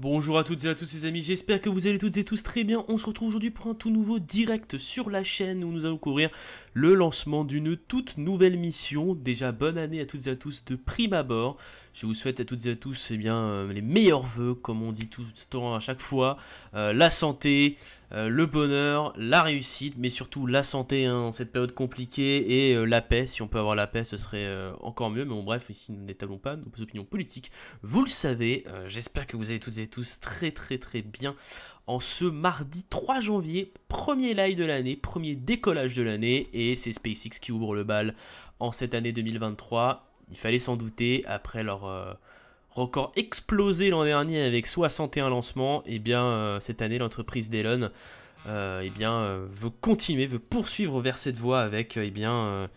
Bonjour à toutes et à tous les amis, j'espère que vous allez toutes et tous très bien. On se retrouve aujourd'hui pour un tout nouveau direct sur la chaîne où nous allons couvrir le lancement d'une toute nouvelle mission. Déjà bonne année à toutes et à tous de prime abord. Je vous souhaite à toutes et à tous eh bien, euh, les meilleurs voeux, comme on dit tout le temps à chaque fois. Euh, la santé, euh, le bonheur, la réussite, mais surtout la santé hein, en cette période compliquée et la paix. Si on peut avoir la paix, ce serait encore mieux. Mais bon, bref, ici, nous n'étalons pas nos opinions politiques. Vous le savez, j'espère que vous allez toutes et tous très très très bien en ce mardi 3 janvier. Premier live de l'année, premier décollage de l'année. Et c'est SpaceX qui ouvre le bal en cette année 2023 il fallait s'en douter, après leur euh, record explosé l'an dernier avec 61 lancements, et eh bien euh, cette année l'entreprise d'Elon euh, eh bien, veut continuer, veut poursuivre vers cette voie avec, eh bien,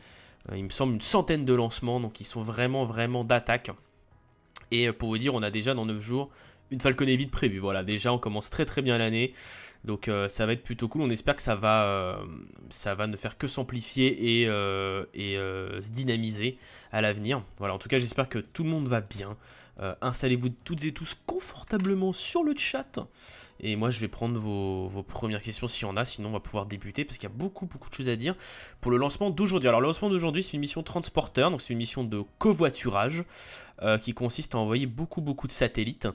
il me semble, une centaine de lancements, donc ils sont vraiment, vraiment d'attaque. Et pour vous dire, on a déjà dans 9 jours une Falcon Heavy prévue, Voilà, déjà on commence très très bien l'année. Donc euh, ça va être plutôt cool. On espère que ça va, euh, ça va ne faire que s'amplifier et, euh, se dynamiser à l'avenir. Voilà, en tout cas j'espère que tout le monde va bien. Installez-vous toutes et tous confortablement sur le chat. Et moi je vais prendre vos, vos premières questions s'il y en a, sinon on va pouvoir débuter parce qu'il y a beaucoup beaucoup de choses à dire pour le lancement d'aujourd'hui. Alors le lancement d'aujourd'hui c'est une mission transporteur, donc c'est une mission de covoiturage qui consiste à envoyer beaucoup beaucoup de satellites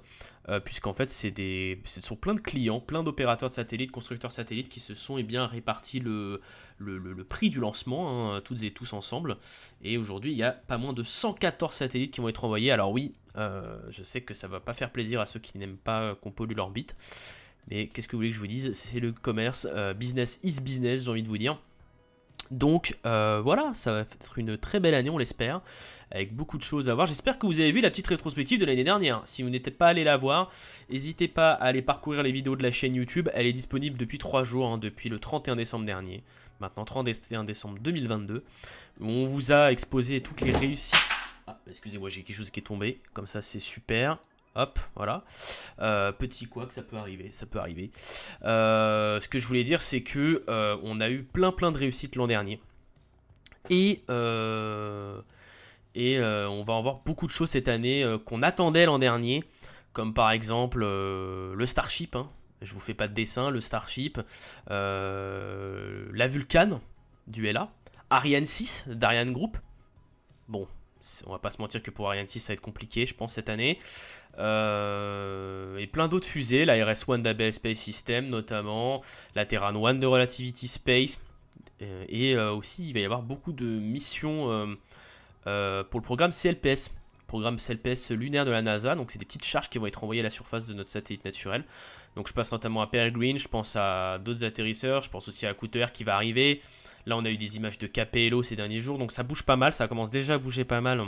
euh, puisqu'en fait, c'est des, ce sont plein de clients, plein d'opérateurs de satellites, constructeurs satellites qui se sont eh bien, répartis le, le, prix du lancement, hein, toutes et tous ensemble. Et aujourd'hui, il y a pas moins de 114 satellites qui vont être envoyés. Alors oui, euh, je sais que ça va pas faire plaisir à ceux qui n'aiment pas qu'on pollue l'orbite. Mais qu'est-ce que vous voulez que je vous dise C'est le commerce. Euh, business is business, j'ai envie de vous dire. Donc euh, voilà, ça va être une très belle année, on l'espère, avec beaucoup de choses à voir. J'espère que vous avez vu la petite rétrospective de l'année dernière. Si vous n'étiez pas allé la voir, n'hésitez pas à aller parcourir les vidéos de la chaîne YouTube. Elle est disponible depuis 3 jours, hein, depuis le 31 décembre dernier. Maintenant 31 décembre 2022. on vous a exposé toutes les réussites. Ah, excusez-moi, j'ai quelque chose qui est tombé. Comme ça, c'est super. Hop, voilà. Euh, petit quoi que ça peut arriver, ça peut arriver. Euh, ce que je voulais dire, c'est que euh, on a eu plein plein de réussites l'an dernier. Et, et on va avoir beaucoup de choses cette année qu'on attendait l'an dernier. Comme par exemple le Starship. Hein. Je vous fais pas de dessin, le Starship. la Vulcane du LA. Ariane 6 d'Ariane Group. Bon, on va pas se mentir que pour Ariane 6 ça va être compliqué je pense cette année. Euh, et plein d'autres fusées, la RS-1 d'ABL Space System notamment, la Terran 1 de Relativity Space, euh, et euh, aussi il va y avoir beaucoup de missions pour le programme CLPS, programme CLPS lunaire de la NASA. Donc, c'est des petites charges qui vont être envoyées à la surface de notre satellite naturel. Donc, je passe notamment à Green je pense à d'autres atterrisseurs, je pense aussi à Cooter qui va arriver. Là, on a eu des images de Capello ces derniers jours, donc ça bouge pas mal, ça commence déjà à bouger pas mal.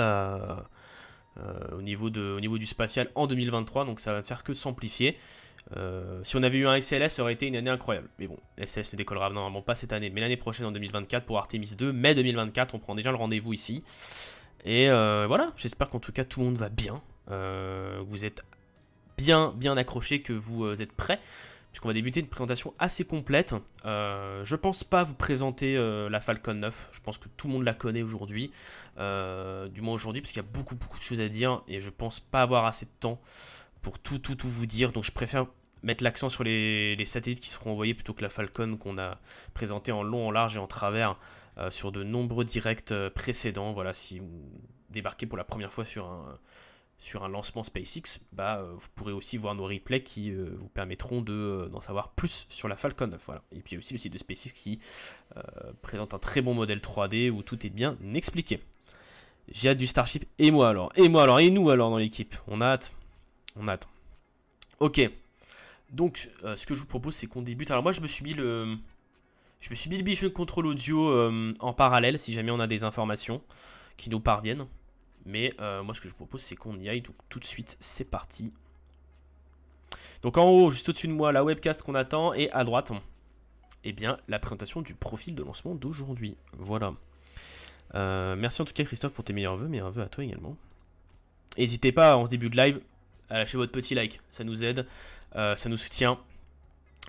Euh, euh, au, niveau de, niveau du spatial en 2023, donc ça va faire que s'amplifier. Euh, si on avait eu un SLS, ça aurait été une année incroyable. Mais bon, SLS ne décollera normalement pas cette année, mais l'année prochaine en 2024 pour Artemis 2, mai 2024, on prend déjà le rendez-vous ici. Et euh, voilà, j'espère qu'en tout cas tout le monde va bien, vous êtes bien bien accrochés, que vous êtes prêts. On va débuter une présentation assez complète. je euh, je pense pas vous présenter euh, la Falcon 9, je pense que tout le monde la connaît aujourd'hui, euh, du moins aujourd'hui, parce qu'il y a beaucoup beaucoup de choses à dire, et je pense pas avoir assez de temps pour tout tout tout vous dire, donc je préfère mettre l'accent sur les, satellites qui seront envoyés plutôt que la Falcon qu'on a présenté en long, en large et en travers sur de nombreux directs précédents, voilà, si vous débarquez pour la première fois sur un sur un lancement SpaceX, bah, euh, vous pourrez aussi voir nos replays qui euh, vous permettront euh, d'en de, savoir plus sur la Falcon 9. Voilà. Et puis aussi le site de SpaceX qui présente un très bon modèle 3D où tout est bien expliqué. J'ai hâte du Starship. Et moi alors Et moi alors Et nous alors dans l'équipe On hâte. On a hâte. Ok. Donc, ce que je vous propose, c'est qu'on débute. Alors moi, je me suis mis le... Je me suis mis le contrôle audio en parallèle, si jamais on a des informations qui nous parviennent. Mais euh, moi, ce que je propose, c'est qu'on y aille. Donc, tout de suite, c'est parti. Donc, en haut, juste au-dessus de moi, la webcast qu'on attend. Et à droite, eh bien, la présentation du profil de lancement d'aujourd'hui. Voilà. Euh, merci en tout cas, Christophe, pour tes meilleurs vœux. Mais Meilleurs voeux à toi également. N'hésitez pas, en ce début de live, à lâcher votre petit like. Ça nous aide, euh, ça nous soutient.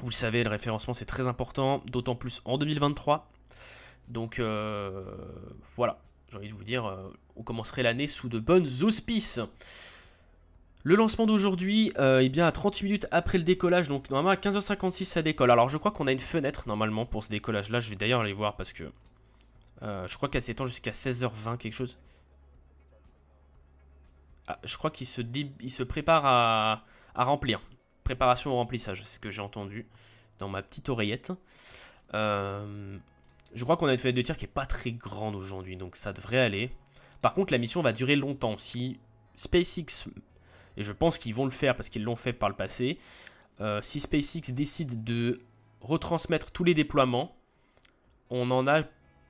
Vous le savez, le référencement, c'est très important. D'autant plus en 2023. Donc, voilà j'ai envie de vous dire, euh, on commencerait l'année sous de bonnes auspices. Le lancement d'aujourd'hui, euh, eh bien à 38 minutes après le décollage, donc normalement à 15h56 ça décolle. Alors je crois qu'on a une fenêtre normalement pour ce décollage là, je vais d'ailleurs aller voir parce que euh, je crois qu'elle s'étend jusqu'à 16h20 quelque chose. Ah, je crois qu'il se, prépare à... à, remplir. Préparation au remplissage, c'est ce que j'ai entendu dans ma petite oreillette. Euh... Je crois qu'on a une fenêtre de tir qui est pas très grande aujourd'hui, donc ça devrait aller. Par contre, la mission va durer longtemps. Si SpaceX, et je pense qu'ils vont le faire parce qu'ils l'ont fait par le passé, euh, si SpaceX décide de retransmettre tous les déploiements, on en a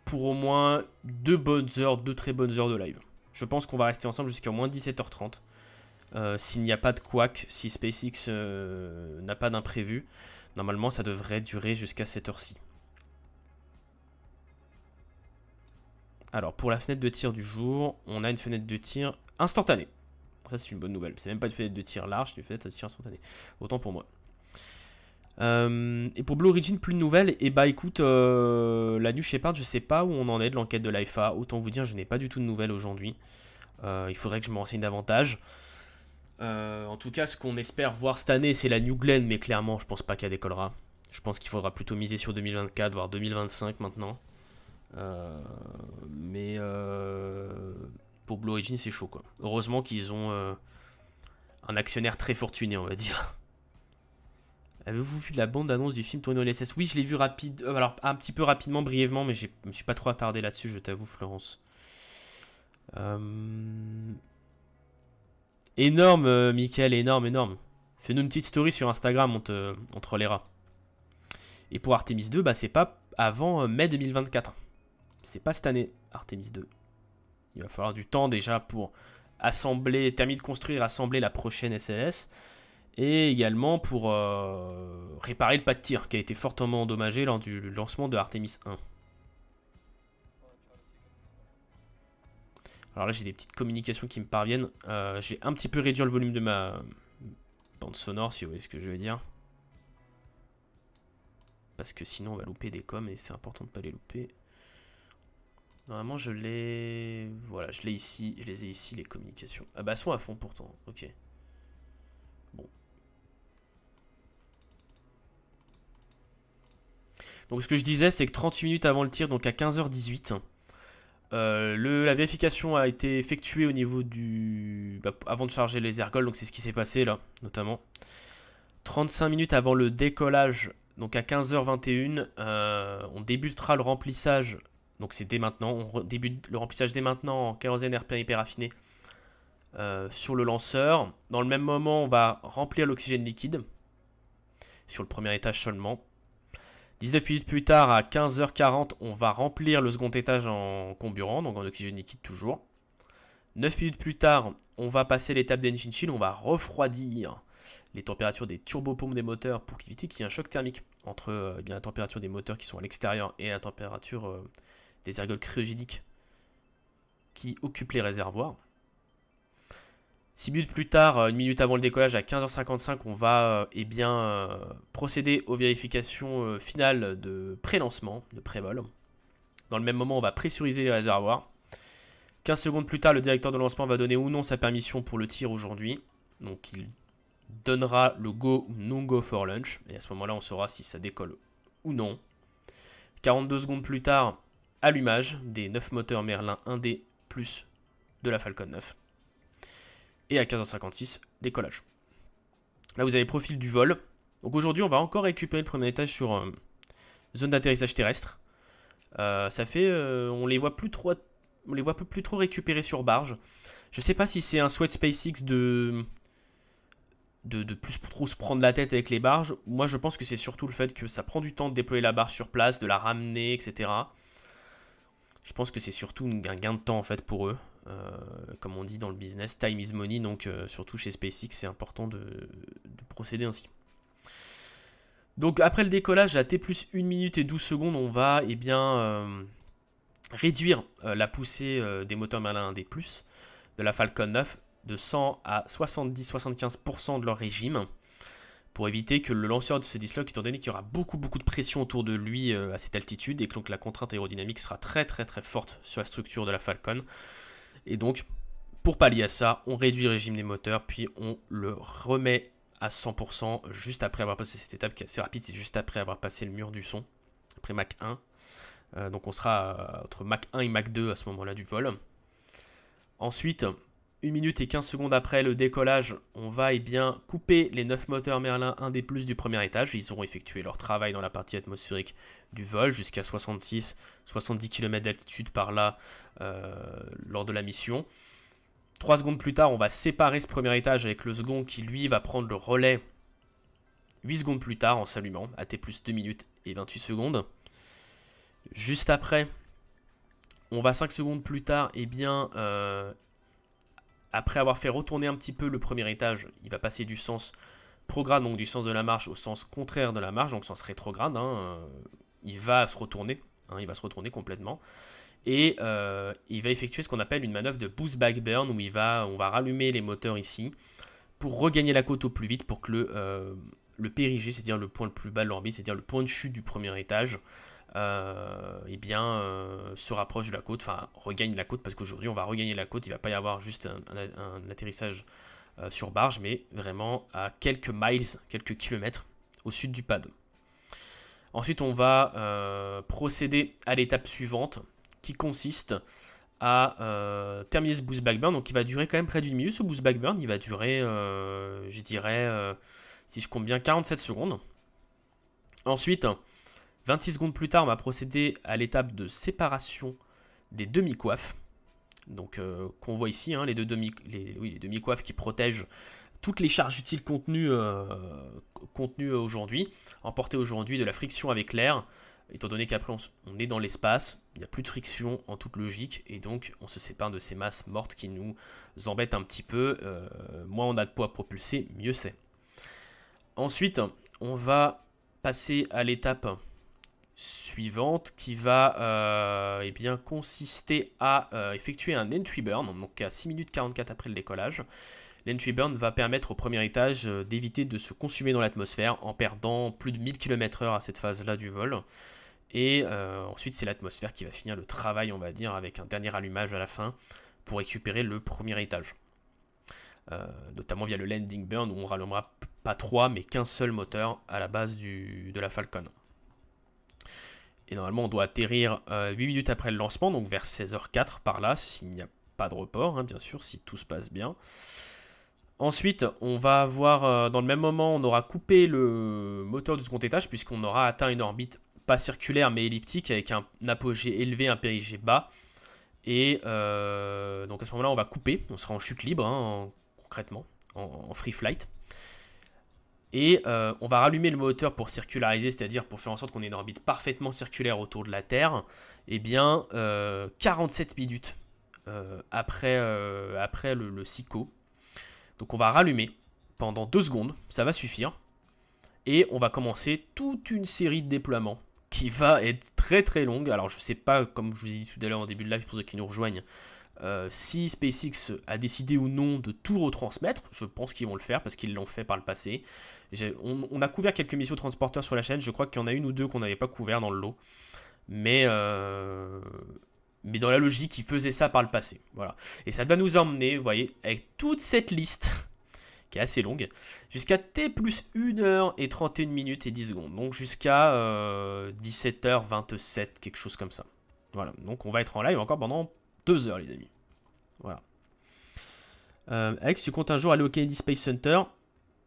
pour au moins deux bonnes heures, deux très bonnes heures de live. Je pense qu'on va rester ensemble jusqu'à au moins 17h30. Euh, s'il n'y a pas de quack, si SpaceX euh, n'a pas d'imprévu, normalement ça devrait durer jusqu'à cette heure-ci. Alors, pour la fenêtre de tir du jour, on a une fenêtre de tir instantanée. Ça, c'est une bonne nouvelle. C'est même pas une fenêtre de tir large, c'est une fenêtre de tir instantanée. Autant pour moi. Euh, et pour Blue Origin, plus de nouvelles. Et eh bah ben, écoute, euh, la New Shepard, je sais pas où on en est de l'enquête de l'IFA. Autant vous dire, je n'ai pas du tout de nouvelles aujourd'hui. Euh, il faudrait que je me renseigne davantage. en tout cas, ce qu'on espère voir cette année, c'est la New Glenn, mais clairement, je pense pas qu'elle décollera. Je pense qu'il faudra plutôt miser sur 2024, voire 2025 maintenant. Euh, mais euh, pour Blue Origin, c'est chaud quoi. Heureusement qu'ils ont euh, un actionnaire très fortuné, on va dire. Avez-vous vu la bande-annonce du film Tourné les LSS Oui, je l'ai vu rapide. alors, un petit peu rapidement, brièvement, mais je me suis pas trop attardé là-dessus, je t'avoue, Florence. Énorme, Michael, énorme, énorme. Fais-nous une petite story sur Instagram, entre les rats. Et pour Artemis 2, bah, c'est pas avant mai 2024. C'est pas cette année, Artemis 2. Il va falloir du temps déjà pour assembler, terminer de construire, assembler la prochaine SLS. Et également pour euh, réparer le pas de tir qui a été fortement endommagé lors du lancement de Artemis 1. Alors là j'ai des petites communications qui me parviennent. Euh, je vais un petit peu réduire le volume de ma bande sonore si vous voyez ce que je veux dire. Parce que sinon on va louper des coms et c'est important de ne pas les louper. Normalement, je l'ai... Voilà, je l'ai ici. Je les ai ici, les communications. Ah bah, sont à fond pourtant. Ok. Bon. Donc, ce que je disais, c'est que 38 minutes avant le tir, donc à 15h18... Euh, le, la vérification a été effectuée au niveau du... Bah, avant de charger les ergols, donc c'est ce qui s'est passé là, notamment. 35 minutes avant le décollage, donc à 15h21, euh, on débutera le remplissage donc c'est dès maintenant, on débute le remplissage dès maintenant en kérosène RP hyper affiné euh, sur le lanceur. Dans le même moment, on va remplir l'oxygène liquide sur le premier étage seulement. 19 minutes plus tard, à 15h40, on va remplir le second étage en comburant, donc en oxygène liquide toujours. 9 minutes plus tard, on va passer l'étape d'engine chill, on va refroidir les températures des turbopompes des moteurs pour éviter qu'il y ait un choc thermique entre euh, eh la température des moteurs qui sont à l'extérieur et la température euh, des ergols cryogéniques qui occupent les réservoirs. 6 minutes plus tard, euh, une minute avant le décollage, à 15h55, on va euh, eh bien, euh, procéder aux vérifications finales de pré-lancement, de pré-vol. Dans le même moment, on va pressuriser les réservoirs. 15 secondes plus tard, le directeur de lancement va donner ou non sa permission pour le tir aujourd'hui. Donc il donnera le go ou non go for lunch. Et à ce moment-là, on saura si ça décolle ou non. 42 secondes plus tard, allumage des 9 moteurs Merlin 1D plus de la Falcon 9. Et à 15h56, décollage. Là, vous avez profil du vol. Donc aujourd'hui, on va encore récupérer le premier étage sur euh, zone d'atterrissage terrestre. Euh, ça fait, euh, on les voit plus trop, on les voit plus, trop récupérer sur barge. Je sais pas si c'est un sweat SpaceX de, de, de plus trop se prendre la tête avec les barges. Moi, je pense que c'est surtout le fait que ça prend du temps de déployer la barge sur place, de la ramener, etc. Je pense que c'est surtout un gain de temps en fait pour eux. Euh, comme on dit dans le business, time is money, donc euh, surtout chez SpaceX, c'est important de, procéder ainsi. Donc après le décollage, à T plus 1 minute et 12 secondes, on va eh bien, euh, réduire la poussée des moteurs Merlin 1D+, de la Falcon 9, de 100 à 70-75% de leur régime pour éviter que le lanceur de se disloque, étant donné qu'il y aura beaucoup beaucoup de pression autour de lui euh, à cette altitude, et que donc la contrainte aérodynamique sera très très très forte sur la structure de la Falcon. Et donc, pour pallier à ça, on réduit le régime des moteurs, puis on le remet à 100% juste après avoir passé cette étape qui est assez rapide, c'est juste après avoir passé le mur du son, après Mach 1. Euh, donc on sera euh, entre Mach 1 et Mach 2 à ce moment-là du vol. Ensuite, 1 minute et 15 secondes après le décollage, on va et eh bien, couper les 9 moteurs Merlin 1 d plus du premier étage. Ils auront effectué leur travail dans la partie atmosphérique du vol jusqu'à 66-70 km d'altitude par là euh, lors de la mission. 3 secondes plus tard, on va séparer ce premier étage avec le second qui lui va prendre le relais 8 secondes plus tard en s'allumant à T plus 2 minutes et 28 secondes. Juste après, on va 5 secondes plus tard, et eh bien, euh, après avoir fait retourner un petit peu le premier étage, il va passer du sens prograde, donc du sens de la marche, au sens contraire de la marche, donc sens rétrograde. Hein, euh, il va se retourner, hein, il va se retourner complètement. Et euh, il va effectuer ce qu'on appelle une manœuvre de boost back burn, où il va, on va rallumer les moteurs ici pour regagner la côte au plus vite pour que le, euh, périgé, le c'est-à-dire le point le plus bas de l'orbite, c'est-à-dire le point de chute du premier étage, euh, eh bien, euh, se rapproche de la côte, enfin regagne la côte, parce qu'aujourd'hui on va regagner la côte, il va pas y avoir juste un, atterrissage euh, sur barge, mais vraiment à quelques miles, quelques kilomètres au sud du pad. Ensuite on va euh, procéder à l'étape suivante, qui consiste à terminer ce boost backburn, donc il va durer quand même près d'une minute ce boost backburn, il va durer, je dirais, si je compte bien, 47 secondes. Ensuite, 26 secondes plus tard, on va procéder à l'étape de séparation des demi-coiffes. Donc, euh, qu'on voit ici, hein, les deux demi-coiffes qui protègent toutes les charges utiles euh, contenues, aujourd'hui, emportées aujourd'hui de la friction avec l'air, étant donné qu'après on, est dans l'espace, il n'y a plus de friction en toute logique, et donc on se sépare de ces masses mortes qui nous embêtent un petit peu. Euh, moins on a de poids propulsé, mieux c'est. Ensuite, on va passer à l'étape suivante qui va euh, eh bien, consister à euh, effectuer un entry burn, donc à 6 minutes 44 après le décollage. L'entry burn va permettre au premier étage euh, d'éviter de se consumer dans l'atmosphère en perdant plus de 1000 km/h à cette phase-là du vol. Et ensuite, c'est l'atmosphère qui va finir le travail, on va dire, avec un dernier allumage à la fin pour récupérer le premier étage. notamment via le landing burn où on rallumera pas 3 mais qu'un seul moteur à la base du, de la Falcon. Et normalement, on doit atterrir 8 euh, minutes après le lancement, donc vers 16h04 par là, s'il n'y a pas de report, hein, bien sûr, si tout se passe bien. Ensuite, on va avoir, euh, dans le même moment, on aura coupé le moteur du second étage, puisqu'on aura atteint une orbite pas circulaire, mais elliptique, avec un, apogée élevé, un périgée bas. Et euh, donc à ce moment-là, on va couper, on sera en chute libre, hein, concrètement, en free flight. Et euh, on va rallumer le moteur pour circulariser, c'est-à-dire pour faire en sorte qu'on ait une orbite parfaitement circulaire autour de la Terre. Et eh bien, 47 euh, minutes euh, après, après le, le SICO. Donc on va rallumer pendant 2 secondes, ça va suffire. Et on va commencer toute une série de déploiements qui va être très très longue. Alors je sais pas, comme je vous ai dit tout à l'heure en début de live, pour ceux qui nous rejoignent, euh, si SpaceX a décidé ou non de tout retransmettre, je pense qu'ils vont le faire parce qu'ils l'ont fait par le passé. On, a couvert quelques missions transporteurs sur la chaîne, je crois qu'il y en a une ou deux qu'on n'avait pas couvert dans le lot. Mais, euh, mais dans la logique, ils faisaient ça par le passé. Voilà. Et ça doit nous emmener, vous voyez, avec toute cette liste qui est assez longue, jusqu'à T plus 1h et 31 minutes et 10 secondes. Donc jusqu'à 17h27, euh, quelque chose comme ça. Voilà, donc on va être en live encore pendant deux heures, les amis. Voilà. Euh, tu comptes un jour aller au Kennedy Space Center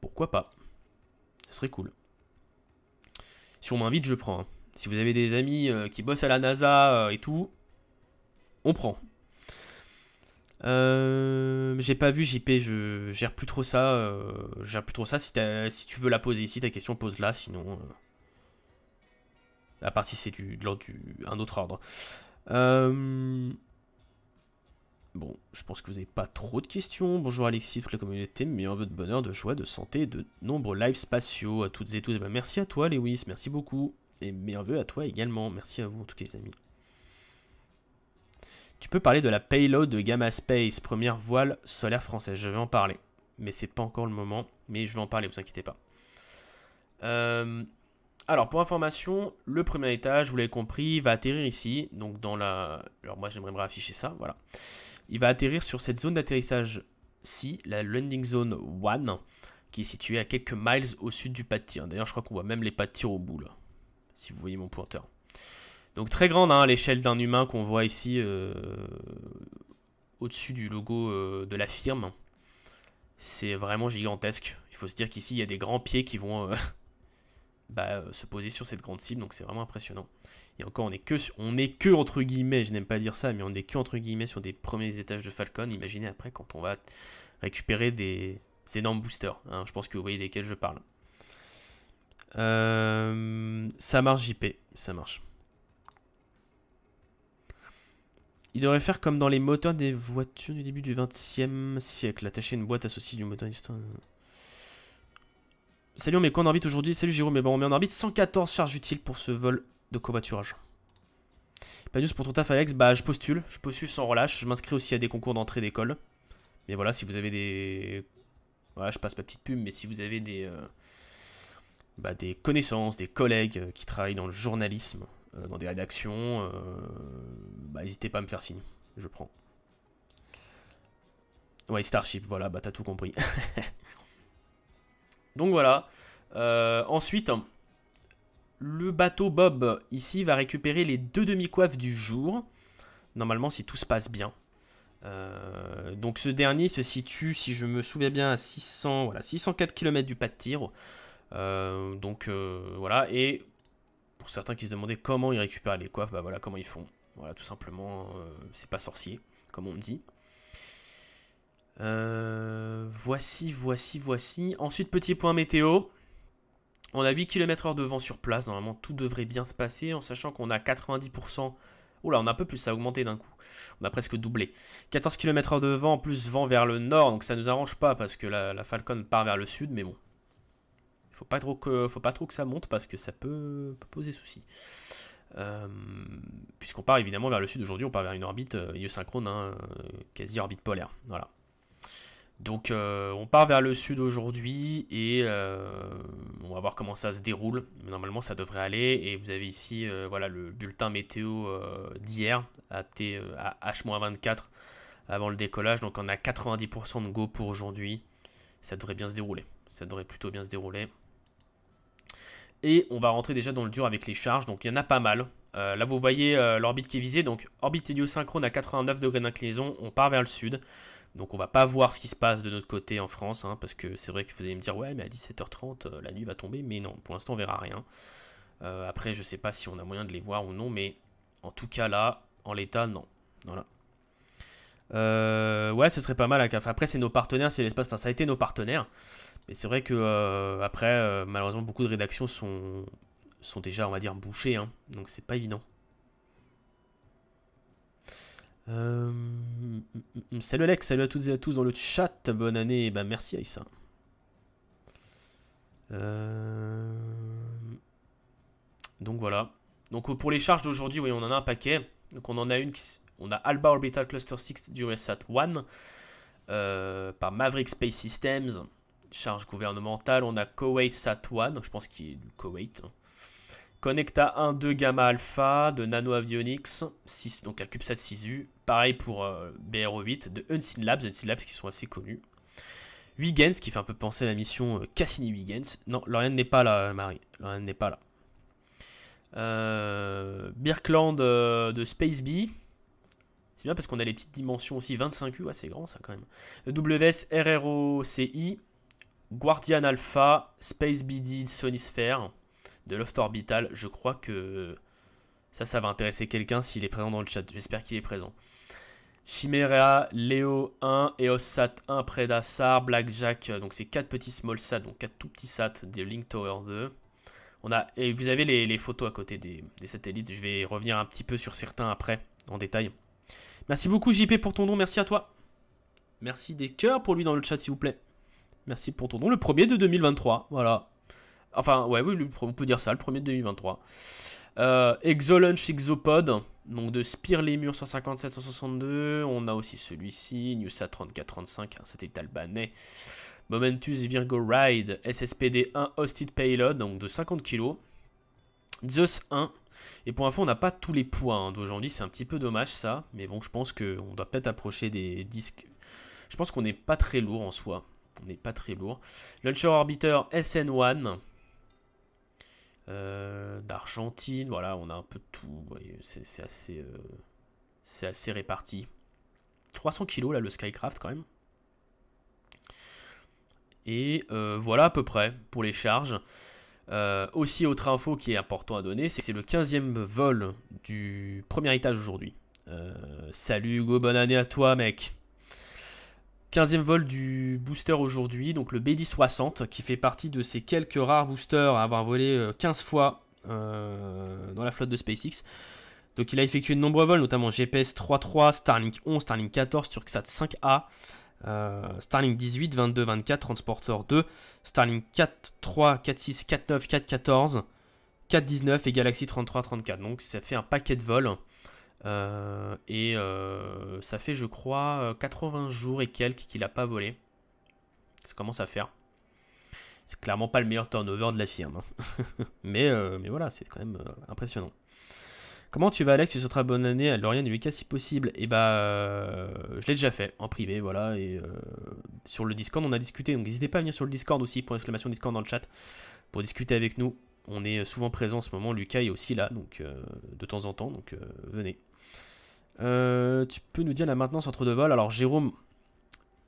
Pourquoi pas Ce serait cool. Si on m'invite, je prends. Hein. Si vous avez des amis euh, qui bossent à la NASA euh, et tout, on prend. Euh, j'ai pas vu JP, je gère plus trop ça. je plus trop ça. Si, si, tu veux la poser ici, ta question pose-la, sinon. à part si c'est du, un autre ordre. Euh. Bon, je pense que vous n'avez pas trop de questions. Bonjour Alexis, toute la communauté, mais un vœu de bonheur, de joie, de santé, de nombreux lives spatiaux à toutes et tous. Eh ben, merci à toi Lewis, merci beaucoup. Et merveilleux à toi également. Merci à vous en tout cas les amis. Tu peux parler de la payload de Gamma Space, première voile solaire française. Je vais en parler. Mais c'est pas encore le moment. Mais je vais en parler, vous inquiétez pas. Euh, alors pour information, le premier étage, vous l'avez compris, va atterrir ici. Donc dans la. Alors moi j'aimerais afficher ça, voilà. Il va atterrir sur cette zone d'atterrissage-ci, la landing zone 1, qui est située à quelques miles au sud du pas de tir. D'ailleurs, je crois qu'on voit même les pas de tir au bout, là, si vous voyez mon pointeur. Donc très grande hein, l'échelle d'un humain qu'on voit ici euh, au-dessus du logo euh, de la firme. C'est vraiment gigantesque. Il faut se dire qu'ici, il y a des grands pieds qui vont... Euh, bah, euh, se poser sur cette grande cible, donc c'est vraiment impressionnant. Et encore, on est que, on est que entre guillemets, je n'aime pas dire ça, mais on est que entre guillemets sur des premiers étages de Falcon. Imaginez après quand on va récupérer des, énormes boosters. Hein. je pense que vous voyez desquels je parle. Euh, ça marche JP, ça marche. Il devrait faire comme dans les moteurs des voitures du début du 20e siècle, attacher une boîte associée du moteur Salut, on met quoi en orbite aujourd'hui Salut Jérôme, mais eh bon, on met en orbite 114 charges utiles pour ce vol de covoiturage. news pour ton taf Alex, bah je postule, je postule sans relâche, je m'inscris aussi à des concours d'entrée d'école. Mais voilà, si vous avez des... Voilà, je passe ma petite pub, mais si vous avez des... Euh, bah, des connaissances, des collègues euh, qui travaillent dans le journalisme, euh, dans des rédactions, bah n'hésitez pas à me faire signe, je prends. Ouais, Starship, voilà, bah t'as tout compris. Donc voilà. Euh, ensuite, le bateau Bob ici va récupérer les deux demi-coiffes du jour. Normalement, si tout se passe bien. Euh, donc ce dernier se situe, si je me souviens bien, à 600, voilà, 604 km du pas de tir. Euh, donc voilà, et pour certains qui se demandaient comment ils récupèrent les coiffes, bah voilà comment ils font. Voilà, tout simplement, c'est pas sorcier, comme on dit. Euh, voici, voici, voici. Ensuite, petit point météo. On a 8 km h de vent sur place. Normalement, tout devrait bien se passer en sachant qu'on a 90%. Oula, on a un peu plus, ça a augmenté d'un coup. On a presque doublé. 14 km h de vent, plus vent vers le nord. Donc ça ne nous arrange pas parce que la, Falcon part vers le sud. Mais bon, il faut pas trop que, faut pas trop que ça monte parce que ça peut, poser souci. Euh, puisqu'on part évidemment vers le sud aujourd'hui, on part vers une orbite iosynchrone, euh, hein, euh, quasi orbite polaire. Voilà. Donc euh, on part vers le sud aujourd'hui et euh, on va voir comment ça se déroule. Normalement ça devrait aller et vous avez ici euh, voilà, le bulletin météo d'hier à, à H-24 avant le décollage. Donc on a 90% de go pour aujourd'hui. Ça devrait bien se dérouler. Ça devrait plutôt bien se dérouler. Et on va rentrer déjà dans le dur avec les charges. Donc il y en a pas mal. là, vous voyez l'orbite qui est visée. Donc, orbite héliosynchrone à 89 degrés d'inclinaison. On part vers le sud. Donc on va pas voir ce qui se passe de notre côté en France, hein, parce que c'est vrai que vous allez me dire ouais mais à 17h30 euh, la nuit va tomber, mais non, pour l'instant on verra rien. Euh, après je sais pas si on a moyen de les voir ou non, mais en tout cas là, en l'état, non. Voilà. Euh, ouais, ce serait pas mal. Après, c'est nos partenaires, c'est l'espace. Enfin, ça a été nos partenaires. Mais c'est vrai que après, malheureusement, beaucoup de rédactions sont sont déjà, on va dire, bouchées. Hein. donc c'est pas évident. Euh, salut Alex, salut à toutes et à tous dans le chat. Bonne année, et bah, ben merci Aïssa. Euh, donc voilà. Donc pour les charges d'aujourd'hui, oui, on en a un paquet. Donc on en a une On a Alba Orbital Cluster 6 du sat 1 euh, par Maverick Space Systems, charge gouvernementale. On a Koweït Sat 1, je pense qu'il est du Koweït. Hein. Connecta 1, 2 gamma alpha de Nano Avionics, donc un CubeSat 6U. Pareil pour euh, bro 8 de Unseen Labs, Unseen Labs qui sont assez connus. Wiggins, qui fait un peu penser à la mission euh, cassini wiggins Non, Lorraine n'est pas là, Marie. Lorraine n'est pas là. Euh, Birkland de Space C'est bien parce qu'on a les petites dimensions aussi. 25U, assez c'est grand ça quand même. WS ci Guardian Alpha. Space BD Sony de Loft Orbital. Je crois que ça, ça va intéresser quelqu'un s'il est présent dans le chat. J'espère qu'il est présent. Chimera, Léo 1, Eossat 1, Predassar, Blackjack. Euh, donc c'est 4 petits small sats, donc 4 tout petits sats de Link Tower 2. On a, et vous avez les, photos à côté des, des, satellites. Je vais revenir un petit peu sur certains après, en détail. Merci beaucoup JP pour ton don, merci à toi. Merci des cœurs pour lui dans le chat s'il vous plaît. Merci pour ton don, le premier de 2023, voilà. Enfin, ouais, oui, on peut dire ça, le premier de 2023. Euh, Exolunch Exopod, donc de Spire Lemur 157 162. On a aussi celui-ci, Newsa 34-35, 35 c'était albanais. Momentus Virgo Ride, SSPD1 Hosted Payload, donc de 50 kg. Zeus 1. Et pour info, on n'a pas tous les poids hein, d'aujourd'hui, c'est un petit peu dommage ça. Mais bon, je pense qu'on doit peut-être approcher des disques. Je pense qu'on n'est pas très lourd en soi. On n'est pas très lourd. Launcher Orbiter SN1. Euh, d'Argentine, voilà, on a un peu de tout, c'est assez, euh, assez réparti. 300 kilos là le Skycraft quand même. Et euh, voilà à peu près pour les charges. aussi autre info qui est important à donner, c'est que c'est le 15e vol du premier étage aujourd'hui. salut Hugo, bonne année à toi mec. 15e vol du booster aujourd'hui, donc le BD60, qui fait partie de ces quelques rares boosters à avoir volé 15 euh, fois euh, dans la flotte de SpaceX. Donc il a effectué de nombreux vols, notamment GPS 3.3, Starlink 11, Starlink 14, Turksat 5A, euh, Starlink 18, 22, 24, Transporter 2, Starlink 4, 3, 4, 6, 4, 9, 4, 14, 4, 19 et Galaxy 33, 34. Donc ça fait un paquet de vols. Euh, et euh, ça fait, je crois, 80 euh, jours et quelques qu'il n'a pas volé. Ça commence à faire. C'est clairement pas le meilleur turnover de la firme. Hein. mais, mais voilà, c'est quand même impressionnant. Comment tu vas, Alex Tu souhaiteras bonne année à Lauriane et Lucas si possible. Et eh bah, je l'ai déjà fait en privé, voilà. Et sur le Discord, on a discuté. Donc n'hésitez pas à venir sur le Discord aussi, pour exclamation Discord dans le chat, pour discuter avec nous. On est souvent présent en ce moment. Lucas est aussi là, donc de temps en temps. Donc venez. Euh, tu peux nous dire la maintenance entre deux vols Alors Jérôme,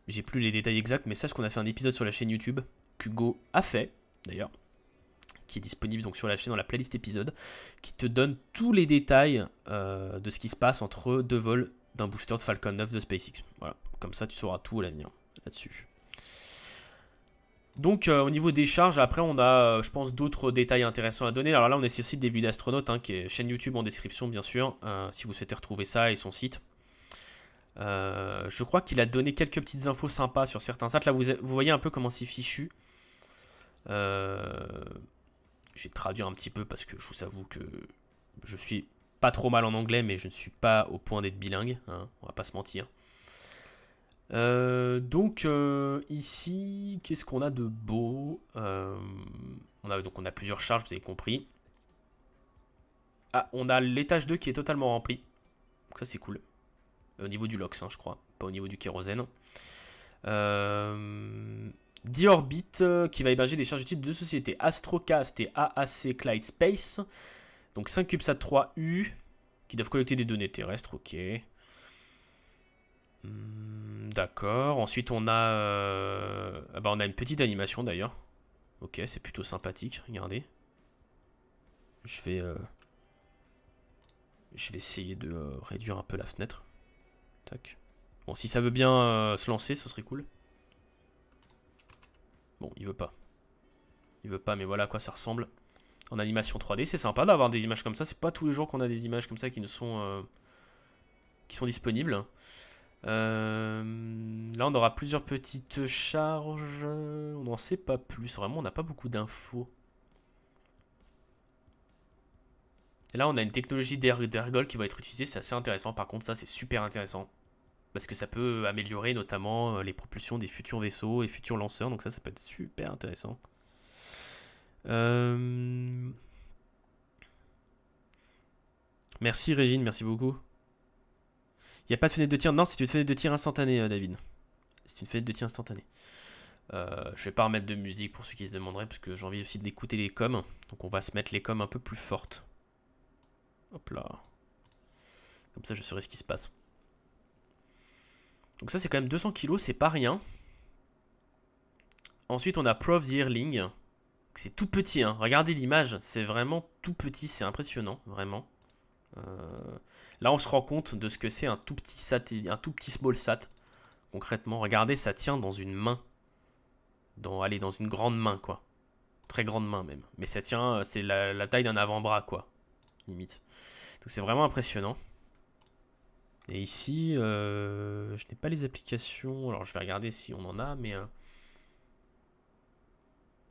j'ai plus les détails exacts, mais sache qu'on a fait un épisode sur la chaîne YouTube qu'Hugo a fait, d'ailleurs, qui est disponible donc sur la chaîne dans la playlist épisode, qui te donne tous les détails euh, de ce qui se passe entre deux vols d'un booster de Falcon 9 de SpaceX. Voilà, comme ça tu sauras tout à l'avenir là-dessus. Donc euh, au niveau des charges, après on a, euh, je pense, d'autres détails intéressants à donner. Alors là, on est sur le site des vues d'astronautes, hein, qui est chaîne YouTube en description, bien sûr, euh, si vous souhaitez retrouver ça et son site. je crois qu'il a donné quelques petites infos sympas sur certains sites. Là, vous, voyez un peu comment c'est fichu. J'ai traduit un petit peu parce que je vous avoue que je suis pas trop mal en anglais, mais je ne suis pas au point d'être bilingue. Hein, on va pas se mentir. Euh, donc euh, ici, qu'est-ce qu'on a de beau euh, on a, Donc on a plusieurs charges, vous avez compris. Ah, on a l'étage 2 qui est totalement rempli. ça c'est cool. Au niveau du LOX, hein, je crois. Pas au niveau du kérosène. Diorbit qui va héberger des charges de de société Astrocast et AAC Clyde Space. Donc 5 CubeSat 3U qui doivent collecter des données terrestres, ok. Hmm, d'accord. Ensuite, on a, euh, ah bah, on a une petite animation d'ailleurs. Ok, c'est plutôt sympathique. Regardez. Je vais, euh, je vais essayer de euh, réduire un peu la fenêtre. Tac. Bon, si ça veut bien se lancer, ce serait cool. Bon, il veut pas. Il veut pas, mais voilà à quoi ça ressemble. En animation 3D, c'est sympa d'avoir des images comme ça. C'est pas tous les jours qu'on a des images comme ça qui ne sont, qui sont disponibles. Euh, là, on aura plusieurs petites charges. On n'en sait pas plus. Vraiment, on n'a pas beaucoup d'infos. là, on a une technologie d'ergol qui va être utilisée. C'est assez intéressant. Par contre, ça, c'est super intéressant. Parce que ça peut améliorer notamment euh, les propulsions des futurs vaisseaux et futurs lanceurs. Donc ça, ça peut être super intéressant. Euh, merci Régine, merci beaucoup. Il n'y a pas de fenêtre de tir. Non, c'est une fenêtre de tir instantanée, euh, David. C'est une fenêtre de tir instantanée. Euh, je vais pas remettre de musique pour ceux qui se demanderaient, parce que j'ai envie aussi d'écouter les coms. Donc on va se mettre les coms un peu plus fortes. Hop là. Comme ça, je saurai ce qui se passe. Donc ça, c'est quand même 200 kilos, c'est pas rien. Ensuite, on a prof the Earling. C'est tout petit, hein. regardez l'image, c'est vraiment tout petit, c'est impressionnant, vraiment. Euh... Là, on se rend compte de ce que c'est un tout petit satellite, un tout petit small sat. Concrètement, regardez, ça tient dans une main. Dans, allez, dans une grande main, quoi. Très grande main, même. Mais ça tient, euh, c'est la, taille d'un avant-bras, quoi. Limite. Donc, c'est vraiment impressionnant. Et ici, euh, je n'ai pas les applications. Alors, je vais regarder si on en a, mais... Euh,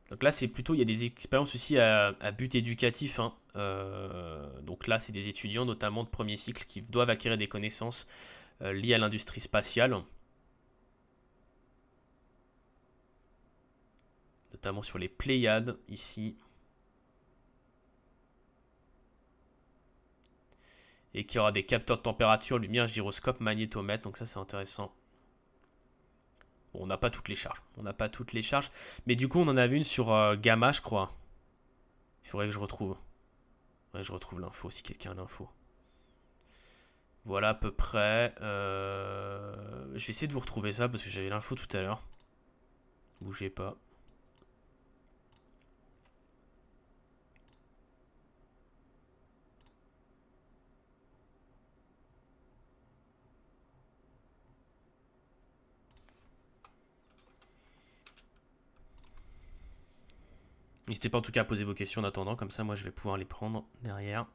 donc là, c'est plutôt... Il y a des expériences aussi à, à but éducatif, hein. Euh, donc là, c'est des étudiants, notamment de premier cycle, qui doivent acquérir des connaissances euh, liées à l'industrie spatiale. notamment sur les Pléiades ici. Et qui aura des capteurs de température, lumière, gyroscope, magnétomètre. Donc ça c'est intéressant. on n'a pas toutes les charges. On n'a pas toutes les charges. Mais du coup on en avait une sur euh, Gamma je crois. Il faudrait que je retrouve je retrouve l'info si quelqu'un a l'info. Voilà à peu près. Euh, je vais essayer de vous retrouver ça parce que j'avais l'info tout à l'heure. Bougez pas. N'hésitez pas en tout cas à poser vos questions en attendant, comme ça moi je vais pouvoir les prendre derrière.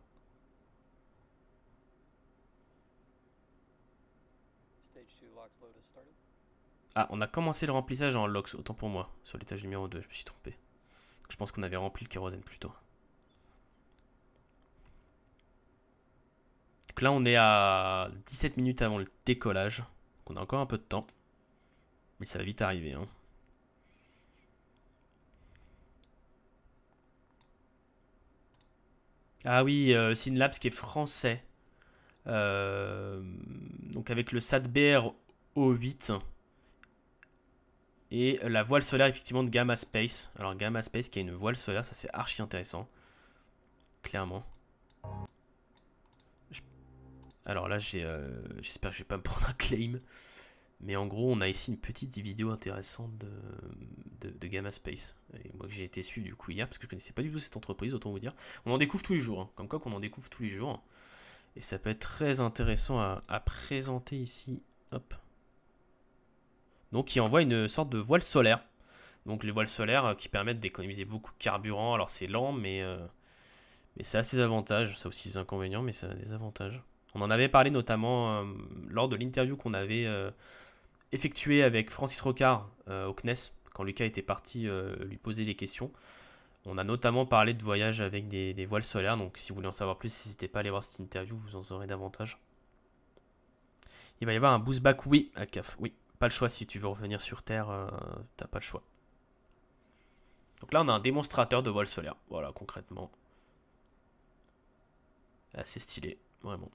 Ah, on a commencé le remplissage en LOX, autant pour moi, sur l'étage numéro 2, je me suis trompé. je pense qu'on avait rempli le kérosène plus tôt. Donc là on est à 17 minutes avant le décollage, donc on a encore un peu de temps. Mais ça va vite arriver. Hein. Ah oui, euh, Synlabs qui est français. Euh, donc avec le SATBR O8 et la voile solaire effectivement de Gamma Space. Alors Gamma Space qui a une voile solaire, ça c'est archi intéressant. Clairement. Alors là, euh, j'espère que je vais pas me prendre un claim. Mais en gros, on a ici une petite vidéo intéressante de, de, Gamma Space. Et moi, j'ai été su du coup hier parce que je connaissais pas du tout cette entreprise, autant vous dire. On en découvre tous les jours, hein. comme quoi qu'on en découvre tous les jours. Et ça peut être très intéressant à, présenter ici. Hop. Donc, il envoie une sorte de voile solaire. Donc, les voiles solaires euh, qui permettent d'économiser beaucoup de carburant. Alors, c'est lent, mais, euh, mais ça a ses avantages. Ça a aussi ses inconvénients, mais ça a des avantages. On en avait parlé notamment euh, lors de l'interview qu'on avait effectué avec Francis Rocard euh, au CNES, quand Lucas était parti euh, lui poser des questions. On a notamment parlé de voyages avec des, voiles solaires, donc si vous voulez en savoir plus, n'hésitez pas à aller voir cette interview, vous en aurez davantage. Il va y avoir un boost back, oui, à CAF. Oui, pas le choix si tu veux revenir sur Terre, euh, t'as pas le choix. Donc là, on a un démonstrateur de voile solaire. Voilà, concrètement. Assez stylé, vraiment.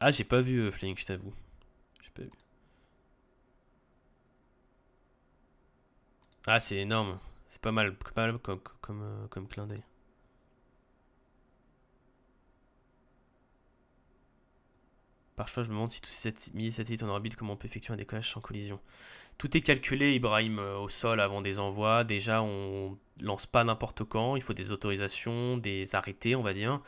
Ah, j'ai pas vu euh, Fling, je t'avoue. Ah, c'est énorme. C'est pas mal, pas comme, comme, euh, comme clin d'œil. Parfois, je me demande si tous ces milliers satellites en orbite, comment on peut effectuer un décollage sans collision. Tout est calculé, Ibrahim, euh, au sol avant des envois. Déjà, on lance pas n'importe quand. Il faut des autorisations, des arrêtés, on va dire.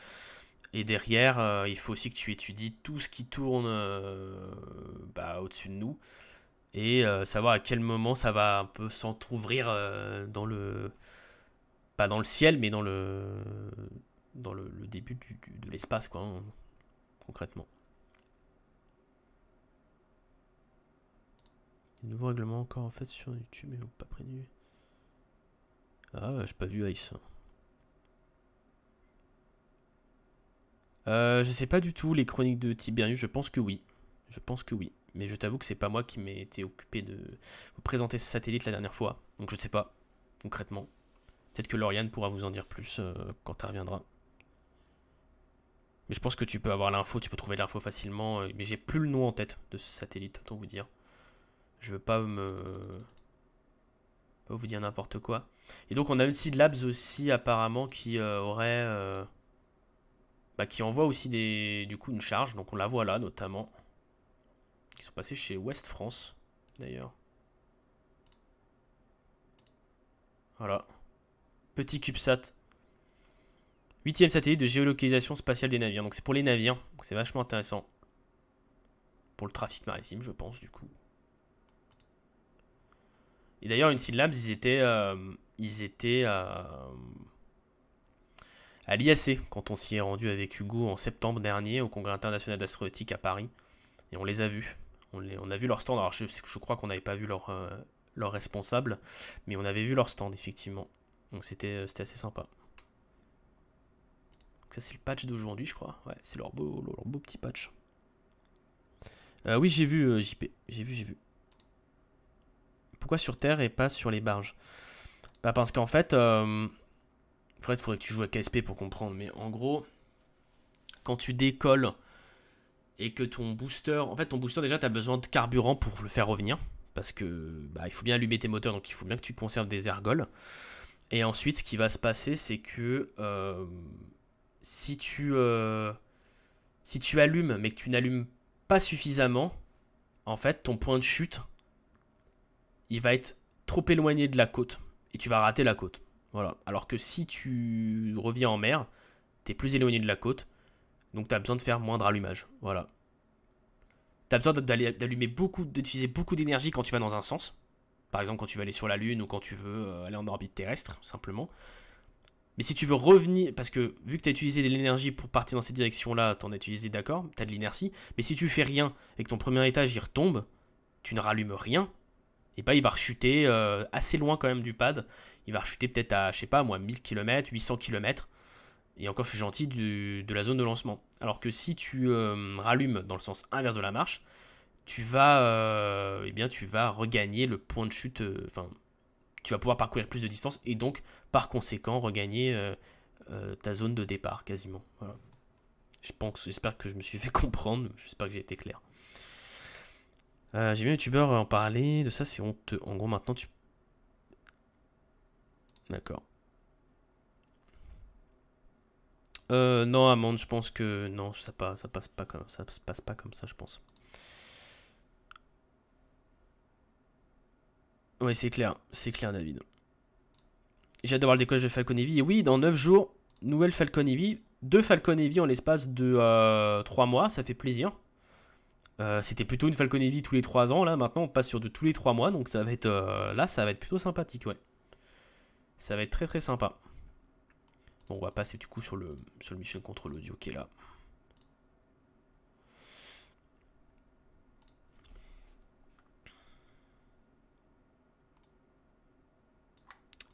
Et derrière, euh, il faut aussi que tu étudies tout ce qui tourne euh, bah, au-dessus de nous et euh, savoir à quel moment ça va un peu s'entrouvrir dans le. pas dans le ciel, mais dans le. dans le, début de l'espace, quoi, hein, concrètement. Nouveau règlement encore en fait sur YouTube, mais pas prévu. Ah, j'ai pas vu Ice. Euh, je sais pas du tout les chroniques de Tiberius, je pense que oui. Je pense que oui. Mais je t'avoue que c'est pas moi qui m'ai été occupé de vous présenter ce satellite la dernière fois. Donc je sais pas, concrètement. Peut-être que Lauriane pourra vous en dire plus euh, quand elle reviendra. Mais je pense que tu peux avoir l'info, tu peux trouver l'info facilement. Euh, mais j'ai plus le nom en tête de ce satellite, autant vous dire. Je veux pas me vous dire n'importe quoi. Et donc on a aussi Labs aussi apparemment qui aurait bah, qui envoie aussi des, du coup une charge. Donc on la voit là notamment. Ils sont passés chez West France d'ailleurs. Voilà. Petit CubeSat. Huitième satellite de géolocalisation spatiale des navires. Donc c'est pour les navires. c'est vachement intéressant. Pour le trafic maritime, je pense, du coup. Et d'ailleurs, une Labs, ils étaient... Euh, ils étaient... Euh, à l'IAC, quand on s'y est rendu avec Hugo en septembre dernier au Congrès international d'astronautique à Paris. Et on les a vus. On, a vu leur stand. Alors je, crois qu'on n'avait pas vu euh, leur, responsable, mais on avait vu leur stand, effectivement. Donc c'était euh, assez sympa. ça c'est le patch d'aujourd'hui, je crois. Ouais, c'est leur beau, petit patch. Euh, oui, j'ai vu JP. J'ai vu, j'ai vu. Pourquoi sur Terre et pas sur les barges Bah parce qu'en fait, fait, il faudrait que tu joues à KSP pour comprendre, mais en gros, quand tu décolles et que ton booster, en fait, ton booster, déjà, tu as besoin de carburant pour le faire revenir, parce que bah, il faut bien allumer tes moteurs, donc il faut bien que tu conserves des ergols. Et ensuite, ce qui va se passer, c'est que euh, si, tu, euh, si tu allumes, mais que tu n'allumes pas suffisamment, en fait, ton point de chute, il va être trop éloigné de la côte, et tu vas rater la côte. Voilà. Alors que si tu reviens en mer, t'es plus éloigné de la côte, donc t'as besoin de faire moindre allumage. Voilà. T'as besoin d'allumer beaucoup, d'utiliser beaucoup d'énergie quand tu vas dans un sens. Par exemple, quand tu veux aller sur la Lune ou quand tu veux euh, aller en orbite terrestre, simplement. Mais si tu veux revenir, parce que vu que tu as utilisé de l'énergie pour partir dans cette direction-là, t'en as utilisé d'accord, t'as de l'inertie, mais si tu fais rien et que ton premier étage y retombe, tu ne rallumes rien, et bah il va rechuter euh, assez loin quand même du pad, il va rechuter peut-être à, je sais pas moi, 1000 km, 800 km. Et encore, je suis gentil de la zone de lancement. Alors que si tu euh, rallumes dans le sens inverse de la marche, tu vas, euh, eh bien, tu vas regagner le point de chute. Euh, enfin, tu vas pouvoir parcourir plus de distance et donc, par conséquent, regagner ta zone de départ quasiment. Je pense, j'espère que je me suis fait comprendre. J'espère que j'ai été clair. J'ai vu un youtubeur en parler de ça. C'est honteux. En gros, maintenant, tu D'accord. Euh, non, Amande, je pense que non, ça, passe pas comme ça, passe pas comme ça, je pense. Oui, c'est clair, c'est clair, David. J'ai hâte d'avoir le décollage de Falcon Heavy. Et oui, dans 9 jours, nouvelle Falcon Heavy. Deux Falcon Heavy en l'espace de 3 euh, mois, ça fait plaisir. Euh, c'était plutôt une Falcon Heavy tous les 3 ans, là maintenant on passe sur de tous les 3 mois, donc ça va être euh, là, ça va être plutôt sympathique, ouais. Ça va être très très sympa. on va passer du coup sur le, sur le mission contre l'audio qui est là.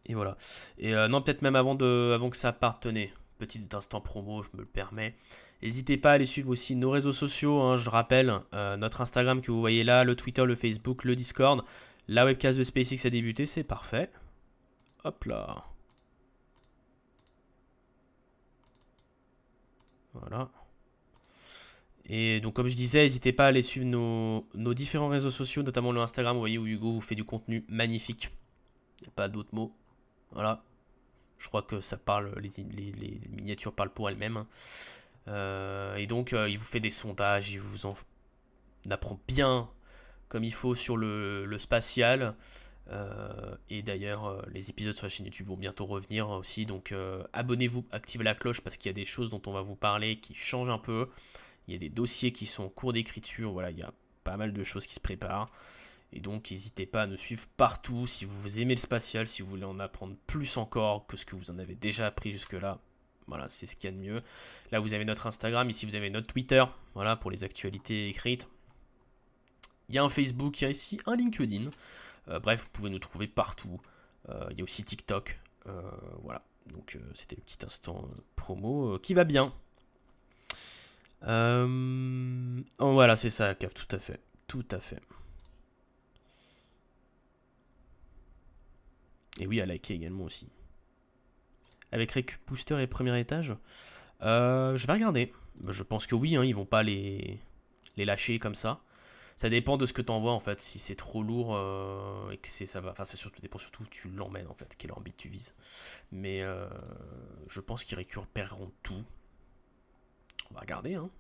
Et voilà. Et euh, non, peut-être même avant, de, avant que ça parte, tenait petit instant promo, je me le permets. N'hésitez pas à aller suivre aussi nos réseaux sociaux, hein, je rappelle, euh, notre Instagram que vous voyez là, le Twitter, le Facebook, le Discord. La webcast de SpaceX a débuté, c'est parfait. Hop là. Voilà. Et donc comme je disais, n'hésitez pas à aller suivre nos, différents réseaux sociaux, notamment le Instagram, vous voyez où Hugo vous fait du contenu magnifique. Il n'y a pas d'autres mots. Voilà. Je crois que ça parle, les, miniatures parlent pour elles-mêmes. Hein. Euh, et donc euh, il vous fait des sondages, il vous en apprend bien comme il faut sur le, le spatial. Euh, et d'ailleurs, euh, les épisodes sur la chaîne YouTube vont bientôt revenir aussi. Donc euh, abonnez-vous, activez la cloche parce qu'il y a des choses dont on va vous parler qui changent un peu. Il y a des dossiers qui sont en cours d'écriture. Voilà, il y a pas mal de choses qui se préparent. Et donc, n'hésitez pas à nous suivre partout. Si vous aimez le spatial, si vous voulez en apprendre plus encore que ce que vous en avez déjà appris jusque-là, voilà, c'est ce qu'il y a de mieux. Là, vous avez notre Instagram. Ici, vous avez notre Twitter. Voilà, pour les actualités écrites. Il y a un Facebook, il y a ici un LinkedIn. Euh, bref, vous pouvez nous trouver partout. Euh, il y a aussi TikTok. Euh, voilà. Donc c'était le petit instant promo qui va bien. Oh, voilà, c'est ça, Cave, tout à fait. Tout à fait. Et oui, à liker également aussi. Avec Récup Booster et premier étage Je vais regarder. Je pense que oui, hein, ils vont pas les, les lâcher comme ça ça dépend de ce que tu envoies en fait. Si c'est trop lourd euh, et que c'est ça va, enfin ça surtout dépend surtout où tu l'emmènes en fait, quelle orbite tu vises. Mais euh, je pense qu'ils récupéreront tout. On va regarder. Hein.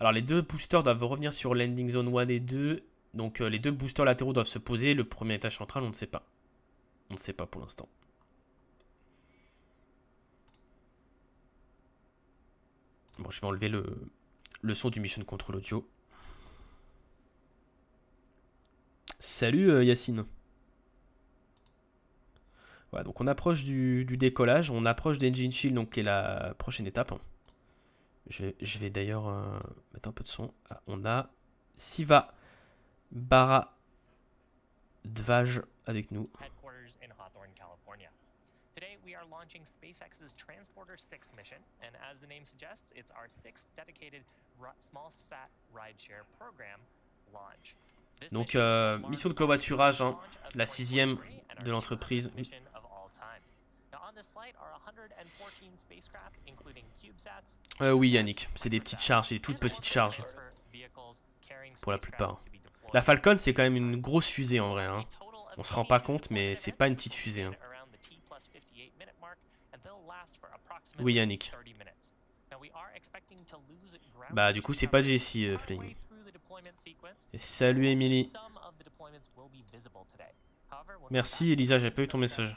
Alors les deux boosters doivent revenir sur landing zone 1 et 2. Donc euh, les deux boosters latéraux doivent se poser. Le premier étage central, on ne sait pas. On ne sait pas pour l'instant. Bon, je vais enlever le, le son du Mission Control Audio. Salut euh, Yacine. Voilà, donc on approche du, du, décollage, on approche d'Engine Shield, donc qui est la prochaine étape. Je vais, je vais d'ailleurs euh, mettre un peu de son. Ah, on a Siva Barra Dvaj avec nous. Today, we are launching SpaceX's Transporter 6 mission, and as the name suggests, it's our sixth dedicated small sat rideshare program launch. Donc, euh, euh, mission de covoiturage, hein, la sixième de l'entreprise. Euh, oui, Yannick, c'est des petites charges, des toutes petites charges. Pour la plupart. La Falcon, c'est quand même une grosse fusée en vrai. Hein. On se rend pas compte, mais c'est pas une petite fusée. Hein. Oui, Yannick. Bah, du coup, c'est pas Jessie, Fling. Et salut Emily. Merci Elisa, j'ai pas eu ton message.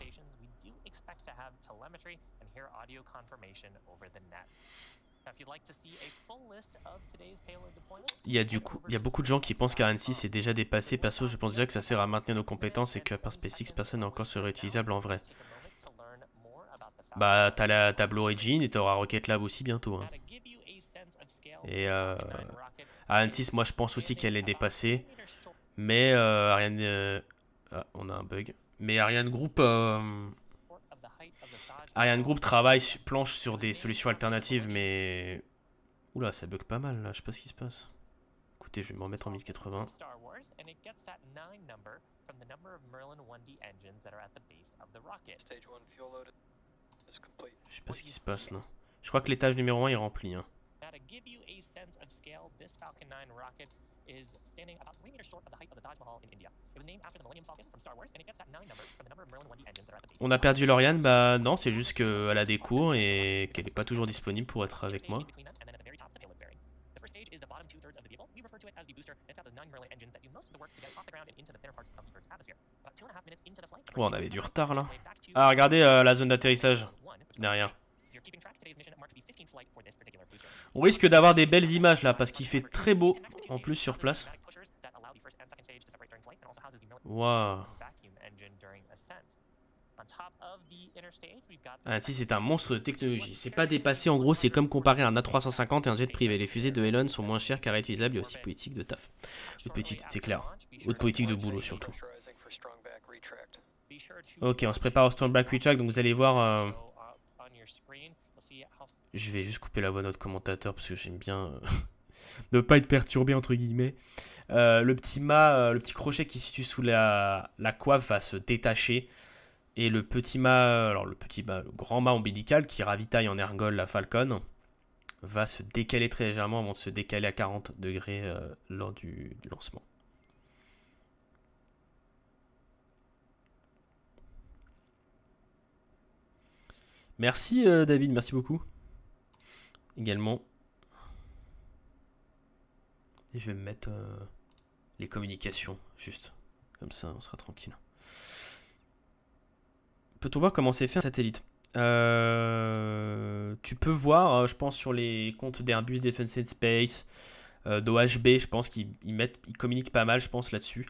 Il y, a du coup, il y beaucoup de gens qui pensent quarn 6 est déjà dépassé. Perso, je pense déjà que ça sert à maintenir nos compétences et que par SpaceX, personne n'est encore serait utilisable en vrai. Bah, t'as la table Origin et t'auras Rocket Lab aussi bientôt. Hein. Et euh, Ariane 6, moi je pense aussi qu'elle est dépassée. Mais euh, Ariane... Euh, ah, on a un bug. Mais Ariane Group... Euh, Ariane Group travaille, planche sur des solutions alternatives, mais... Oula, ça bug pas mal là, je sais pas ce qui se passe. Écoutez, je vais m'en mettre en 1080. Je sais pas ce qui se passe là. Je crois que l'étage numéro 1 est rempli. Hein. Now, to give you a sense of scale, this Falcon 9 rocket is standing about three meters short of the height of the Taj Mahal in India. It was named after the Millennium Falcon from Star Wars, and it gets that nine number from the number of Merlin 1 engines that are at the base. On a perdu Lauriane, bah non, c'est juste qu'elle euh, a des cours et qu'elle n'est pas toujours disponible pour être avec moi. The first stage is the bottom two-thirds of the vehicle. We refer to it as the booster. It's got those nine Merlin engines that do most of the work to get off the ground and into the thinner parts of the Earth's atmosphere. About two and a half minutes into the flight. Oh, on avait du retard là. Ah, regardez euh, la zone d'atterrissage. Derrière. On risque d'avoir des belles images là parce qu'il fait très beau en plus sur place. Waouh. Ah c'est un monstre de technologie. C'est pas dépassé, en gros, c'est comme comparer un A350 et un jet privé. Les fusées de Elon sont moins chères car réutilisables et aussi politique de taf. Autre politique, c'est clair. Autre politique de boulot surtout. Ok, on se prépare au black Retract, donc vous allez voir... Euh, je vais juste couper la voix de notre commentateur parce que j'aime bien euh, ne pas être perturbé entre guillemets. Euh, le petit mât, euh, le petit crochet qui se situe sous la, la coiffe va se détacher et le petit mât, alors le petit mât, bah, le grand mât ombilical qui ravitaille en ergol la Falcon va se décaler très légèrement avant de se décaler à 40 degrés lors du, lancement. Merci David, merci beaucoup également. Et je vais mettre euh, les communications, juste. Comme ça, on sera tranquille. Peut-on voir comment c'est fait un satellite euh, Tu peux voir, euh, je pense, sur les comptes d'Airbus Defense and Space, d'OHB, je pense qu'ils communiquent pas mal, je pense, là-dessus.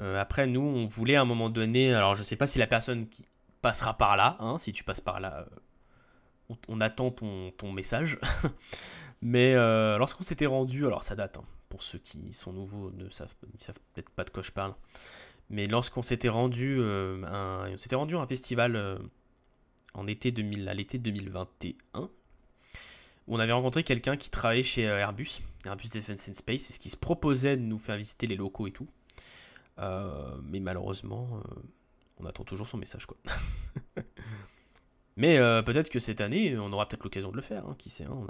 après, nous, on voulait à un moment donné, alors je sais pas si la personne qui passera par là, hein, si tu passes par là, on attend ton, message. Mais euh, lorsqu'on s'était rendu, alors ça date, hein, pour ceux qui sont nouveaux, ne savent, ne savent peut-être pas de quoi je parle. Mais lorsqu'on s'était rendu, euh, on s'était rendu à un festival euh, en été 2000, à l'été 2021, on avait rencontré quelqu'un qui travaillait chez Airbus, Airbus defense and Space, et ce qui se proposait de nous faire visiter les locaux et tout. mais malheureusement, on attend toujours son message, quoi. Mais euh, peut-être que cette année, on aura peut-être l'occasion de le faire. Hein, qui sait, hein, on,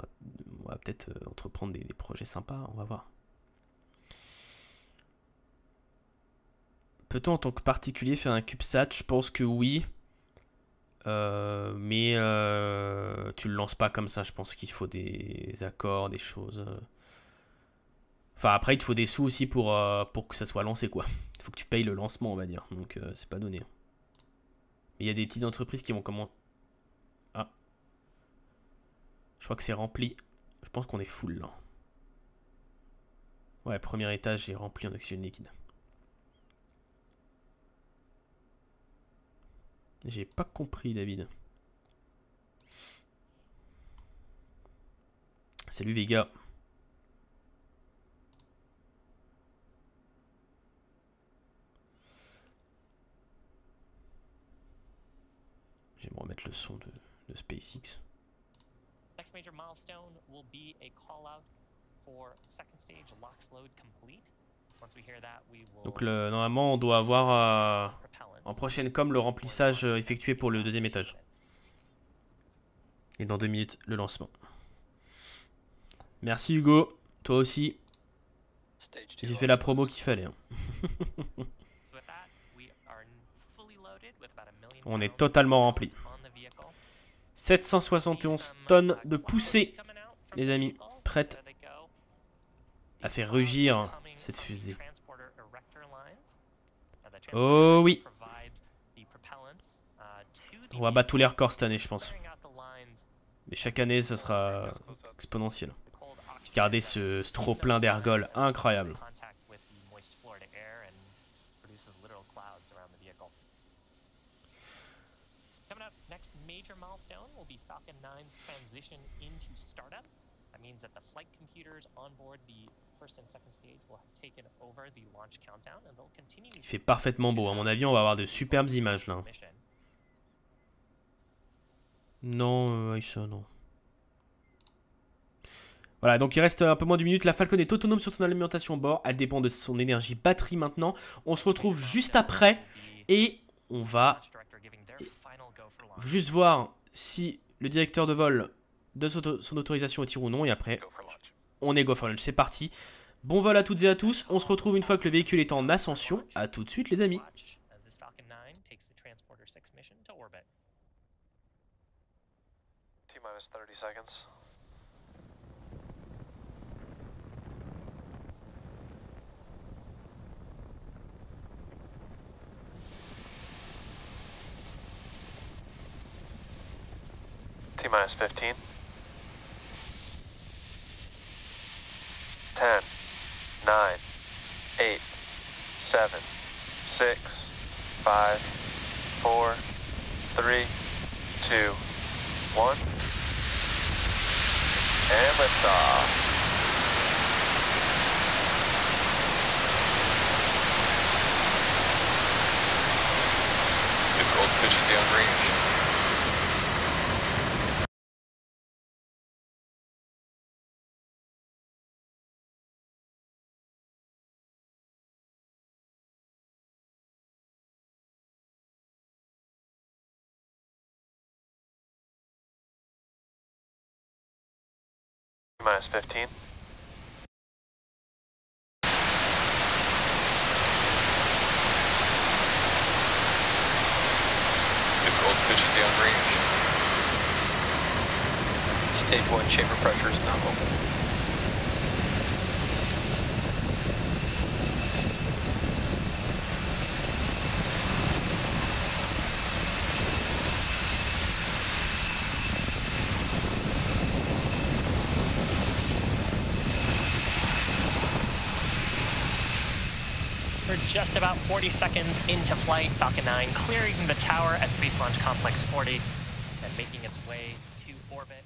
va, peut-être euh, entreprendre des, projets sympas, on va voir. Peut-on en tant que particulier faire un CubeSat Je pense que oui. Euh, mais euh, tu le lances pas comme ça. Je pense qu'il faut des accords, des choses. Enfin, après, il te faut des sous aussi pour, pour que ça soit lancé, quoi. Il faut que tu payes le lancement, on va dire. Donc, c'est pas donné. Hein. Mais il y a des petites entreprises qui vont commencer je crois que c'est rempli. Je pense qu'on est full là. Hein. Ouais, premier étage est rempli en oxygène liquide. J'ai pas compris, David. Salut Vega. Je vais remettre le son de, de SpaceX. Donc le, normalement, on doit avoir euh, en prochaine com le remplissage euh, effectué pour le deuxième étage. Et dans deux minutes, le lancement. Merci Hugo, toi aussi. J'ai fait la promo qu'il fallait. on est totalement rempli. 771 tonnes de poussée, les amis, prêtes à faire rugir cette fusée. Oh oui On va battre tous les records cette année, je pense. Mais chaque année, ça sera exponentiel. Regardez ce, trop plein d'ergols, incroyable. Il fait parfaitement beau. À mon avis, on va avoir de superbes images là. Non, euh, Aïssa, ça, non. Voilà, donc il reste un peu moins d'une minute. La Falcon est autonome sur son alimentation bord. Elle dépend de son énergie batterie maintenant. On se retrouve juste après et on va juste voir si le directeur de vol donne son autorisation au tir ou non, et après, on est go for launch, C'est parti. Bon vol à toutes et à tous. On se retrouve une fois que le véhicule est en ascension. À tout de suite, les amis. T 30 T minus 15. 10, 9, 8, 7, 6, 5, 4, 3, 2, 1. And liftoff. Goals pitching downrange. minus 15. Vehicle's pitching downrange. Stage 1 chamber pressure is nominal. just about 40 seconds into flight, Falcon 9 clearing the tower at Space Launch Complex 40 and making its way to orbit.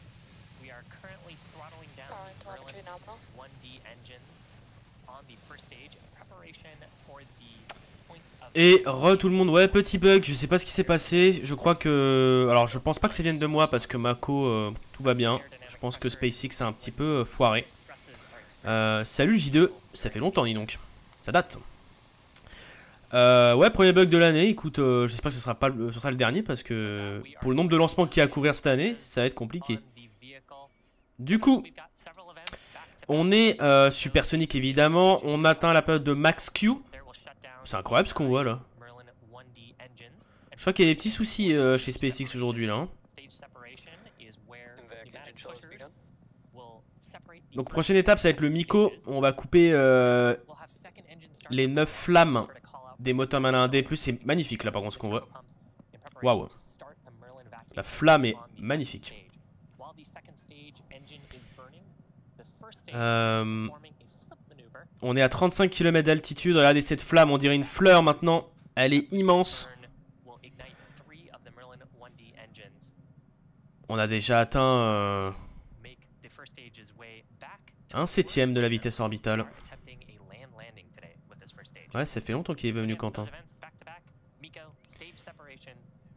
We are currently throttling down the Merlin 1D engines on the first stage in preparation for the et re tout le monde, ouais petit bug, je sais pas ce qui s'est passé, je crois que... Alors je pense pas que ça vienne de moi parce que Mako, euh, tout va bien, je pense que SpaceX a un petit peu euh, foiré. Euh, salut J2, ça fait longtemps dis donc, ça date. Euh, ouais, premier bug de l'année. Écoute, euh, j'espère que ce sera pas le, le dernier parce que pour le nombre de lancements qu'il y a à couvrir cette année, ça va être compliqué. Du coup, on est euh, Sonic évidemment. On atteint la période de max Q. C'est incroyable ce qu'on voit là. Je crois qu'il y a des petits soucis euh, chez SpaceX aujourd'hui là. Hein. Donc prochaine étape, ça va être le Miko. On va couper les 9 flammes des D et plus. C'est magnifique là par contre ce qu'on voit. Waouh. La flamme est magnifique. Euh, on est à 35 km d'altitude. Regardez cette flamme, on dirait une fleur maintenant. Elle est immense. On a déjà atteint euh, un septième de la vitesse orbitale. Ouais, ça fait longtemps qu'il est venu, Quentin.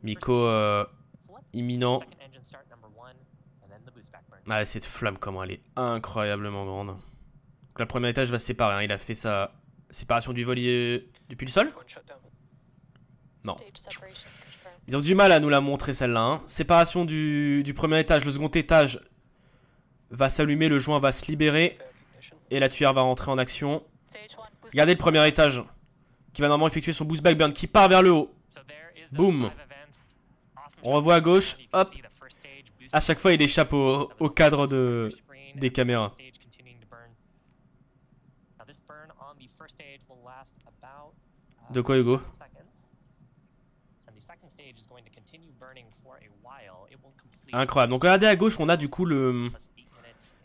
Miko euh, euh, imminent. Ah, cette flamme, comment elle est incroyablement grande. Donc, la première étage va se séparer. Hein. Il a fait sa séparation du volier euh, depuis le sol Non. Ils ont du mal à nous la montrer celle-là. Hein. Séparation du, du premier étage. Le second étage va s'allumer. Le joint va se libérer. Et la tuyère va rentrer en action. Regardez le premier étage. Qui va normalement effectuer son boost back burn. Qui part vers le haut. Boum. On revoit à gauche. Hop. À chaque fois, il échappe au, cadre des caméras. De quoi, Hugo Incroyable. Donc regardez à gauche, on a du coup le,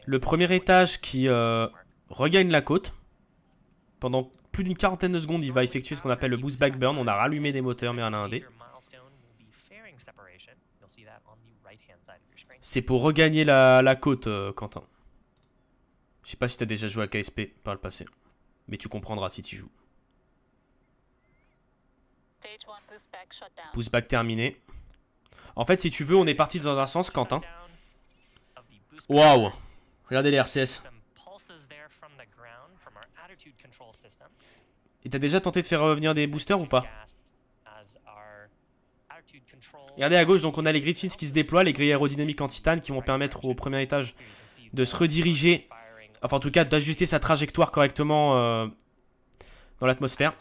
le premier étage qui euh, regagne la côte. Pendant plus d'une quarantaine de secondes, il va effectuer ce qu'on appelle le boost back burn. On a rallumé des moteurs, mais on a un dé. C'est pour regagner la, côte, euh, Quentin. Je sais pas si t'as déjà joué à KSP par le passé. Mais tu comprendras si tu joues. Boost back terminé. En fait, si tu veux, on est parti dans un sens, Quentin. Waouh Regardez les RCS. Et t'as déjà tenté de faire revenir des boosters ou pas Regardez à gauche, donc on a les fins qui se déploient, les grilles aérodynamiques en titane qui vont permettre au premier étage de se rediriger, enfin en tout cas d'ajuster sa trajectoire correctement euh, dans l'atmosphère.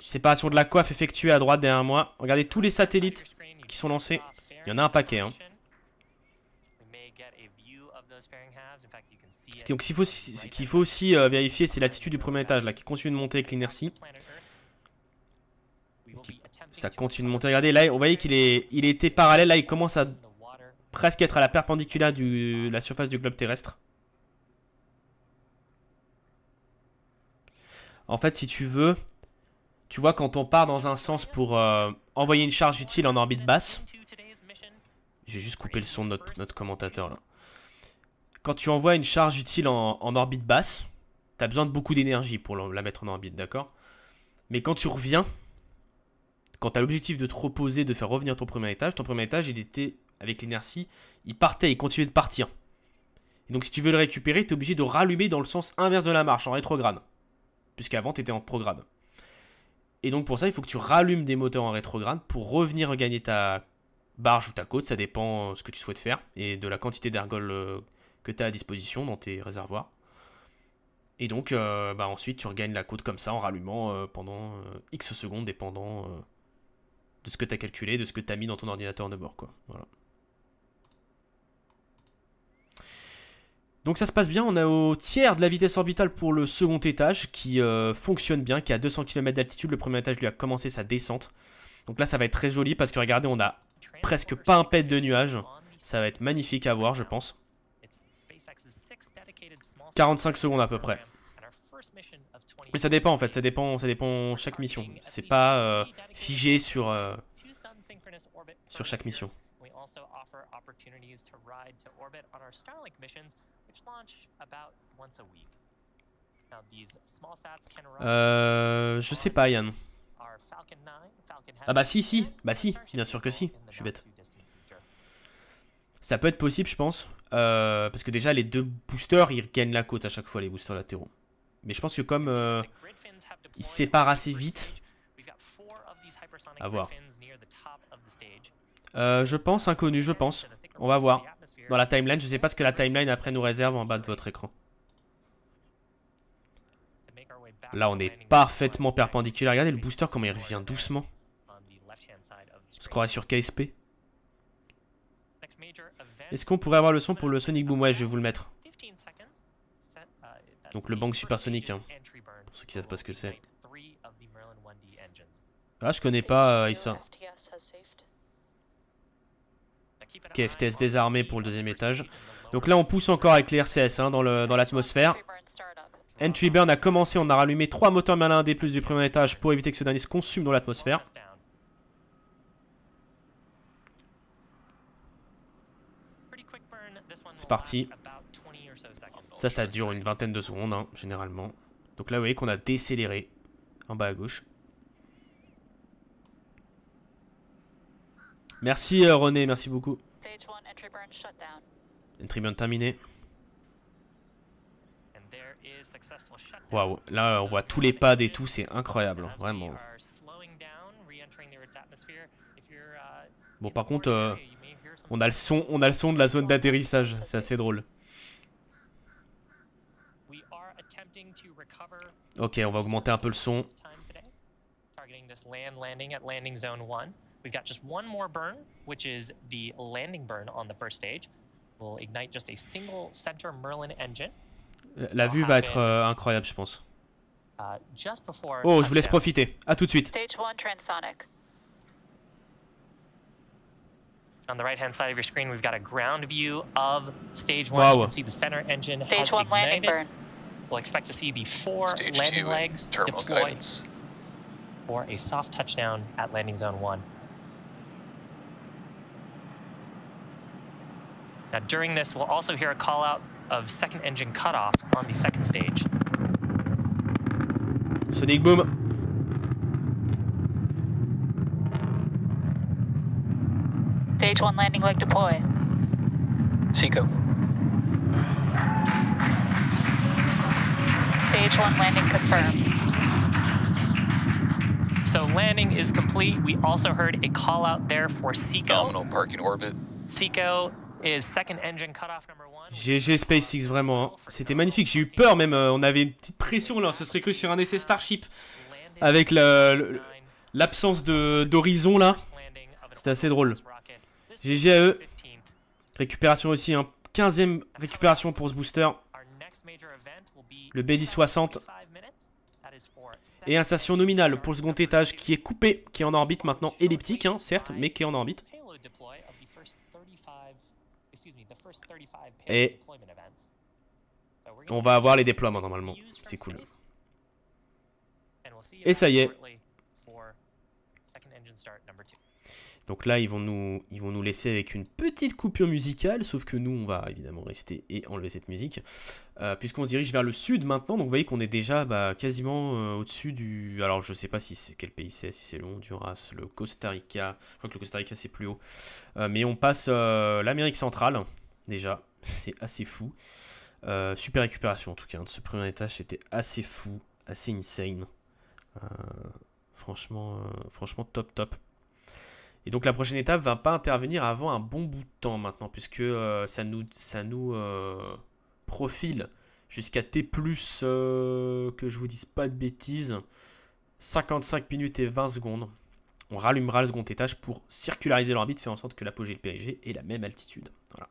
Séparation de la coiffe effectuée à droite derrière moi. Regardez tous les satellites qui sont lancés. Il y en a un paquet. Hein. Donc ce qu'il faut, aussi euh, vérifier, c'est l'attitude du premier étage là, qui continue de monter avec l'inertie. Ça continue de monter. Regardez, là, on voyez qu'il il était parallèle. Là, il commence à presque être à la perpendiculaire de la surface du globe terrestre. En fait, si tu veux, tu vois, quand on part dans un sens pour euh, envoyer une charge utile en orbite basse... J'ai juste coupé le son de notre commentateur, là quand tu envoies une charge utile en, orbite basse, tu as besoin de beaucoup d'énergie pour la mettre en orbite, d'accord Mais quand tu reviens, quand tu as l'objectif de te reposer, de faire revenir ton premier étage, ton premier étage, il était, avec l'inertie, il partait, il continuait de partir. Et donc si tu veux le récupérer, tu es obligé de rallumer dans le sens inverse de la marche, en rétrograde. Puisqu'avant, tu étais en prograde. Et donc pour ça, il faut que tu rallumes des moteurs en rétrograde pour revenir regagner ta barge ou ta côte, ça dépend euh, ce que tu souhaites faire et de la quantité d'ergols euh, que tu as à disposition dans tes réservoirs. Et donc, euh, bah ensuite, tu regagnes la côte comme ça en rallumant euh, pendant euh, X secondes, dépendant de ce que tu as calculé, de ce que tu as mis dans ton ordinateur de bord. Quoi. Voilà. Donc ça se passe bien, on est au tiers de la vitesse orbitale pour le second étage qui fonctionne bien, qui est à 200 km d'altitude. Le premier étage lui a commencé sa descente. Donc là ça va être très joli parce que regardez on a presque pas un pet de nuages. Ça va être magnifique à voir je pense. 45 secondes à peu près. Mais ça dépend en fait, ça dépend, ça dépend chaque mission. C'est pas euh, figé sur, euh, sur chaque mission. Euh, je sais pas Yann. Ah bah si, si, bah si, bien sûr que si, je suis bête. Ça peut être possible, je pense. Euh, parce que déjà, les deux boosters, ils gagnent la côte à chaque fois, les boosters latéraux. Mais je pense que comme euh, ils se séparent assez vite. À voir. Euh, je pense, inconnu, je pense. On va voir. Dans la timeline, je sais pas ce que la timeline après nous réserve en bas de votre écran. Là, on est parfaitement perpendiculaire. Regardez le booster, comment il revient doucement. Score sur KSP. Est-ce qu'on pourrait avoir le son pour le Sonic Boom Ouais, je vais vous le mettre. Donc le Bang Supersonic, hein. pour ceux qui savent pas ce que c'est. Ah, je connais pas ça. Euh, KFTS désarmé pour le deuxième étage. Donc là, on pousse encore avec les RCS hein, dans l'atmosphère. Entry Burn a commencé, on a rallumé trois moteurs Merlin D plus du premier étage pour éviter que ce dernier se consume dans l'atmosphère. C'est parti. Ça, ça dure une vingtaine de secondes, hein, généralement. Donc là, vous voyez qu'on a décéléré en bas à gauche. Merci euh, René, merci beaucoup. Entry burn terminé. Waouh, là on voit tous les pads et tout, c'est incroyable, hein, vraiment. Bon par contre, euh, on a le son, on a le son de la zone d'atterrissage, c'est assez drôle. Ok, on va augmenter un peu le son. La vue va être euh, incroyable, je pense. Uh, oh, je vous laisse profiter. À tout de suite. On the right-hand side of your screen, we've got a ground view of stage one. Wow. You can see the center engine stage has one landing burn. We'll expect to see the four stage landing legs deployed guidance. for a soft touchdown at landing zone one. Now, during this, we'll also hear a call out of second engine cutoff on the second stage. Sonic boom. stage 1 landing leg deploy. Seco. Stage 1 landing confirmed. So landing is complete. We also heard a call out there for Seiko. Nominal parking orbit. Seco is second engine cutoff number one. GG SpaceX vraiment, hein. c'était magnifique. J'ai eu peur même, euh, on avait une petite pression là. Ce serait cru sur un essai Starship avec l'absence d'horizon là. C'était assez drôle. GG Récupération aussi, 15ème hein. récupération pour ce booster. Le B1060. Et un station nominale pour le second étage qui est coupé, qui est en orbite maintenant elliptique, hein, certes, mais qui est en orbite. Et on va avoir les déploiements normalement. C'est cool. Et ça y est, Donc là, ils vont, nous, ils vont nous laisser avec une petite coupure musicale, sauf que nous, on va évidemment rester et enlever cette musique, euh, puisqu'on se dirige vers le sud maintenant. Donc vous voyez qu'on est déjà bah, quasiment euh, au-dessus du... Alors je sais pas si c'est quel pays c'est, si c'est le Honduras, le Costa Rica. Je crois que le Costa Rica c'est plus haut. Euh, mais on passe l'Amérique centrale, déjà. C'est assez fou. super récupération en tout cas. Hein, de ce premier étage, c'était assez fou, assez insane. franchement, franchement, top, top. Et donc la prochaine étape va pas intervenir avant un bon bout de temps maintenant, puisque euh, ça nous, ça nous euh, profile jusqu'à T, plus euh, que je vous dise pas de bêtises, 55 minutes et 20 secondes. On rallumera le second étage pour circulariser l'orbite, faire en sorte que l'apogée et le périgée aient la même altitude. Voilà.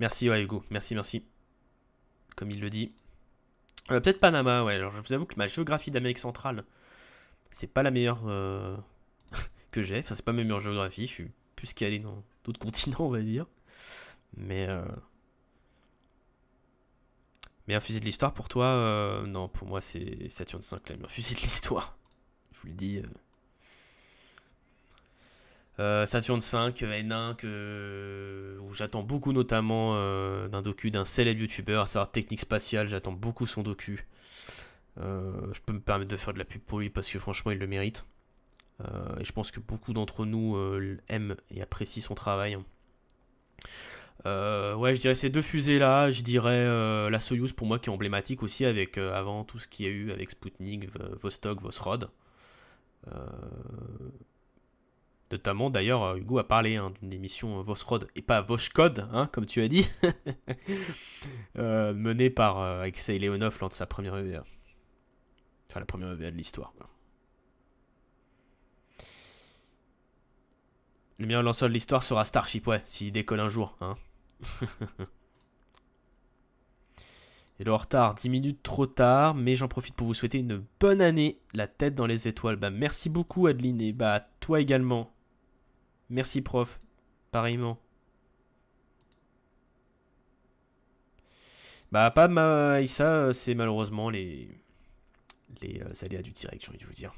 Merci Hugo, merci, merci. Comme il le dit. Peut-être Panama, ouais. Alors je vous avoue que ma géographie d'Amérique centrale, c'est pas la meilleure que j'ai. Enfin, c'est pas mes en géographie, je suis plus calé dans d'autres continents, on va dire. Mais. Euh... Mais un fusil de l'histoire pour toi euh... Non, pour moi, c'est Saturne la Un fusil de l'histoire. Je vous le dis. Euh... euh Saturne 5, N1, que... où j'attends beaucoup notamment euh, d'un docu d'un célèbre youtubeur, à savoir Technique Spatiale, j'attends beaucoup son docu. Euh, je peux me permettre de faire de la pub pour lui parce que franchement il le mérite. Euh, et je pense que beaucoup d'entre nous euh, aiment et apprécient son travail. Euh, ouais, je dirais ces deux fusées-là. Je dirais la Soyuz pour moi qui est emblématique aussi avec avant tout ce qu'il y a eu avec Sputnik, Vostok, Vosrod. notamment d'ailleurs, Hugo a parlé hein, d'une émission Vosrod et pas Voshkod, hein, comme tu as dit, menée par Alexei Leonov lors de sa première EVA. Enfin, la première EVA de l'histoire. Le meilleur lanceur de l'histoire sera Starship, ouais, s'il décolle un jour. Hein. Et le retard, 10 minutes trop tard, mais j'en profite pour vous souhaiter une bonne année, la tête dans les étoiles. Bah merci beaucoup Adeline, et bah toi également. Merci prof, pareillement. Bah pas ma... Euh, c'est malheureusement les... les euh, aléas du direct, j'ai envie de vous dire.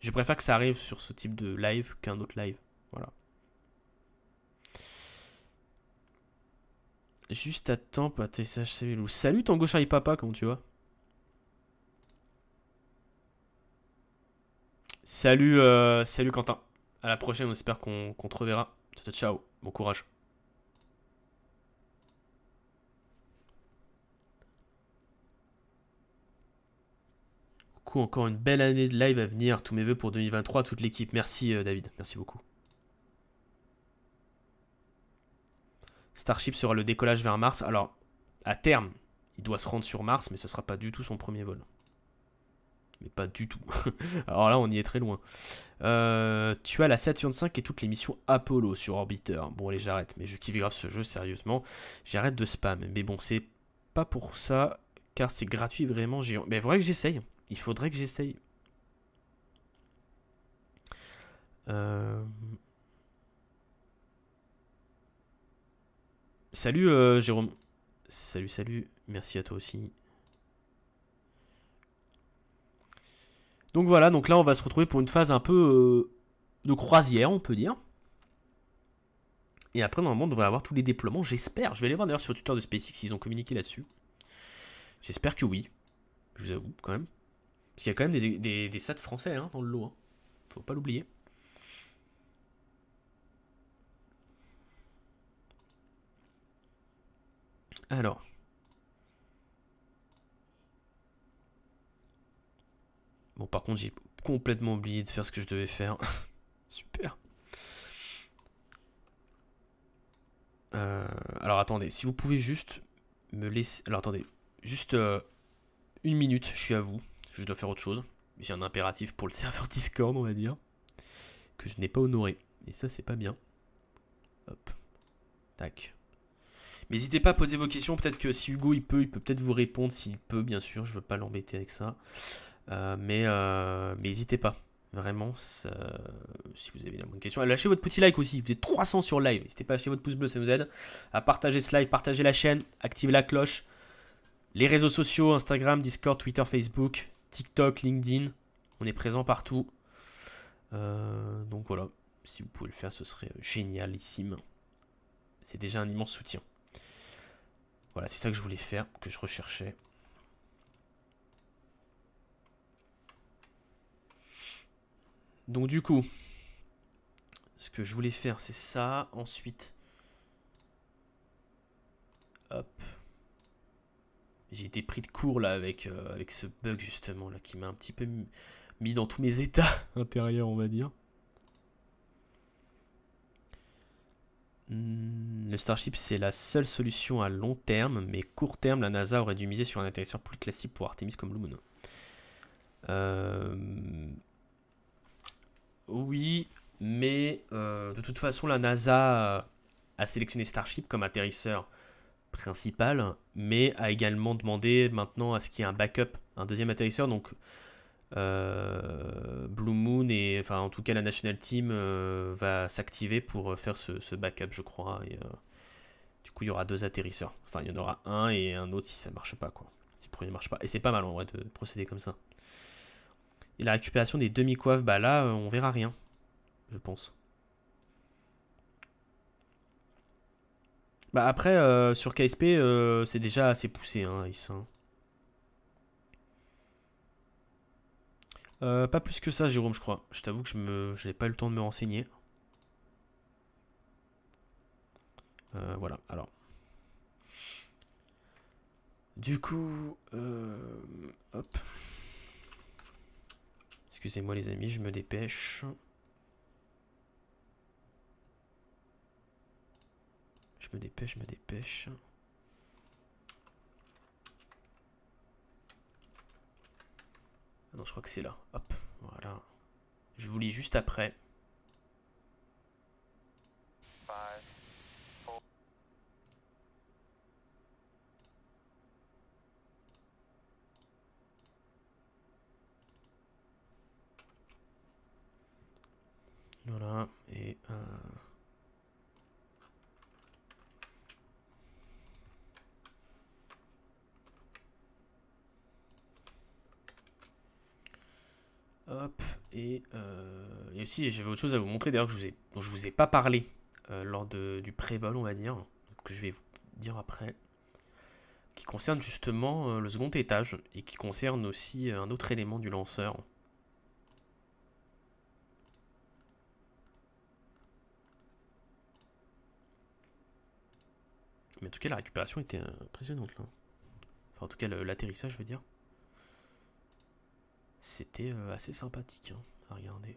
Je préfère que ça arrive sur ce type de live qu'un autre live. Voilà. Juste à temps, pas TSH Salut gauche à Papa, comment tu vois. Salut, euh, salut Quentin. À la prochaine, on espère qu'on te reverra. Ciao, ciao, bon courage. Coucou, encore une belle année de live à venir. Tous mes voeux pour 2023, toute l'équipe. Merci euh, David, merci beaucoup. Starship sera le décollage vers Mars. Alors, à terme, il doit se rendre sur Mars, mais ce ne sera pas du tout son premier vol. Mais pas du tout. Alors là, on y est très loin. Euh, tu as la Saturn 5 et toutes les missions Apollo sur Orbiter. Bon, allez, j'arrête. Mais je kiffe grave ce jeu, sérieusement. J'arrête de spam. Mais bon, c'est pas pour ça, car c'est gratuit vraiment géant. Mais il faudrait que j'essaye. Il faudrait que j'essaye. Euh... Salut euh, Jérôme. Salut, salut. Merci à toi aussi. Donc voilà, donc là on va se retrouver pour une phase un peu euh, de croisière, on peut dire. Et après, normalement, on devrait avoir tous les déploiements, j'espère. Je vais aller voir d'ailleurs sur le Twitter de SpaceX s'ils ont communiqué là-dessus. J'espère que oui. Je vous avoue, quand même. Parce qu'il y a quand même des, des, français hein, dans le lot. Hein. Faut pas l'oublier. Alors. Bon, par contre, j'ai complètement oublié de faire ce que je devais faire. Super. Euh, alors, attendez. Si vous pouvez juste me laisser... Alors, attendez. Juste euh, une minute, je suis à vous. Je dois faire autre chose. J'ai un impératif pour le serveur Discord, on va dire. Que je n'ai pas honoré. Et ça, c'est pas bien. Hop. Tac. Mais n'hésitez pas à poser vos questions. Peut-être que si Hugo il peut, il peut peut-être vous répondre. S'il peut, bien sûr, je veux pas l'embêter avec ça. Euh, euh, mais n'hésitez pas. Vraiment, si vous avez des questions question. Lâchez votre petit like aussi. Vous êtes 300 sur live. N'hésitez pas à lâcher votre pouce bleu, ça vous aide. À partager ce live, partager la chaîne, activer la cloche. Les réseaux sociaux, Instagram, Discord, Twitter, Facebook, TikTok, LinkedIn. On est présent partout. Euh, donc voilà, si vous pouvez le faire, ce serait génialissime. C'est déjà un immense soutien. Voilà, c'est ça que je voulais faire, que je recherchais. Donc du coup, ce que je voulais faire, c'est ça. Ensuite, hop. J'ai été pris de court là avec, euh, avec ce bug justement là qui m'a un petit peu mis dans tous mes états intérieurs, on va dire. Hmm, le Starship, c'est la seule solution à long terme, mais court terme, la NASA aurait dû miser sur un atterrisseur plus classique pour Artemis comme Lumino. Euh, oui, mais euh, de toute façon, la NASA a sélectionné Starship comme atterrisseur principal, mais a également demandé maintenant à ce qu'il y ait un backup, un deuxième atterrisseur. Donc, euh, Blue Moon et enfin en tout cas la national team euh, va s'activer pour euh, faire ce, backup, je crois. Et, du coup, il y aura deux atterrisseurs. Enfin, il y en aura un et un autre si ça marche pas, quoi. Si le premier marche pas. Et c'est pas mal en vrai de procéder comme ça. Et la récupération des demi-coiffes, bah là, on verra rien. Je pense. Bah après, sur KSP, c'est déjà assez poussé, hein, Hein. Euh, pas plus que ça, Jérôme, je crois. Je t'avoue que je n'ai pas eu le temps de me renseigner. Euh, voilà, alors. Du coup, euh, hop. Excusez-moi les amis, je me dépêche. Je me dépêche, je me dépêche. Ah non, je crois que c'est là. Hop, voilà. Je vous lis juste après. Voilà, et... Euh, Hop, euh, et, aussi j'avais autre chose à vous montrer d'ailleurs que je ne vous ai pas parlé euh, lors du pré on va dire, que je vais vous dire après, qui concerne justement euh, le second étage et qui concerne aussi un autre élément du lanceur. Mais en tout cas la récupération était impressionnante là. Enfin en tout cas l'atterrissage je veux dire. C'était euh, assez sympathique hein, à regarder.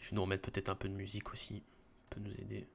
Je vais nous remettre peut-être un peu de musique aussi, peut nous aider.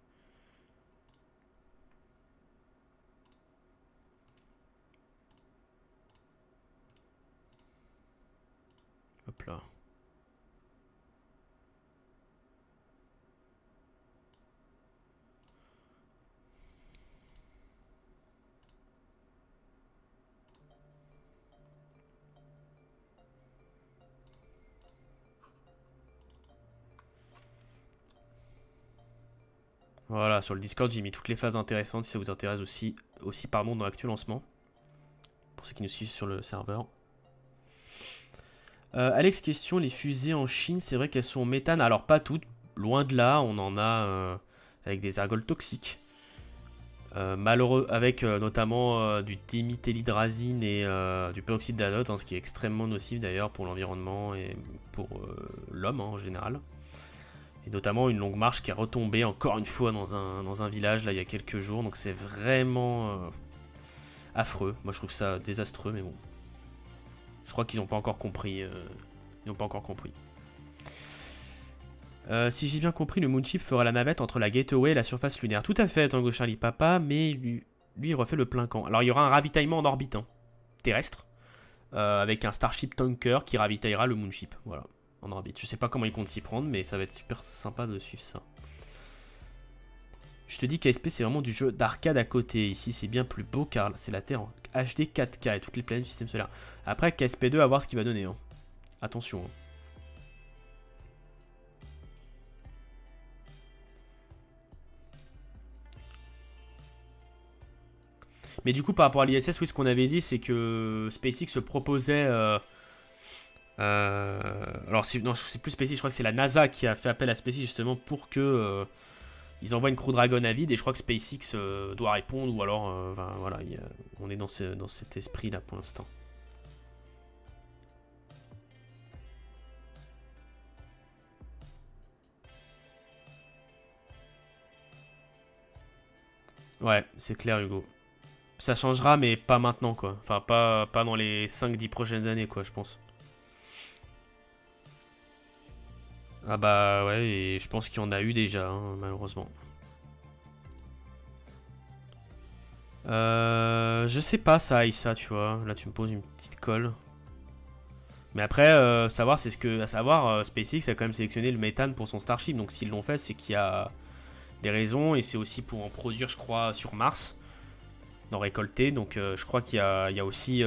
Voilà, sur le Discord, j'ai mis toutes les phases intéressantes si ça vous intéresse aussi, aussi pardon, dans l'actuel lancement. Pour ceux qui nous suivent sur le serveur. Euh, Alex, question, les fusées en Chine, c'est vrai qu'elles sont en méthane Alors pas toutes, loin de là, on en a euh, avec des ergols toxiques. Euh, malheureux, avec notamment du diméthylhydrazine et du peroxyde d'azote, hein, ce qui est extrêmement nocif d'ailleurs pour l'environnement et pour l'homme hein, en général. Et notamment une longue marche qui est retombée encore une fois dans un, dans un village là il y a quelques jours. Donc c'est vraiment euh, affreux. Moi je trouve ça désastreux, mais bon. Je crois qu'ils n'ont pas encore compris. Euh, ils n'ont pas encore compris. Euh, si j'ai bien compris, le Moonship fera la navette entre la Gateway et la surface lunaire. Tout à fait, Tango Charlie Papa, mais lui, lui il refait le plein camp. Alors il y aura un ravitaillement en orbite terrestre, avec un Starship Tanker qui ravitaillera le Moonship. Voilà en orbite. Je sais pas comment ils comptent s'y prendre, mais ça va être super sympa de suivre ça. Je te dis KSP, c'est vraiment du jeu d'arcade à côté. Ici, c'est bien plus beau car c'est la Terre en HD 4K et toutes les planètes du système solaire. Après, KSP2, à voir ce qu'il va donner. Hein. Attention. Hein. Mais du coup, par rapport à l'ISS, oui, ce qu'on avait dit, c'est que SpaceX se proposait euh, euh, alors, non, c'est plus Spacey, je crois que c'est la NASA qui a fait appel à Spacey justement pour que euh, ils envoient une Crew Dragon à vide et je crois que SpaceX euh, doit répondre ou alors voilà, on est dans, dans cet esprit là pour l'instant. Ouais, c'est clair Hugo. Ça changera mais pas maintenant quoi. Enfin pas, pas dans les 5-10 prochaines années quoi je pense. Ah bah ouais, et je pense qu'il y en a eu déjà, hein, malheureusement. Euh, je sais pas ça, Aïssa, tu vois. Là, tu me poses une petite colle. Mais après, euh, savoir, c'est ce que. À savoir, euh, SpaceX a quand même sélectionné le méthane pour son Starship. Donc, s'ils l'ont fait, c'est qu'il y a des raisons. Et c'est aussi pour en produire, je crois, sur Mars. D'en récolter. Donc, je crois qu'il y, y, a aussi. il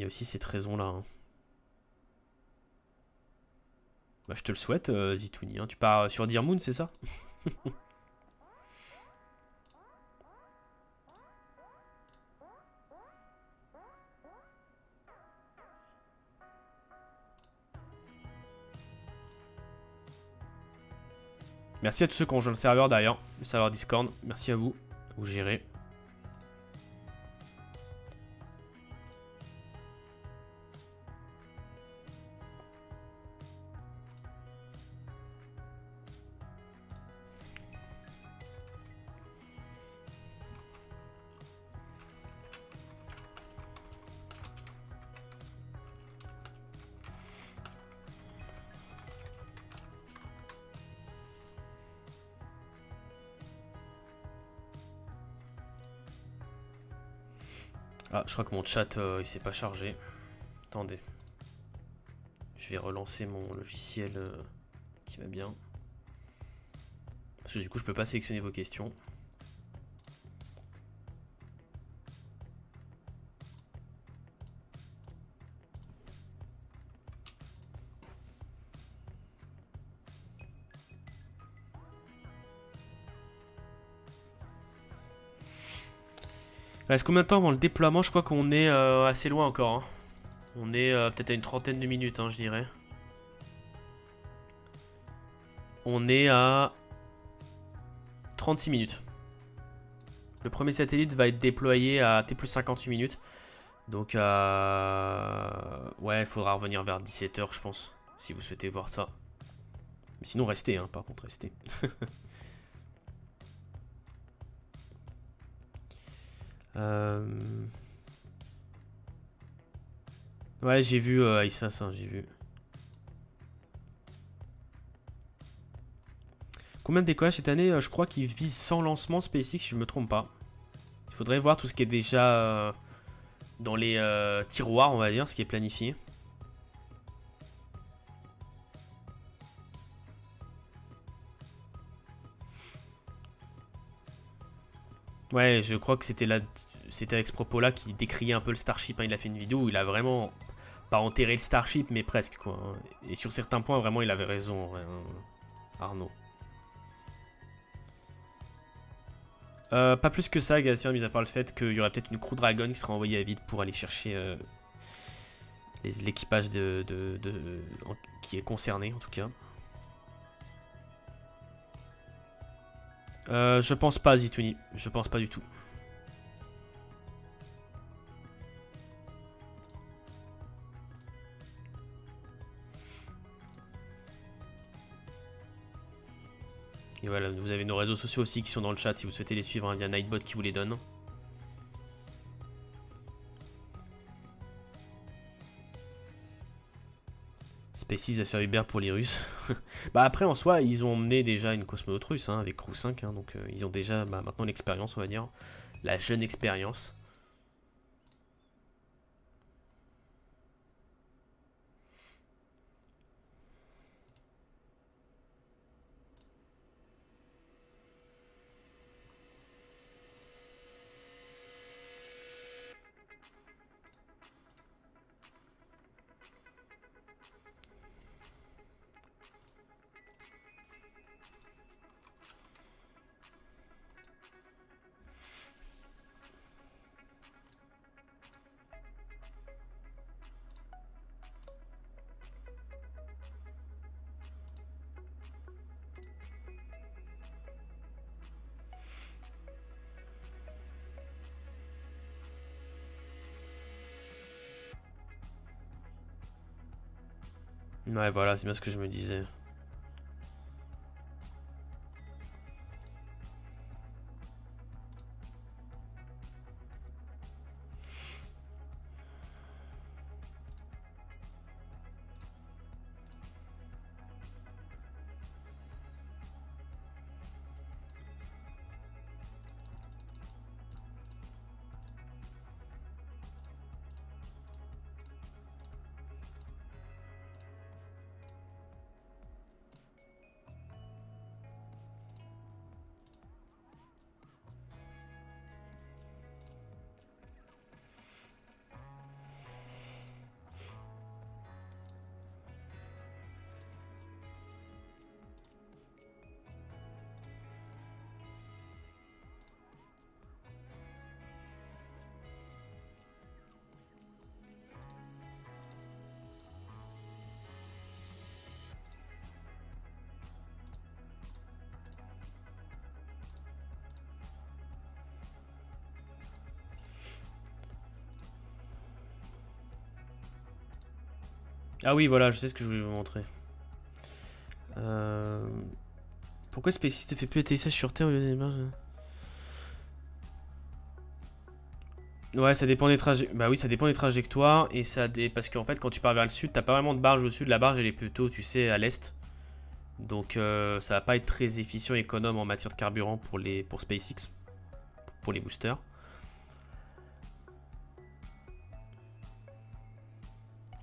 y a aussi cette raison-là. Hein. Bah, je te le souhaite, euh, Zitouni. Hein. Tu pars sur Dear Moon, c'est ça Merci à tous ceux qui ont joué le serveur d'ailleurs, le serveur Discord. Merci à vous, vous gérez. Je crois que mon chat, euh, il s'est pas chargé. Attendez. Je vais relancer mon logiciel euh, qui va bien. Parce que du coup, je peux pas sélectionner vos questions. Est-ce combien de temps avant le déploiement Je crois qu'on est euh, assez loin encore. Hein. On est euh, peut-être à une trentaine de minutes, hein, je dirais. On est à 36 minutes. Le premier satellite va être déployé à T plus 58 minutes. Donc, euh, ouais, il faudra revenir vers 17h, je pense, si vous souhaitez voir ça. Mais sinon, restez, hein, par contre, restez. Euh, ouais, j'ai vu Isas, euh, hein, j'ai vu. Combien de décollages cette année euh, Je crois qu'ils visent 100 lancements SpaceX, si je me trompe pas. Il faudrait voir tout ce qui est déjà dans les tiroirs, on va dire, ce qui est planifié. Ouais, je crois que c'était là, c'était avec ce propos-là qu'il décriait un peu le Starship. Hein. Il a fait une vidéo où il a vraiment pas enterré le Starship, mais presque quoi. Hein. Et sur certains points, vraiment, il avait raison, hein, Arnaud. Euh, pas plus que ça, Gassien, mis à part le fait qu'il y aurait peut-être une crew Dragon qui sera envoyée à vide pour aller chercher euh, l'équipage de, qui est concerné, en tout cas. Euh, je pense pas, Zitouni. Je pense pas du tout. Et voilà, vous avez nos réseaux sociaux aussi qui sont dans le chat si vous souhaitez les suivre. Hein. Il y a Nightbot qui vous les donne. P6 de faire Uber pour les Russes. bah après, en soi, ils ont mené déjà une cosmonaute russe hein, avec Crew hein, 5, donc euh, ils ont déjà bah, maintenant l'expérience, on va dire, la jeune expérience. Ouais, voilà, c'est bien ce que je me disais. Ah oui, voilà, je sais ce que je voulais vous montrer. Euh, pourquoi SpaceX ne fait plus atterrissage sur Terre au lieu des Ouais, ça dépend des trajectoires. Bah oui, ça dépend des trajectoires. Et ça dé... Parce qu'en fait, quand tu pars vers le sud, t'as pas vraiment de barge au sud. La barge, elle est plutôt, tu sais, à l'est. Donc euh, ça va pas être très efficient, et économe en matière de carburant pour, les... pour SpaceX. Pour les boosters.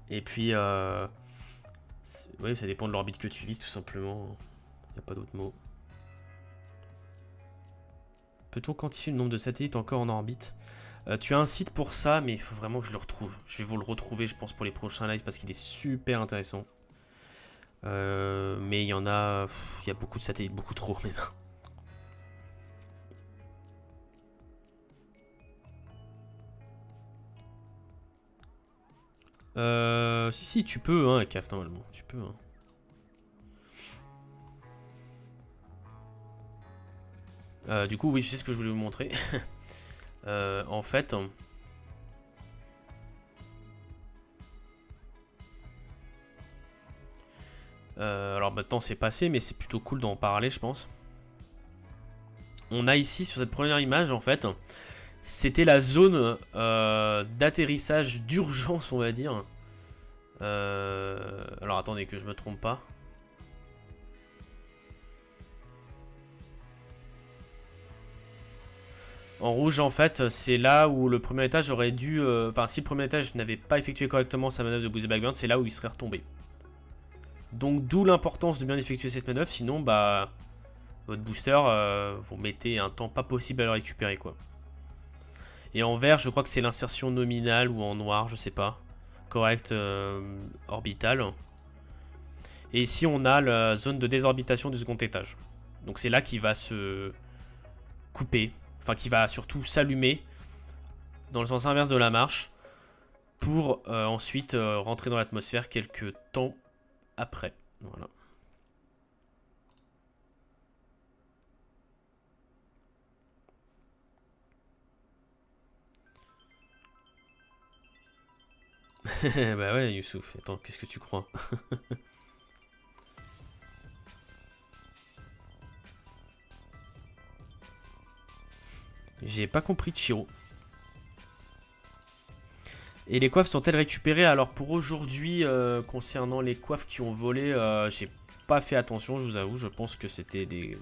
Et puis, euh, oui, ça dépend de l'orbite que tu vises, tout simplement. Il n'y a pas d'autre mot. Peut-on quantifier le nombre de satellites encore en orbite euh, Tu as un site pour ça, mais il faut vraiment que je le retrouve. Je vais vous le retrouver, je pense, pour les prochains lives, parce qu'il est super intéressant. Euh, mais il y en a... Il y a beaucoup de satellites, beaucoup trop, même. Euh, si, si, tu peux, hein, CAF, normalement. Tu peux, hein. Euh, du coup, oui, je sais ce que je voulais vous montrer. Euh, en fait... Euh, alors maintenant c'est passé, mais c'est plutôt cool d'en parler, je pense. On a ici, sur cette première image, en fait, c'était la zone euh, d'atterrissage d'urgence, on va dire. Euh, alors attendez que je me trompe pas. En rouge, en fait, c'est là où le premier étage aurait dû... Euh, enfin, si le premier étage n'avait pas effectué correctement sa manœuvre de booster backburn, c'est là où il serait retombé. Donc, d'où l'importance de bien effectuer cette manœuvre, sinon, bah... Votre booster, vous mettez un temps pas possible à le récupérer, quoi. Et en vert, je crois que c'est l'insertion nominale ou en noir, je sais pas. Correct, euh, orbital. Et ici, on a la zone de désorbitation du second étage. Donc c'est là qui va se couper, enfin qui va surtout s'allumer dans le sens inverse de la marche pour euh, ensuite euh, rentrer dans l'atmosphère quelques temps après. Voilà. bah ouais, Youssouf, attends, qu'est-ce que tu crois J'ai pas compris de Chiro. Et les coiffes sont-elles récupérées Alors pour aujourd'hui, euh, concernant les coiffes qui ont volé, euh, j'ai pas fait attention, je vous avoue. Je pense que c'était des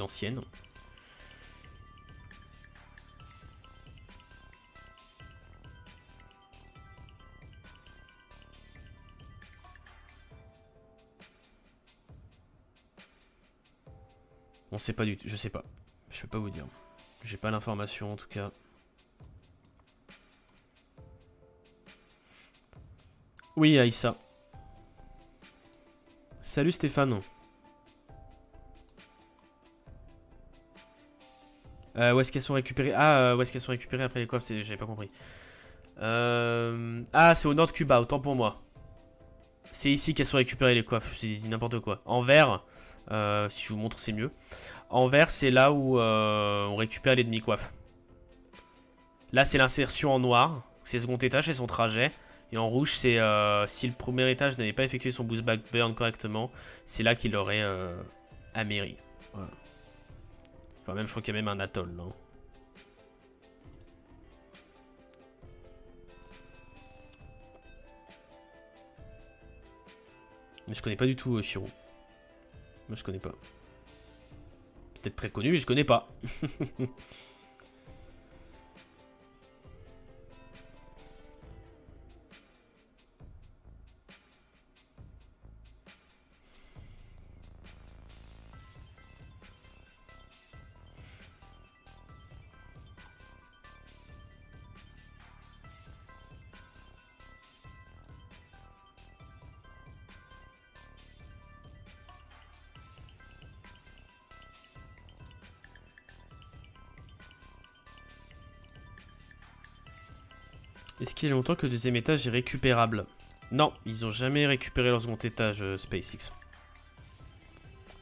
anciennes. On sait pas du tout, je sais pas. Je peux pas vous dire. J'ai pas l'information en tout cas. Oui, Aïssa. Salut Stéphane. Euh, où est-ce qu'elles sont récupérées Ah, euh, où est-ce qu'elles sont récupérées après les coiffes J'avais pas compris. Euh, ah, c'est au nord de Cuba, autant pour moi. C'est ici qu'elles sont récupérées les coiffes, je dit n'importe quoi. En vert, euh, si je vous montre, c'est mieux. En vert, c'est là où euh, on récupère les demi-coiffes. Là, c'est l'insertion en noir. C'est second étage et son trajet. Et en rouge, c'est euh, si le premier étage n'avait pas effectué son boost back burn correctement, c'est là qu'il aurait améri. Enfin, même, je crois qu'il y a même un atoll. Hein. Mais je connais pas du tout Shiro. Moi, je connais pas. C'est peut-être très connu, mais je connais pas. longtemps que le deuxième étage est récupérable. Non, ils ont jamais récupéré leur second étage, euh, SpaceX.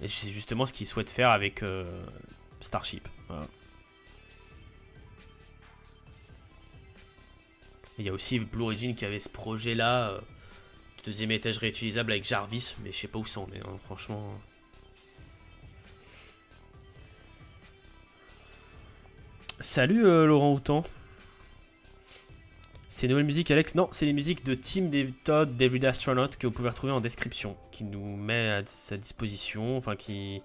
Et c'est justement ce qu'ils souhaitent faire avec euh, Starship. Il y a aussi Blue Origin qui avait ce projet-là, euh, deuxième étage réutilisable avec Jarvis, mais je sais pas où ça en est, hein, franchement. Salut Laurent Houtan. Ces nouvelles musiques, Alex Non, c'est les musiques de Tim Todd, David Astronaut, que vous pouvez retrouver en description, qui nous met à sa disposition, enfin qui,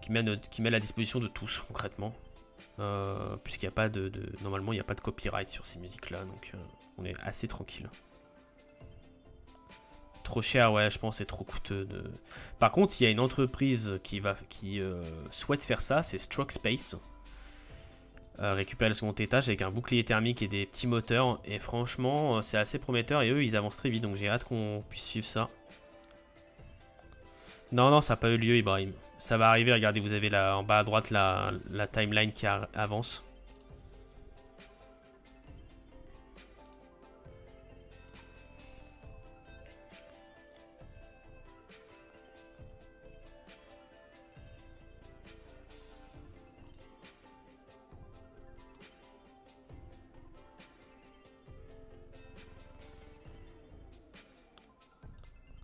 qui, met, à qui met à la disposition de tous, concrètement. Euh, puisqu'il n'y a pas de, Normalement, il n'y a pas de copyright sur ces musiques-là, donc euh, on est assez tranquille. Trop cher, ouais, je pense, c'est trop coûteux. De... Par contre, il y a une entreprise qui, va, qui euh, souhaite faire ça, c'est Stroke Space. Euh, récupère récupérer le second étage avec un bouclier thermique et des petits moteurs. Et franchement, euh, c'est assez prometteur et eux, ils avancent très vite. Donc j'ai hâte qu'on puisse suivre ça. Non, non, ça n'a pas eu lieu, Ibrahim. Ça va arriver, regardez, vous avez là, en bas à droite la, la timeline qui avance.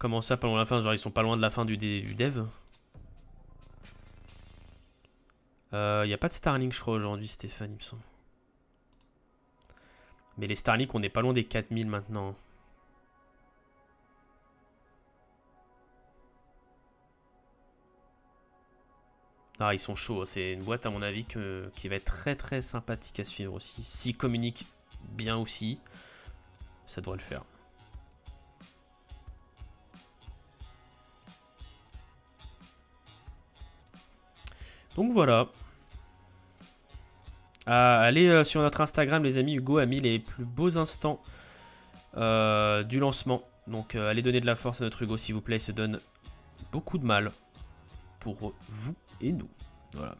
Comment ça, pas la fin Genre, ils sont pas loin de la fin du, dev Il euh, n'y a pas de Starlink, je crois, aujourd'hui, Stéphane, il me semble. Mais les Starlink, on n'est pas loin des 4000 maintenant. Ah, ils sont chauds. Hein. C'est une boîte, à mon avis, que, qui va être très très sympathique à suivre aussi. S'ils communiquent bien aussi, ça devrait le faire. Donc voilà. Euh, allez euh, sur notre Instagram, les amis. Hugo a mis les plus beaux instants euh, du lancement. Donc allez donner de la force à notre Hugo, s'il vous plaît. Il se donne beaucoup de mal pour vous et nous. Voilà.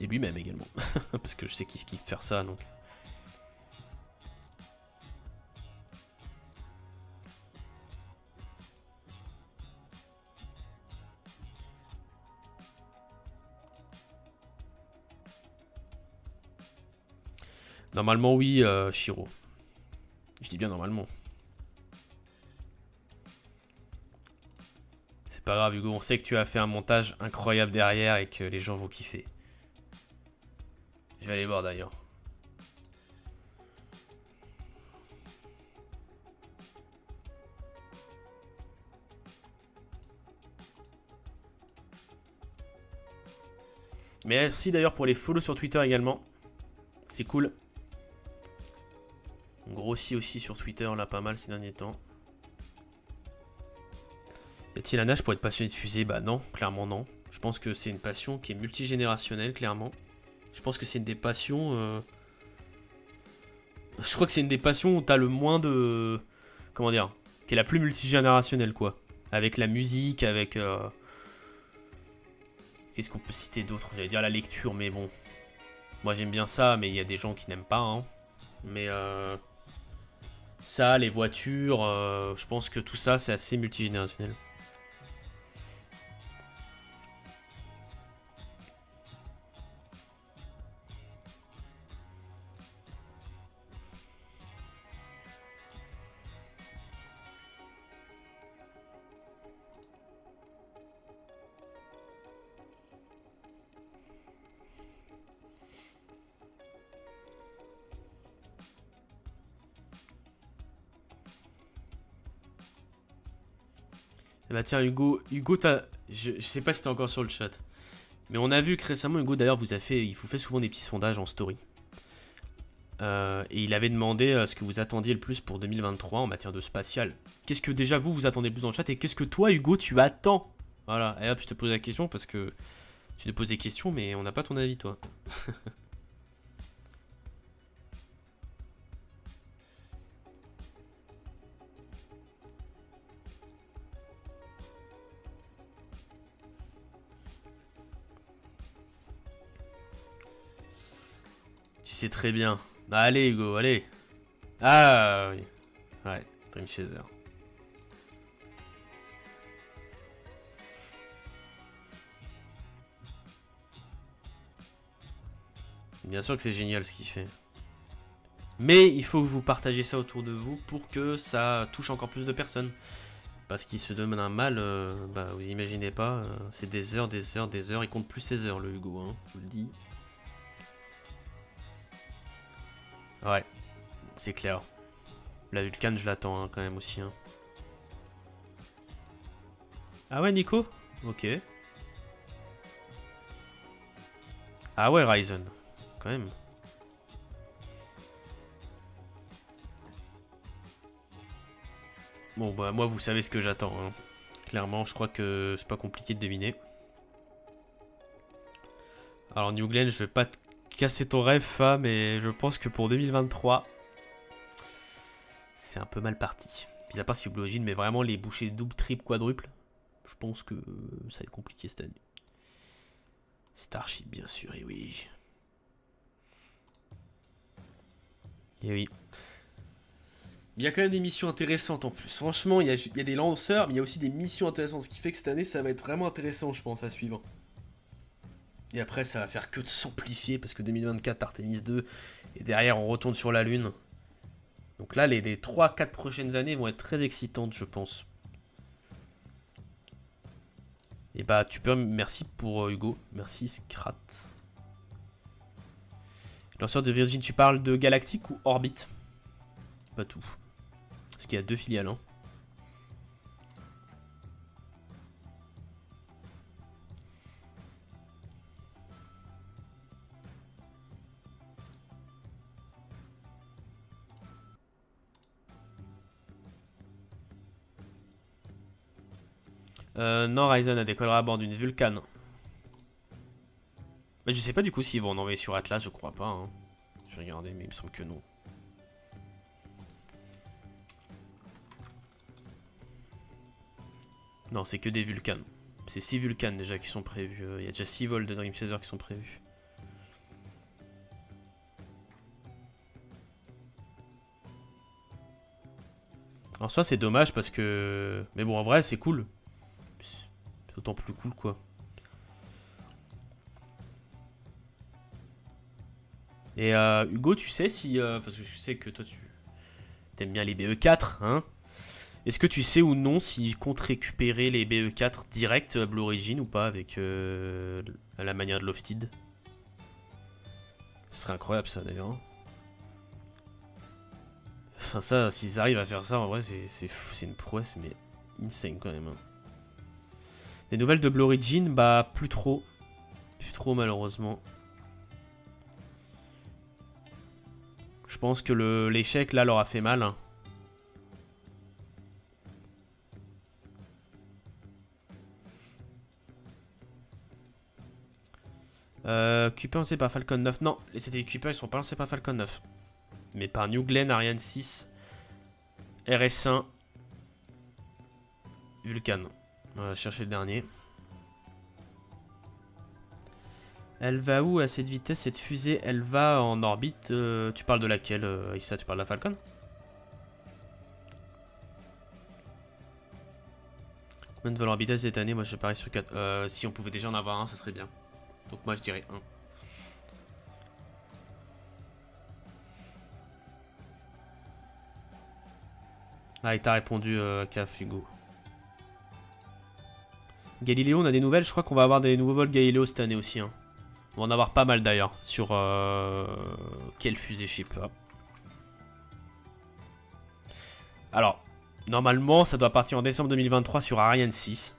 Et lui-même également. Parce que je sais qu'il kiffe faire ça, donc... Normalement, oui, euh, Shiro. Je dis bien normalement. C'est pas grave, Hugo. On sait que tu as fait un montage incroyable derrière et que les gens vont kiffer. Je vais aller voir d'ailleurs. Merci d'ailleurs pour les follow sur Twitter également. C'est cool. On grossit aussi sur Twitter là pas mal ces derniers temps. Y a-t-il un âge pour être passionné de fusée Bah non, clairement non. Je pense que c'est une passion qui est multigénérationnelle, clairement. Je pense que c'est une des passions. Euh, je crois que c'est une des passions où t'as le moins de. Comment dire Qui est la plus multigénérationnelle, quoi. Avec la musique, avec. Euh, qu'est-ce qu'on peut citer d'autre J'allais dire la lecture, mais bon. Moi j'aime bien ça, mais il y a des gens qui n'aiment pas. Hein. Mais euh ça, les voitures, euh, je pense que tout ça, c'est assez multigénérationnel. bah tiens, Hugo, Hugo t'as... Je, sais pas si t'es encore sur le chat. Mais on a vu que récemment, Hugo d'ailleurs, vous a fait, il vous fait souvent des petits sondages en story. Euh, et il avait demandé euh, ce que vous attendiez le plus pour 2023 en matière de spatial. Qu'est-ce que déjà vous, vous attendez le plus dans le chat et qu'est-ce que toi, Hugo, tu attends Voilà, et hop, je te pose la question parce que tu te poses des questions, mais on n'a pas ton avis, toi. C'est très bien. Ah, allez, Hugo, allez. Ah oui. Ouais, Bien sûr que c'est génial ce qu'il fait. Mais il faut que vous partagez ça autour de vous pour que ça touche encore plus de personnes. Parce qu'il se donne un mal, euh, bah, vous imaginez pas, euh, c'est des heures, des heures, des heures, il compte plus ses heures le Hugo, hein, je vous le dis. Ouais, c'est clair. La Vulcan, je l'attends hein, quand même aussi. Hein. Ah ouais, Nico Ok. Ah ouais, Ryzen. Quand même. Bon, bah, moi, vous savez ce que j'attends. Hein. Clairement, je crois que c'est pas compliqué de deviner. Alors, New Glenn, je vais pas Casser ton rêve, Fa mais je pense que pour 2023, c'est un peu mal parti. Mis à part si Blue mais vraiment les bouchées double, triple, quadruple, je pense que ça va être compliqué cette année. Starship, bien sûr, et oui. Et oui. Il y a quand même des missions intéressantes en plus. Franchement, il y a des lanceurs, mais il y a aussi des missions intéressantes. Ce qui fait que cette année, ça va être vraiment intéressant, je pense, à suivre. Et après, ça va faire que de s'amplifier parce que 2024, Artemis 2. Et derrière, on retourne sur la Lune. Donc là, les, les 3-4 prochaines années vont être très excitantes, je pense. Et bah, tu peux. Merci pour euh, Hugo. Merci, Scrat. Lanceur de Virgin, tu parles de Galactique ou Orbite Pas tout. Parce qu'il y a deux filiales. Hein. Euh, non, Ryzen a décollé à bord d'une Vulcan. Mais je sais pas du coup s'ils vont en envoyer sur Atlas, je crois pas. Hein. Je vais regarder, mais il me semble que non. Non, c'est que des Vulcanes. C'est 6 Vulcanes déjà qui sont prévus. Il y a déjà 6 vols de Dream Chaser qui sont prévus. En soi, c'est dommage parce que... Mais bon, en vrai, c'est cool d'autant plus cool quoi. Et euh, Hugo, tu sais si... Euh, parce que je sais que toi, tu aimes bien les BE4, hein Est-ce que tu sais ou non s'ils comptent récupérer les BE4 direct à euh, Blue Origin ou pas avec la manière de Lofted Ce serait incroyable ça d'ailleurs. Hein. Enfin ça, s'ils arrivent à faire ça, en vrai, c'est une prouesse, mais insane quand même. Hein. Les nouvelles de Blue Origin, Bah, plus trop. Plus trop, malheureusement. Je pense que l'échec, là, leur a fait mal. Hein. Euh. Euh, par sait pas Falcon 9. Non, les CTI Cupé, ils sont pas lancés par Falcon 9. Mais par New Glenn, Ariane 6, RS1, Vulcan. On va chercher le dernier. Elle va où à cette vitesse, cette fusée Elle va en orbite. Euh, tu parles de laquelle, Issa euh, Tu parles de la Falcon Combien de valeurs cette année Moi, je parie sur 4. Euh, si on pouvait déjà en avoir un, ce serait bien. Donc moi, je dirais 1. Ah, il t'a répondu, euh, Hugo. Galiléo, on a des nouvelles. Je crois qu'on va avoir des nouveaux vols Galiléo cette année aussi. Hein. On va en avoir pas mal d'ailleurs. Sur euh, quel quelle fusée, je sais pas. Alors, normalement, ça doit partir en décembre 2023 sur Ariane 6.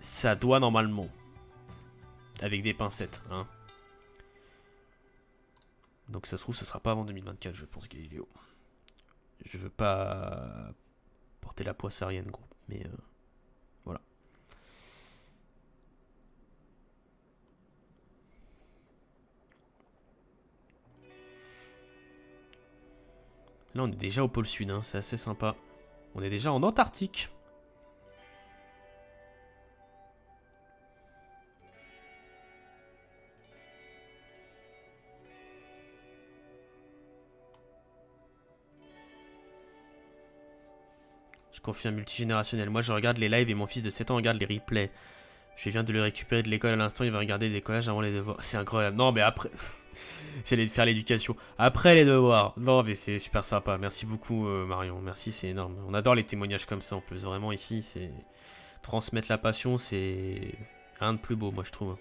Ça doit normalement. Avec des pincettes, hein. Donc ça se trouve, ça sera pas avant 2024, je pense, Galileo. Je veux pas porter la poisse Ariane Group, mais... Euh, Là, on est déjà au pôle sud, hein, c'est assez sympa. On est déjà en Antarctique. Je confirme multigénérationnel. Moi, je regarde les lives et mon fils de 7 ans regarde les replays. Je viens de le récupérer de l'école à l'instant, il va regarder des décollage avant les devoirs. C'est incroyable. Non, mais après... J'allais faire l'éducation. Après les devoirs. Non, mais c'est super sympa. Merci beaucoup, euh, Marion. Merci, c'est énorme. On adore les témoignages comme ça, en plus. Vraiment, ici, c'est... Transmettre la passion, c'est... Un de plus beau, moi, je trouve.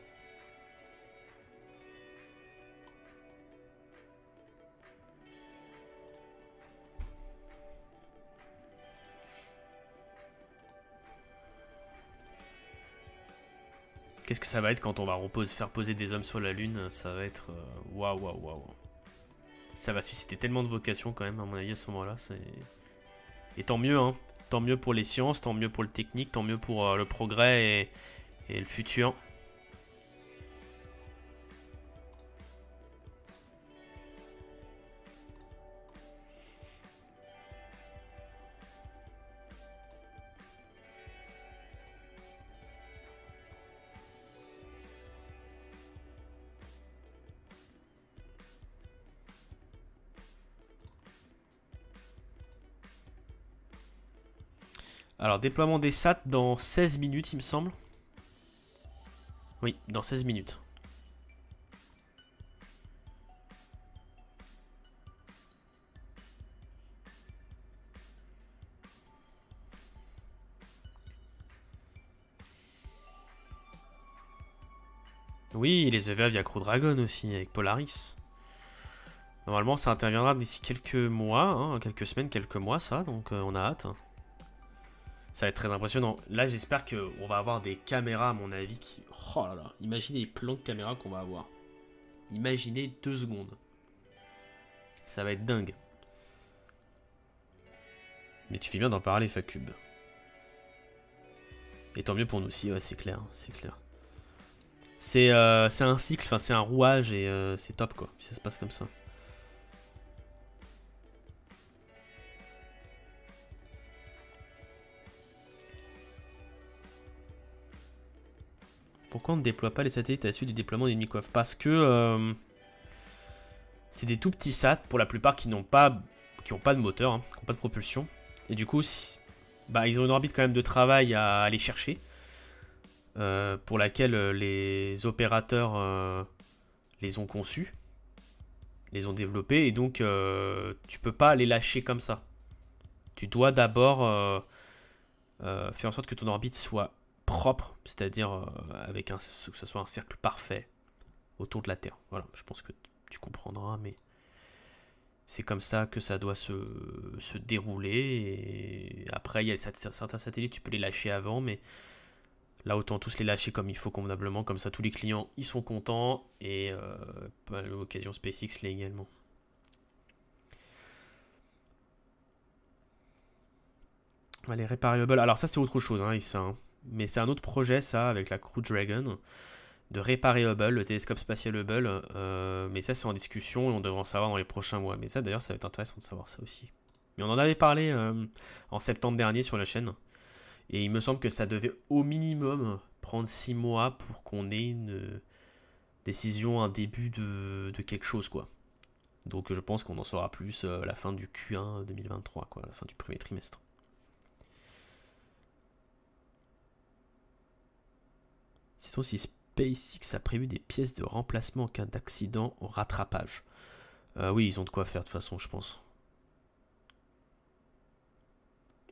Qu'est-ce que ça va être quand on va faire poser des hommes sur la Lune hein, Ça va être... Euh, waouh, waouh, waouh. Ça va susciter tellement de vocations quand même, à mon avis, à ce moment-là. c'est Et tant mieux, hein. Tant mieux pour les sciences, tant mieux pour le technique, tant mieux pour euh, le progrès et le futur. déploiement des SAT dans 16 minutes, il me semble. Oui, dans 16 minutes. Oui, les EVA via Crew Dragon aussi, avec Polaris. Normalement, ça interviendra d'ici quelques mois, hein, quelques semaines, quelques mois, ça, donc euh, on a hâte ça va être très impressionnant. Là, j'espère qu'on va avoir des caméras, à mon avis, qui... Oh là là, imaginez les plans de caméras qu'on va avoir. Imaginez deux secondes. Ça va être dingue. Mais tu fais bien d'en parler, Facube. Et tant mieux pour nous, aussi, ouais, c'est clair, c'est clair. C'est euh, un cycle, enfin c'est un rouage et euh, c'est top quoi, si ça se passe comme ça. Pourquoi on ne déploie pas les satellites à la suite du déploiement des nikov Parce que euh, c'est des tout petits sat pour la plupart qui n'ont pas, qui pas de moteur, hein, qui n'ont pas de propulsion. Et du coup, bah, ils ont une orbite quand même de travail à aller chercher. Euh, pour laquelle euh, les opérateurs les ont conçus, les ont développés, et donc euh, tu peux pas les lâcher comme ça. Tu dois d'abord faire en sorte que ton orbite soit propre, c'est-à-dire euh, avec un, que ce soit un cercle parfait autour de la Terre. Voilà, je pense que tu comprendras, mais c'est comme ça que ça doit se, dérouler. après, il y a certains satellites, tu peux les lâcher avant, mais là, autant tous les lâcher comme il faut convenablement. Comme ça, tous les clients, ils sont contents. Et euh, l'occasion SpaceX l'est également. Allez, réparable. Alors ça, c'est autre chose, hein, ça. Mais c'est un autre projet, ça, avec la Crew Dragon, de réparer Hubble, le télescope spatial Hubble. Euh, mais ça, c'est en discussion et on devrait en savoir dans les prochains mois. Mais ça, d'ailleurs, ça va être intéressant de savoir ça aussi. Mais on en avait parlé euh, en septembre dernier sur la chaîne. Et il me semble que ça devait au minimum prendre six mois pour qu'on ait une décision, un début de, quelque chose, quoi. Donc je pense qu'on en saura plus euh, à la fin du Q1 2023, quoi, à la fin du premier trimestre. C'est aussi SpaceX a prévu des pièces de remplacement en cas d'accident au rattrapage. Euh, oui, ils ont de quoi faire de toute façon, je pense.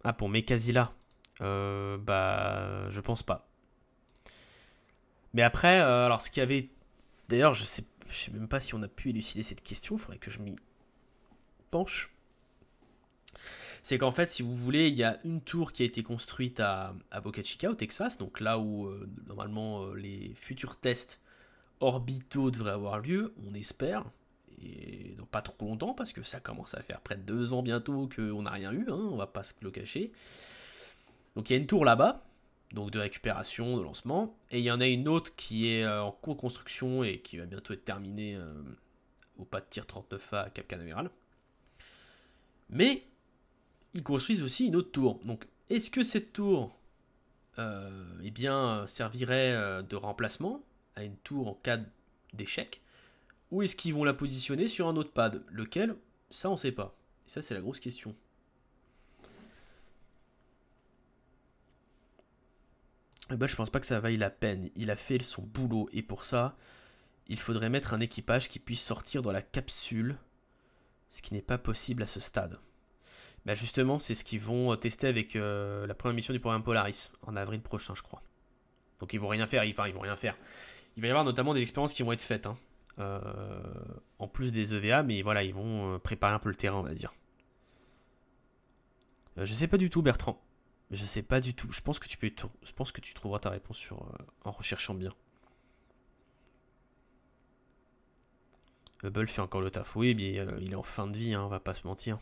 Ah, pour Mekazila euh, Bah, je pense pas. Mais après, euh, alors ce qu'il y avait... D'ailleurs, je sais, je sais même pas si on a pu élucider cette question, il faudrait que je m'y penche. C'est qu'en fait, si vous voulez, il y a une tour qui a été construite à, Boca Chica, au Texas, donc là où euh, normalement euh, les futurs tests orbitaux devraient avoir lieu, on espère. Et donc pas trop longtemps, parce que ça commence à faire près de deux ans bientôt qu'on n'a rien eu, hein, on va pas se le cacher. Donc il y a une tour là-bas, donc de récupération, de lancement. Et il y en a une autre qui est euh, en cours construction et qui va bientôt être terminée au pas de tir 39A à Cap Canaveral. Mais ils construisent aussi une autre tour. Donc, est-ce que cette tour euh, eh bien, servirait euh, de remplacement à une tour en cas d'échec Ou est-ce qu'ils vont la positionner sur un autre pad Lequel Ça, on ne sait pas. Et ça, c'est la grosse question. Eh ben, je pense pas que ça vaille la peine. Il a fait son boulot et pour ça, il faudrait mettre un équipage qui puisse sortir dans la capsule, ce qui n'est pas possible à ce stade bah justement, c'est ce qu'ils vont euh, tester avec euh, la première mission du programme Polaris, en avril prochain, je crois. Donc ils vont rien faire, enfin ils vont rien faire. Il va y avoir notamment des expériences qui vont être faites, hein, euh, en plus des EVA, mais voilà, ils vont préparer un peu le terrain, on va dire. je sais pas du tout, Bertrand. Je sais pas du tout. Je pense que tu peux, je pense que tu trouveras ta réponse en recherchant bien. Hubble fait encore le taf. Oui, mais il est en fin de vie, hein, on va pas se mentir.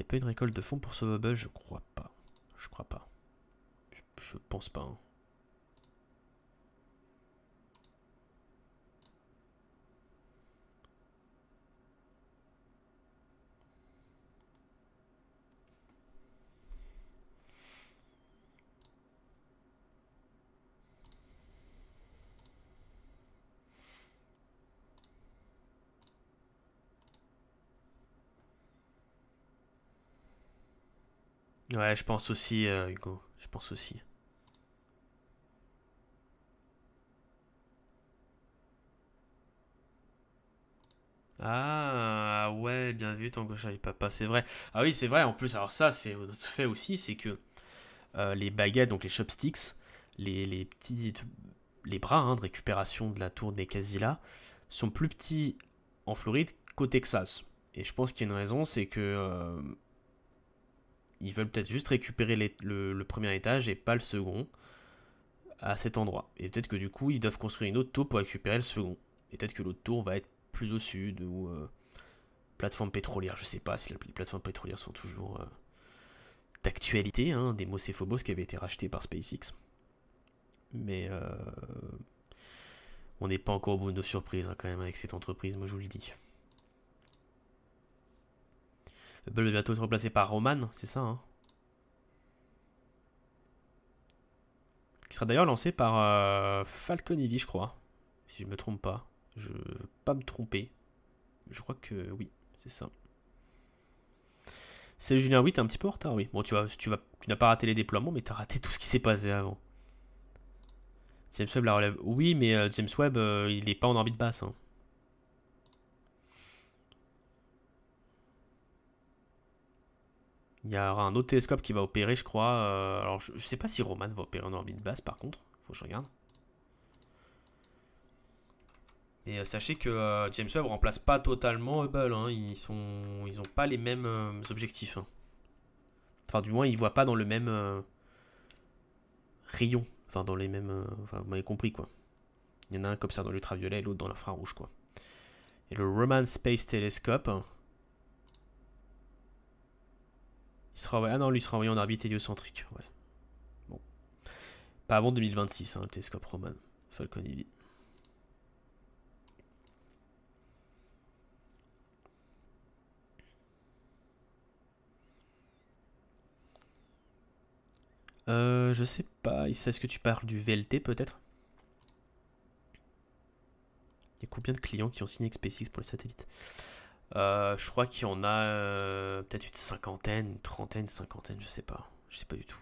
n'y a pas une récolte de fonds pour ce mobile, je crois pas. Je crois pas. Je, pense pas. Hein. Ouais, je pense aussi, euh, Hugo. Je pense aussi. Ah ouais, bien vu, tant que j'avais pas pas, c'est vrai. Ah oui, c'est vrai, en plus, alors ça, c'est autre fait aussi, c'est que euh, les baguettes, donc les chopsticks, les, les petits les bras hein, de récupération de la tour des Casillas sont plus petits en Floride qu'au Texas. Et je pense qu'il y a une raison, c'est que euh, ils veulent peut-être juste récupérer le, premier étage et pas le second à cet endroit. Et peut-être que du coup, ils doivent construire une autre tour pour récupérer le second. Et peut-être que l'autre tour va être plus au sud ou euh, plateforme pétrolière. Je sais pas si les plateformes pétrolières sont toujours euh, d'actualité. Hein, des Moséphobos qui avaient été rachetés par SpaceX. Mais euh, on n'est pas encore au bout de nos surprises hein, quand même avec cette entreprise, moi je vous le dis le va bientôt être remplacé par Roman, c'est ça. Hein Qui sera d'ailleurs lancé par euh, Falcon Heavy, je crois. Si je me trompe pas. Je veux pas me tromper. Je crois que oui, c'est ça. C'est Julien, oui, un petit peu en retard, oui. Bon, tu, tu, vas, tu n'as pas raté les déploiements, mais t'as raté tout ce qui s'est passé avant. James Webb la relève. Oui, mais euh, James Webb, euh, il n'est pas en orbite basse. Hein. Il y aura un autre télescope qui va opérer, je crois. Euh, alors, je, sais pas si Roman va opérer en orbite basse, par contre. Faut que je regarde. Et euh, sachez que euh, James Webb remplace pas totalement Hubble. Hein. Ils sont, ils ont pas les mêmes objectifs. Hein. Enfin, du moins, ils voient pas dans le même rayon. Enfin, dans les mêmes. enfin, vous m'avez compris, quoi. Il y en a un comme ça dans l'ultraviolet et l'autre dans l'infrarouge, quoi. Et le Roman Space Telescope. ah non, lui sera envoyé en orbite héliocentrique. Bon. Pas avant 2026, hein, le télescope Roman. Falcon Heavy. Euh, je sais pas. Est-ce que tu parles du VLT peut-être Il y a combien de clients qui ont signé XP6 pour les satellites euh, je crois qu'il y en a euh, peut-être une cinquantaine, trentaine, cinquantaine, je sais pas. Je sais pas du tout.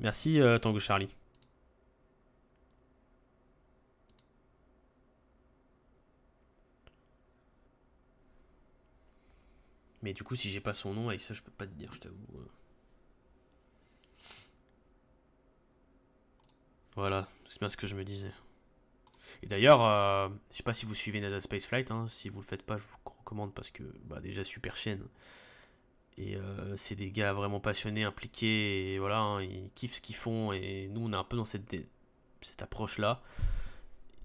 Merci euh, Tango Charlie. Mais du coup, si j'ai pas son nom avec ça, je peux pas te dire, je t'avoue. Voilà, c'est bien ce que je me disais. Et d'ailleurs, euh, je sais pas si vous suivez NASA Space Flight, hein. si vous le faites pas, je vous recommande parce que bah, déjà super chaîne. Et euh, c'est des gars vraiment passionnés, impliqués, et voilà, hein. ils kiffent ce qu'ils font. Et nous, on est un peu dans cette, cette approche-là.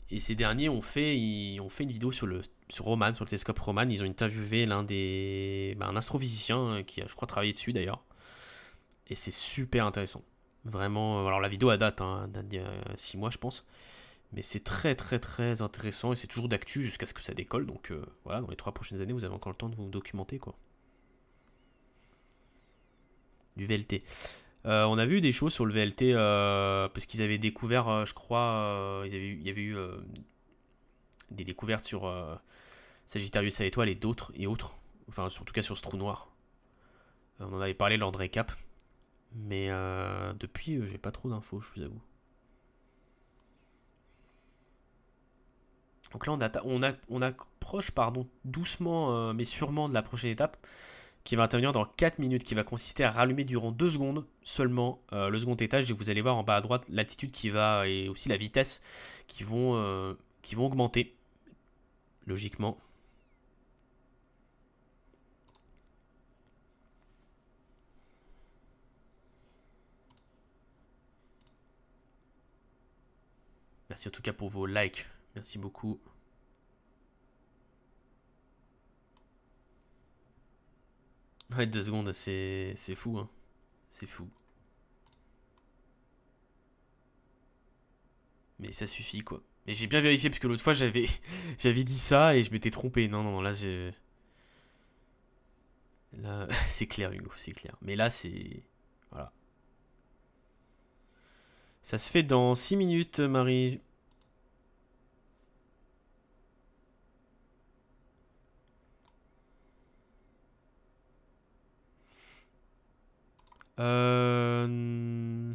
Et ces derniers ont fait, ils fait une vidéo sur le sur Roman, sur le télescope Roman. Ils ont interviewé l'un des, bah, un astrophysicien euh, qui a, je crois, travaillé dessus d'ailleurs. Et c'est super intéressant. Vraiment, alors la vidéo a date, hein, date d'il y a 6 mois, je pense. Mais c'est très très très intéressant et c'est toujours d'actu jusqu'à ce que ça décolle. Donc euh, voilà, dans les trois prochaines années, vous avez encore le temps de vous documenter quoi. Du VLT. Euh, on a vu des choses sur le VLT euh, parce qu'ils avaient découvert, je crois, il y avait eu des découvertes sur Sagittarius à étoile et d'autres et autres. Enfin, en tout cas sur ce trou noir. on en avait parlé lors de récap. Mais depuis, j'ai pas trop d'infos, je vous avoue. Donc là, on, on, approche pardon, doucement euh, mais sûrement de la prochaine étape qui va intervenir dans 4 minutes, qui va consister à rallumer durant 2 secondes seulement euh, le second étage. Et vous allez voir en bas à droite l'altitude qui va et aussi la vitesse qui vont, euh, qui vont augmenter logiquement. Merci en tout cas pour vos likes. Merci beaucoup. Ouais, deux secondes, c'est fou. Hein. C'est fou. Mais ça suffit, quoi. Mais j'ai bien vérifié, puisque l'autre fois, j'avais j'avais dit ça et je m'étais trompé. Non, non, là, j'ai... Là, c'est clair, Hugo, c'est clair. Mais là, c'est... Voilà. Ça se fait dans 6 minutes, Marie. Euh...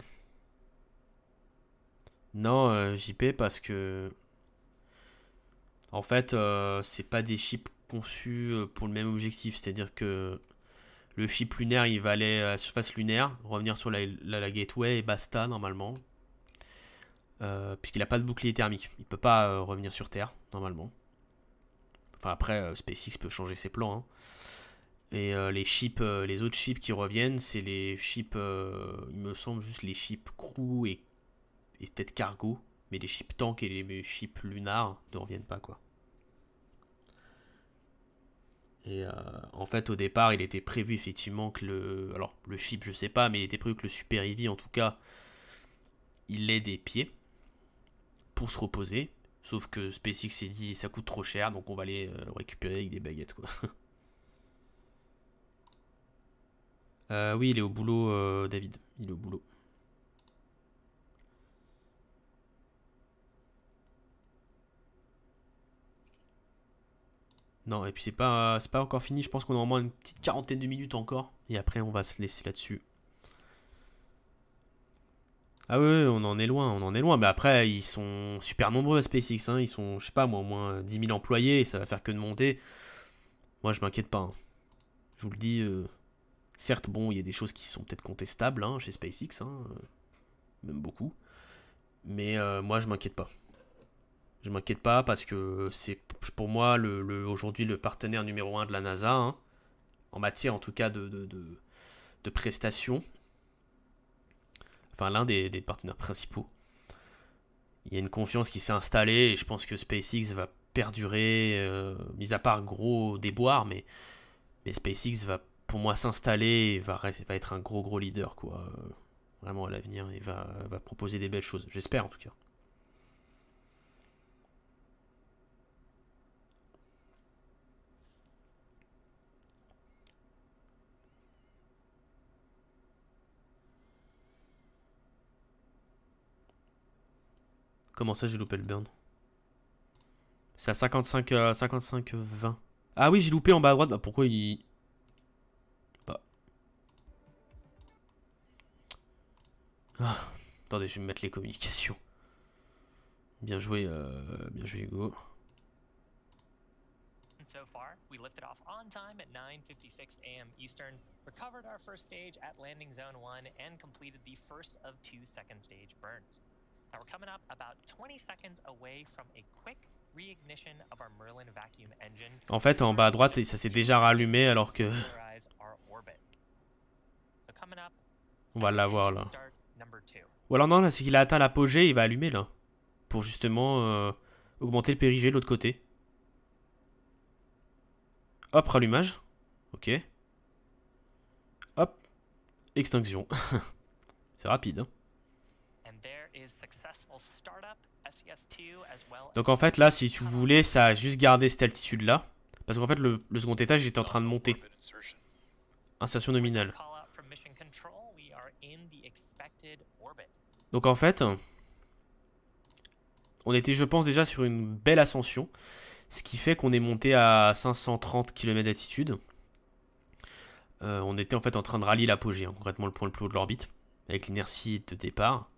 Non, euh, JP, parce que. En fait, euh, c'est pas des chips conçus euh, pour le même objectif. C'est-à-dire que le chip lunaire, il va aller à la surface lunaire, revenir sur la, la, gateway et basta, normalement. Puisqu'il n'a pas de bouclier thermique. Il peut pas revenir sur Terre, normalement. Enfin, après, SpaceX peut changer ses plans. Hein. Et euh, les chips, euh, les autres chips qui reviennent, c'est les chips, euh, il me semble juste les chips crew et, et tête cargo, mais les chips tank et les chips lunar ne reviennent pas quoi. Et en fait, au départ, il était prévu effectivement que le, alors le chip, je sais pas, mais il était prévu que le super Eevee, en tout cas, il ait des pieds pour se reposer. Sauf que SpaceX s'est dit, ça coûte trop cher, donc on va les récupérer avec des baguettes quoi. Euh, oui, il est au boulot, euh, David. Il est au boulot. Non, et puis c'est pas, pas encore fini. Je pense qu'on a au moins une petite quarantaine de minutes encore. Et après, on va se laisser là-dessus. Ah oui, on en est loin, on en est loin. Mais après, ils sont super nombreux à SpaceX. Hein. Ils sont, je sais pas moi, au moins 10 euh, 000 employés. Et ça va faire que de monter. Moi, je m'inquiète pas. Hein. Je vous le dis. Euh, Certes, bon, il y a des choses qui sont peut-être contestables hein, chez SpaceX, hein, euh, même beaucoup. Mais euh, moi, je m'inquiète pas. Je m'inquiète pas parce que c'est pour moi le, aujourd'hui le partenaire numéro un de la NASA, hein, en matière en tout cas de, prestations. Enfin, l'un des, partenaires principaux. Il y a une confiance qui s'est installée et je pense que SpaceX va perdurer, euh, mis à part gros déboires, mais, mais SpaceX va pour moi s'installer va, être un gros gros leader quoi euh, vraiment à l'avenir et va, proposer des belles choses j'espère en tout cas Comment ça, j'ai loupé le burn C'est à 55-20. Euh, ah oui, j'ai loupé en bas à droite. Bah, pourquoi il... Ah, attendez, je vais me mettre les communications. Bien joué, euh, bien joué Hugo. So far, we lifted off on time at 9:56 a.m. Eastern, recovered our first stage at landing zone 1 and completed the first of two second stage burns. Now we're coming up about 20 seconds away from a quick reignition of our Merlin vacuum engine. En fait, en bas à droite, ça s'est déjà rallumé alors que on va l'avoir là. Ou alors non, là, c'est qu'il a atteint l'apogée, il va allumer là. Pour justement euh, augmenter le périgée de l'autre côté. Hop, rallumage. Ok. Hop. Extinction. c'est rapide. Donc en fait là, si tu voulais ça a juste gardé cette altitude là. Parce qu'en fait le, le second étage était en train de monter. Insertion nominale. Donc en fait, on était je pense déjà sur une belle ascension. Ce qui fait qu'on est monté à 530 km d'altitude. Euh, on était en fait en train de rallier l'apogée, hein, concrètement le point le plus haut de l'orbite, avec l'inertie de départ.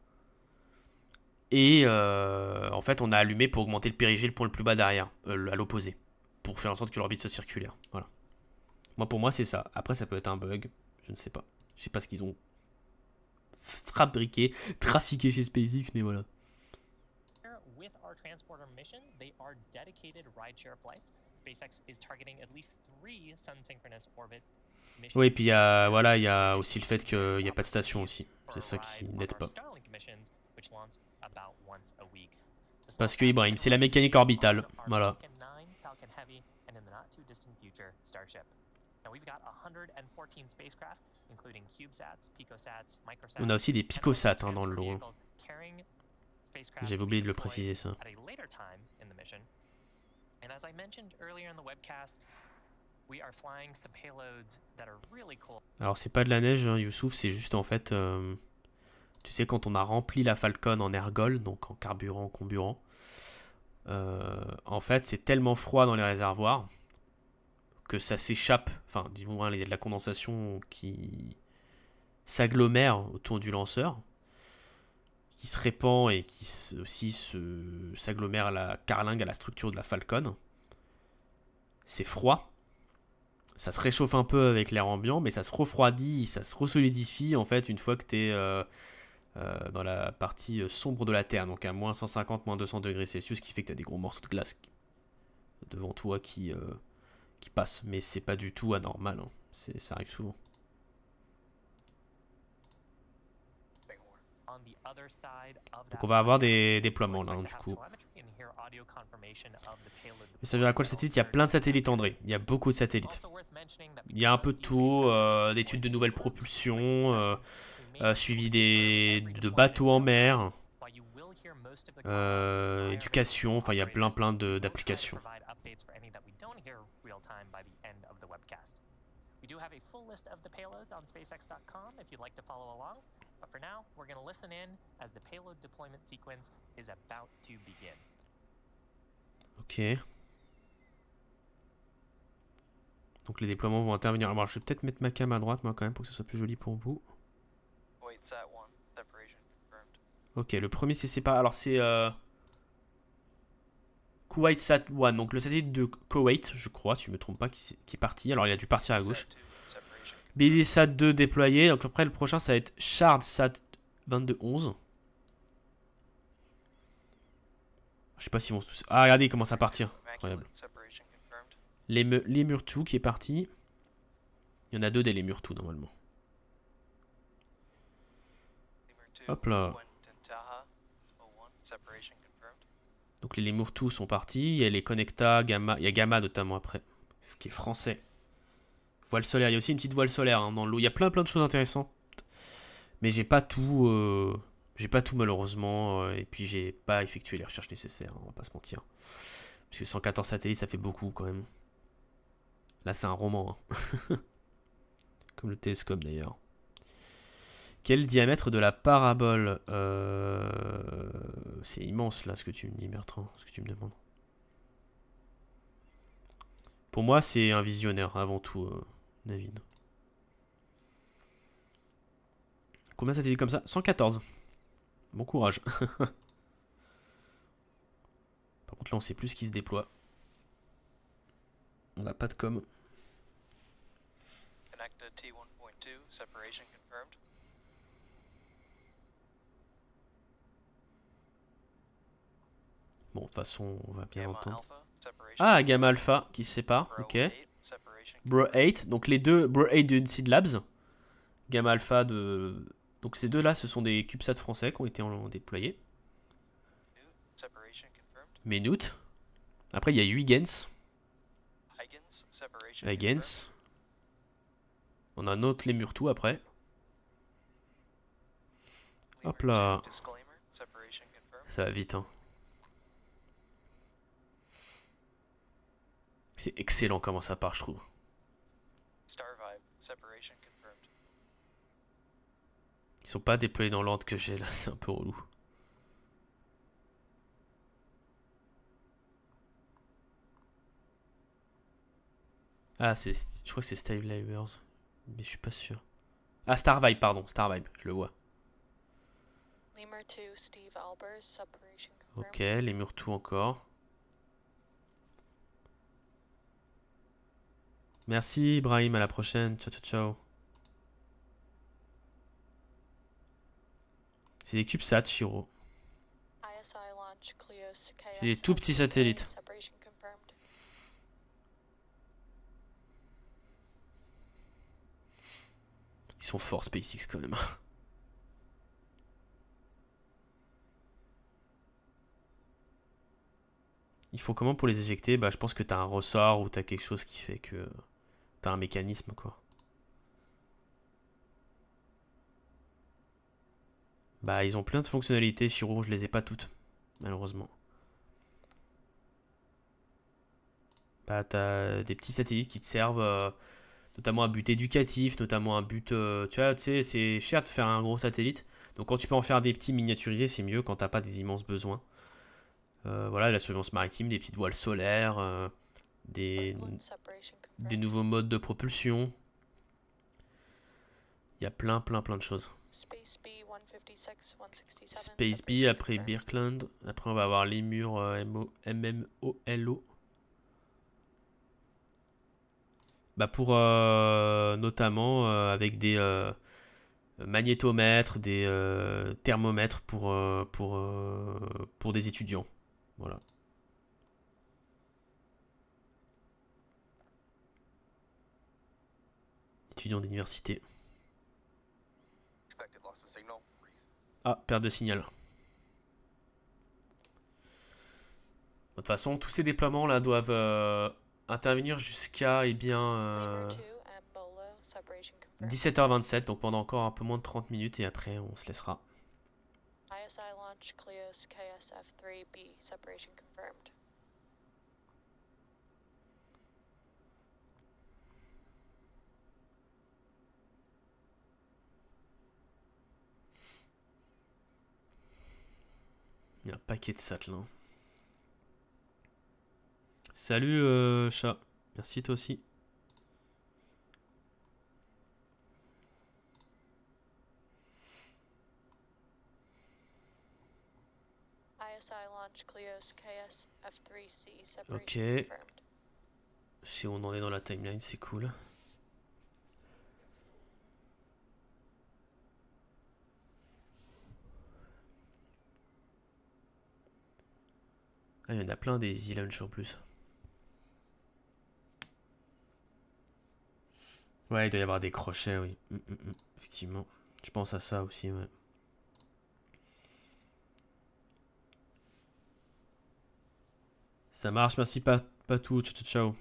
Et euh, en fait, on a allumé pour augmenter le périgée le point le plus bas derrière, euh, à l'opposé, pour faire en sorte que l'orbite soit circulaire. Voilà. Moi, pour moi, c'est ça. Après, ça peut être un bug, je ne sais pas. Je sais pas ce qu'ils ont fabriqué, trafiqué chez SpaceX, mais voilà. oui, et puis y a, voilà, il y a aussi le fait qu'il n'y a pas de station aussi. C'est ça qui n'aide pas. Parce que Ibrahim, c'est la mécanique orbitale. Voilà. On a aussi des PicoSats hein, dans le lot. J'avais oublié de le préciser ça. alors c'est pas de la neige, hein, Youssouf, c'est juste en fait, euh, tu sais, quand on a rempli la Falcon en ergol, donc en carburant, comburant, euh, en fait c'est tellement froid dans les réservoirs ça s'échappe, enfin, du moins, de la condensation qui s'agglomère autour du lanceur, qui se répand et qui aussi s'agglomère à la carlingue, à la structure de la Falcon. C'est froid. Ça se réchauffe un peu avec l'air ambiant, mais ça se refroidit, ça se resolidifie en fait une fois que tu es euh, euh, dans la partie euh, sombre de la Terre, donc à moins 150, moins 200 degrés Celsius, ce qui fait que tu as des gros morceaux de glace devant toi qui, qui passent, mais c'est pas du tout anormal, hein. ça arrive souvent. Donc on va avoir des déploiements là, hein, du coup. ça veut dire à quoi le satellite Il y a plein de satellites, André. Il y a beaucoup de satellites. Il y a un peu euh, de tout, d'études euh, euh, de nouvelles propulsions, suivi des, de bateaux en mer, éducation, enfin il y a plein plein d'applications. have a full list of the payloads on SpaceX.com if you'd like to follow along. But for now, we're going to listen in as the payload deployment sequence is about to begin. Ok. Donc les déploiements vont intervenir. Alors je vais peut-être mettre ma cam à droite moi quand même pour que ce soit plus joli pour vous. Ok, le premier c'est séparé. Alors c'est euh... Kuwait Sat 1, donc le satellite de Kuwait, je crois, si je me trompe pas, qui est parti. Alors il a dû partir à gauche bdsat 2 déployé. Donc après, le prochain, ça va être Shard SAT 2211. Je sais pas si vont tous... Ah, regardez, il commence à partir. Incroyable. Les, les qui est parti. Il y en a deux des les 2 normalement. Hop là. Donc les LEMUR-2 sont partis, il y a les Connecta, Gamma, il y a Gamma notamment après, qui est français. Voile solaire, il y a aussi une petite voile solaire hein, dans l'eau. Il y a plein plein de choses intéressantes. Mais j'ai pas tout. Euh, j'ai pas tout malheureusement. Euh, et puis j'ai pas effectué les recherches nécessaires, hein, on va pas se mentir. Parce que 114 satellites, ça fait beaucoup quand même. Là, c'est un roman. Hein. Comme le télescope d'ailleurs. Quel diamètre de la parabole euh, C'est immense là ce que tu me dis, Bertrand, ce que tu me demandes. Pour moi, c'est un visionnaire avant tout. David. Combien ça t'est dit comme ça 114. Bon courage. Par contre là on sait plus ce qui se déploie. On n'a pas de com. Bon, de toute façon, on va bien entendre. Ah, Gamma Alpha qui se sépare, ok. Bro 8, donc les deux, Bro 8 de Unseed Labs, Gamma Alpha de. Donc ces deux-là, ce sont des CubeSats français qui ont été en... déployés. Minute. Après, il y a Huygens. Huygens. On a Note, autre tout après. Hop là. Ça va vite, hein. C'est excellent comment ça part, je trouve. Ils sont pas déployés dans l'ordre que j'ai là, c'est un peu relou. Ah, c'est, je crois que c'est Steve Labors, mais je suis pas sûr. Ah, Star pardon, Star Vibe, je le vois. Ok, les murs tout encore. Merci Ibrahim, à la prochaine. Ciao, ciao, ciao. C'est des CubeSats, Shiro. C'est des tout petits satellites. Ils sont forts SpaceX quand même. Il faut comment pour les éjecter Bah je pense que t'as un ressort ou t'as quelque chose qui fait que... T'as un mécanisme quoi. Bah, ils ont plein de fonctionnalités Chirou je les ai pas toutes, malheureusement. Bah, t'as des petits satellites qui te servent euh, notamment à but éducatif, notamment un but. Euh, tu vois, tu sais, c'est cher de faire un gros satellite. Donc, quand tu peux en faire des petits miniaturisés, c'est mieux quand t'as pas des immenses besoins. Euh, voilà, la surveillance maritime, des petites voiles solaires, des, des nouveaux modes de propulsion. Il y a plein, plein, plein de choses. Space B après Birkland. Après, on va avoir les murs euh, MMOLO. Bah pour euh, notamment euh, avec des magnétomètres, des thermomètres pour, pour, pour des étudiants. Voilà. Étudiants d'université. Ah, perte de signal. De toute façon, tous ces déploiements là doivent euh, intervenir jusqu'à eh bien 17h27, euh, donc pendant encore un peu moins de 30 minutes et après on se laissera. ISI launch Cleos KSF-3B, separation confirmed. un paquet de satelins. Salut euh, chat. Merci toi aussi. Ok. Si on en est dans la timeline, c'est cool. Ah, il y en a plein des Easy en plus. Ouais, il doit y avoir des crochets, oui. Mm, mm, mm, effectivement. Je pense à ça aussi, ouais. Ça marche, merci Patou, ciao ciao ciao.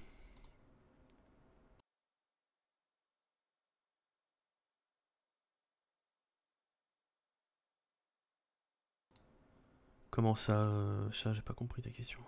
Comment ça, euh, ça chat J'ai pas compris ta question.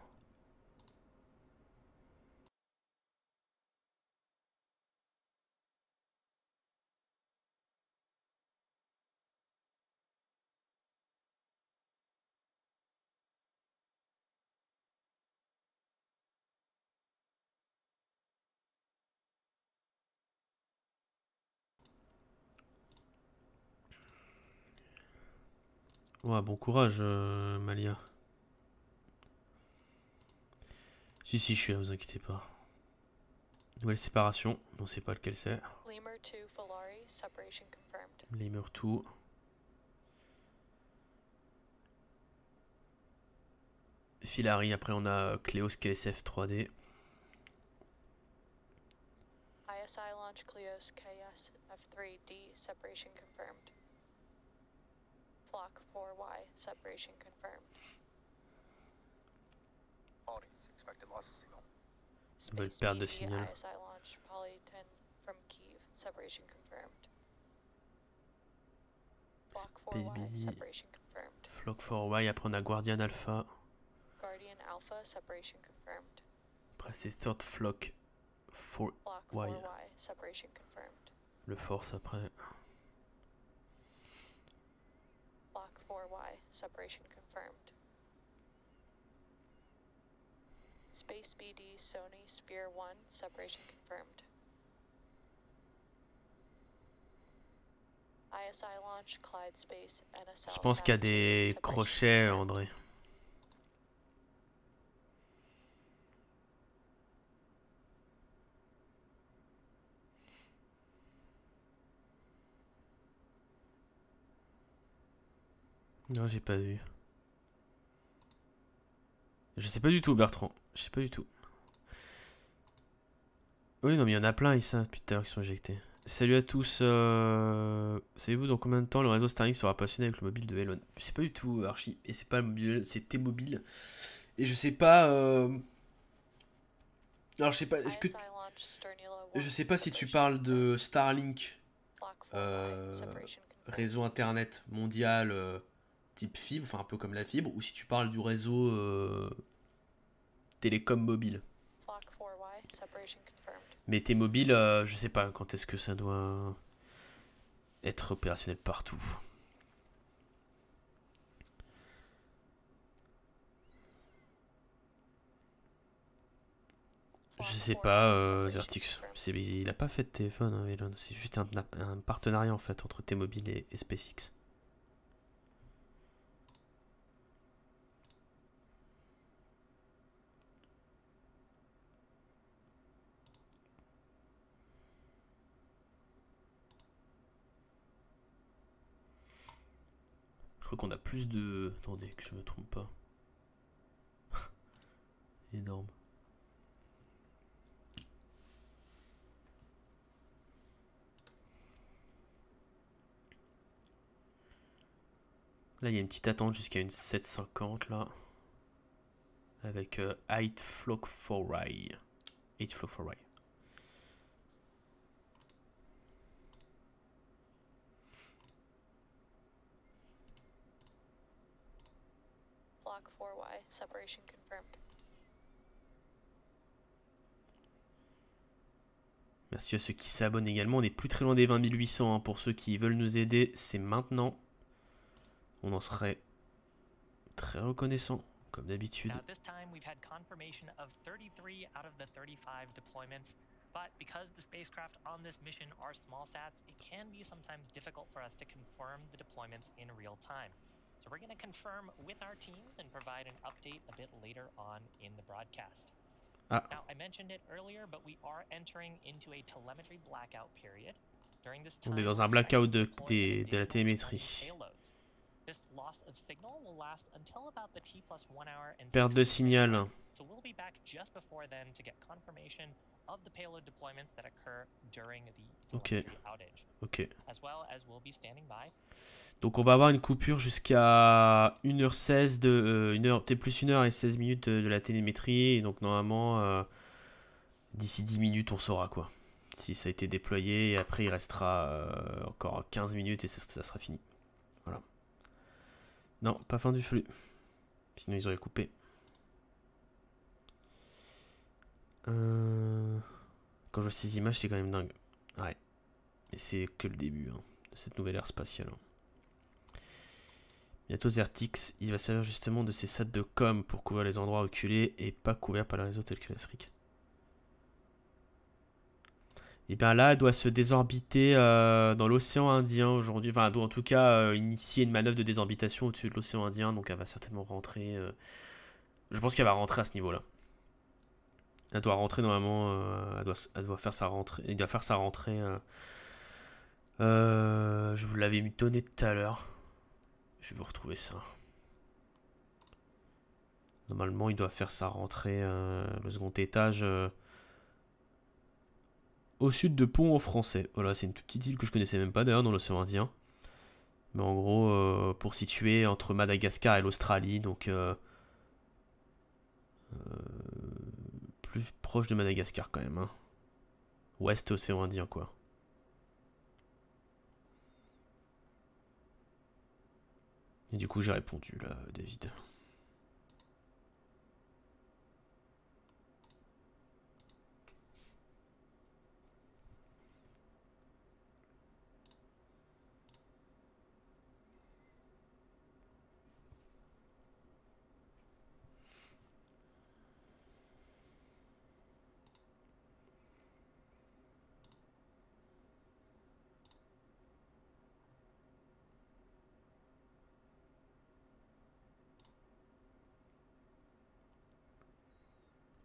Ouais, bon courage, euh, Malia. Si, si, je suis là, vous inquiétez pas. Nouvelle séparation, on ne sait pas lequel c'est. Lemur 2, Falari, separation confirmed. Lemur 2. Filari, après on a Cleos euh, KSF 3D. ISI launch Cleos KSF 3D, separation confirmed. Block 4Y, separation confirmed. Qualities, expected loss of signal. Space perte de signal. ISI launched Poly 10 from Kiev, separation confirmed. Block 4Y, separation confirmed. Flock 4Y, après on Guardian Alpha. Guardian Alpha, separation confirmed. Après c'est Third Flock 4Y. Flock 4Y, separation confirmed. Le Force après. 4Y, separation confirmed. Space BD Sony Sphere 1, separation confirmed. ISI launch Clyde Space NSL. Je pense qu'il y a des crochets, André. Non, j'ai pas vu. Je sais pas du tout, Bertrand. Je sais pas du tout. Oui, non, mais il y en a plein ici hein, depuis tout à l'heure qui sont éjectés. Salut à tous. Euh, savez-vous dans combien de temps le réseau Starlink sera passionné avec le mobile de Elon Je sais pas du tout, Archie. Et c'est pas le mobile, c'est T-Mobile. Et je sais pas. Euh, alors, je sais pas. Est-ce que. Je sais pas si tu parles de Starlink. Euh, réseau internet mondial type fibre, enfin un peu comme la fibre, ou si tu parles du réseau euh, télécom mobile. Mais T-Mobile, euh, je sais pas quand est-ce que ça doit être opérationnel partout. Je sais pas, euh, Zertix. Il a pas fait de téléphone, hein, C'est juste un, partenariat en fait entre T-Mobile et SpaceX. crois qu'on a plus de... Attendez, que je me trompe pas. Énorme. Là, il y a une petite attente jusqu'à une 750, là. Avec 8 euh, Flock for Rye. 8 Flock for Rye. block 4Y, separation confirmed. Merci à ceux qui s'abonnent également. On est plus très loin des 20 800. Hein. Pour ceux qui veulent nous aider, c'est maintenant. On en serait très reconnaissant, comme d'habitude. But because the spacecraft on this mission are small sats, it can be sometimes difficult for us to confirm the deployments in real time. So we're going to confirm with our teams and provide an update a bit later on in the broadcast. Uh -oh. Now, I mentioned it earlier, but we are entering into a telemetry blackout period. During this time, On est dans un blackout de, de, de la télémétrie. Perte de signal. So we'll be back just before then to get confirmation Ok. As well as we'll be standing by. Donc on va avoir une coupure jusqu'à 1h16 de 1 euh, peut-être plus 1h et 16 minutes euh, de, la télémétrie et donc normalement euh, d'ici 10 minutes on saura quoi. Si ça a été déployé et après il restera encore 15 minutes et ça, ça sera fini. Voilà. Non, pas fin du flux. Sinon ils auraient coupé. Euh, quand je vois ces images, c'est quand même dingue. Ouais. Et c'est que le début hein, de cette nouvelle ère spatiale. Hein. Bientôt Zertix, il va servir justement de ses sats de com pour couvrir les endroits reculés et pas couverts par le réseau tel que l'Afrique. Et eh bien là, elle doit se désorbiter euh, dans l'océan Indien aujourd'hui. Enfin, elle doit en tout cas euh, initier une manœuvre de désorbitation au-dessus de l'océan Indien. Donc elle va certainement rentrer. Je pense qu'elle va rentrer à ce niveau-là. Elle doit rentrer normalement. Euh, elle, doit, doit, faire sa rentrée. Elle doit faire sa rentrée. Euh. Euh, je vous l'avais donné tout à l'heure. Je vais vous retrouver ça. Normalement, il doit faire sa rentrée. le second étage. au sud de Pont en français. Voilà, c'est une toute petite île que je connaissais même pas d'ailleurs dans l'océan Indien. Mais en gros, pour situer entre Madagascar et l'Australie, donc plus proche de Madagascar quand même. Hein. Ouest océan Indien quoi. Et du coup j'ai répondu là, David.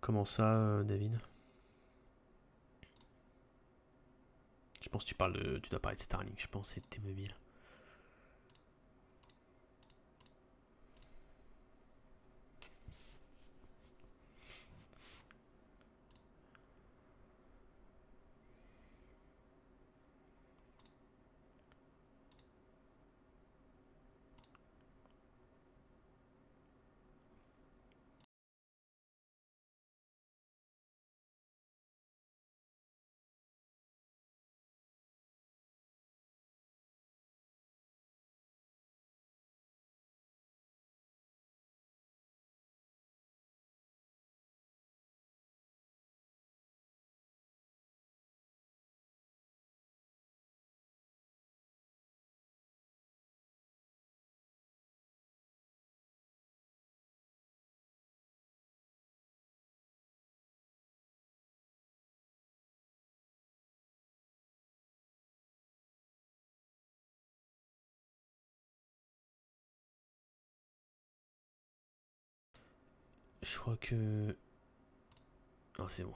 Comment ça, euh, David Je pense que tu parles de, tu dois parler de Starlink, je pense, et de tes mobiles. Je crois que... Ah c'est bon.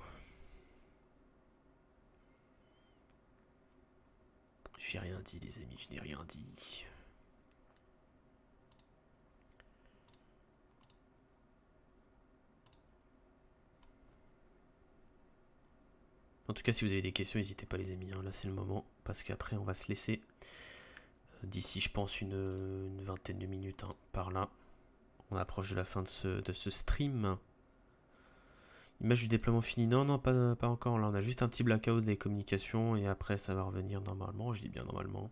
J'ai rien dit les amis, je n'ai rien dit. En tout cas, si vous avez des questions, n'hésitez pas les amis. Hein. Là, c'est le moment, parce qu'après, on va se laisser euh, d'ici, je pense, une, vingtaine de minutes hein, par là. On approche de la fin de ce, stream. Image du déploiement fini. Non, non, pas, pas encore. Là, on a juste un petit blackout des communications et après, ça va revenir normalement. Je dis bien normalement.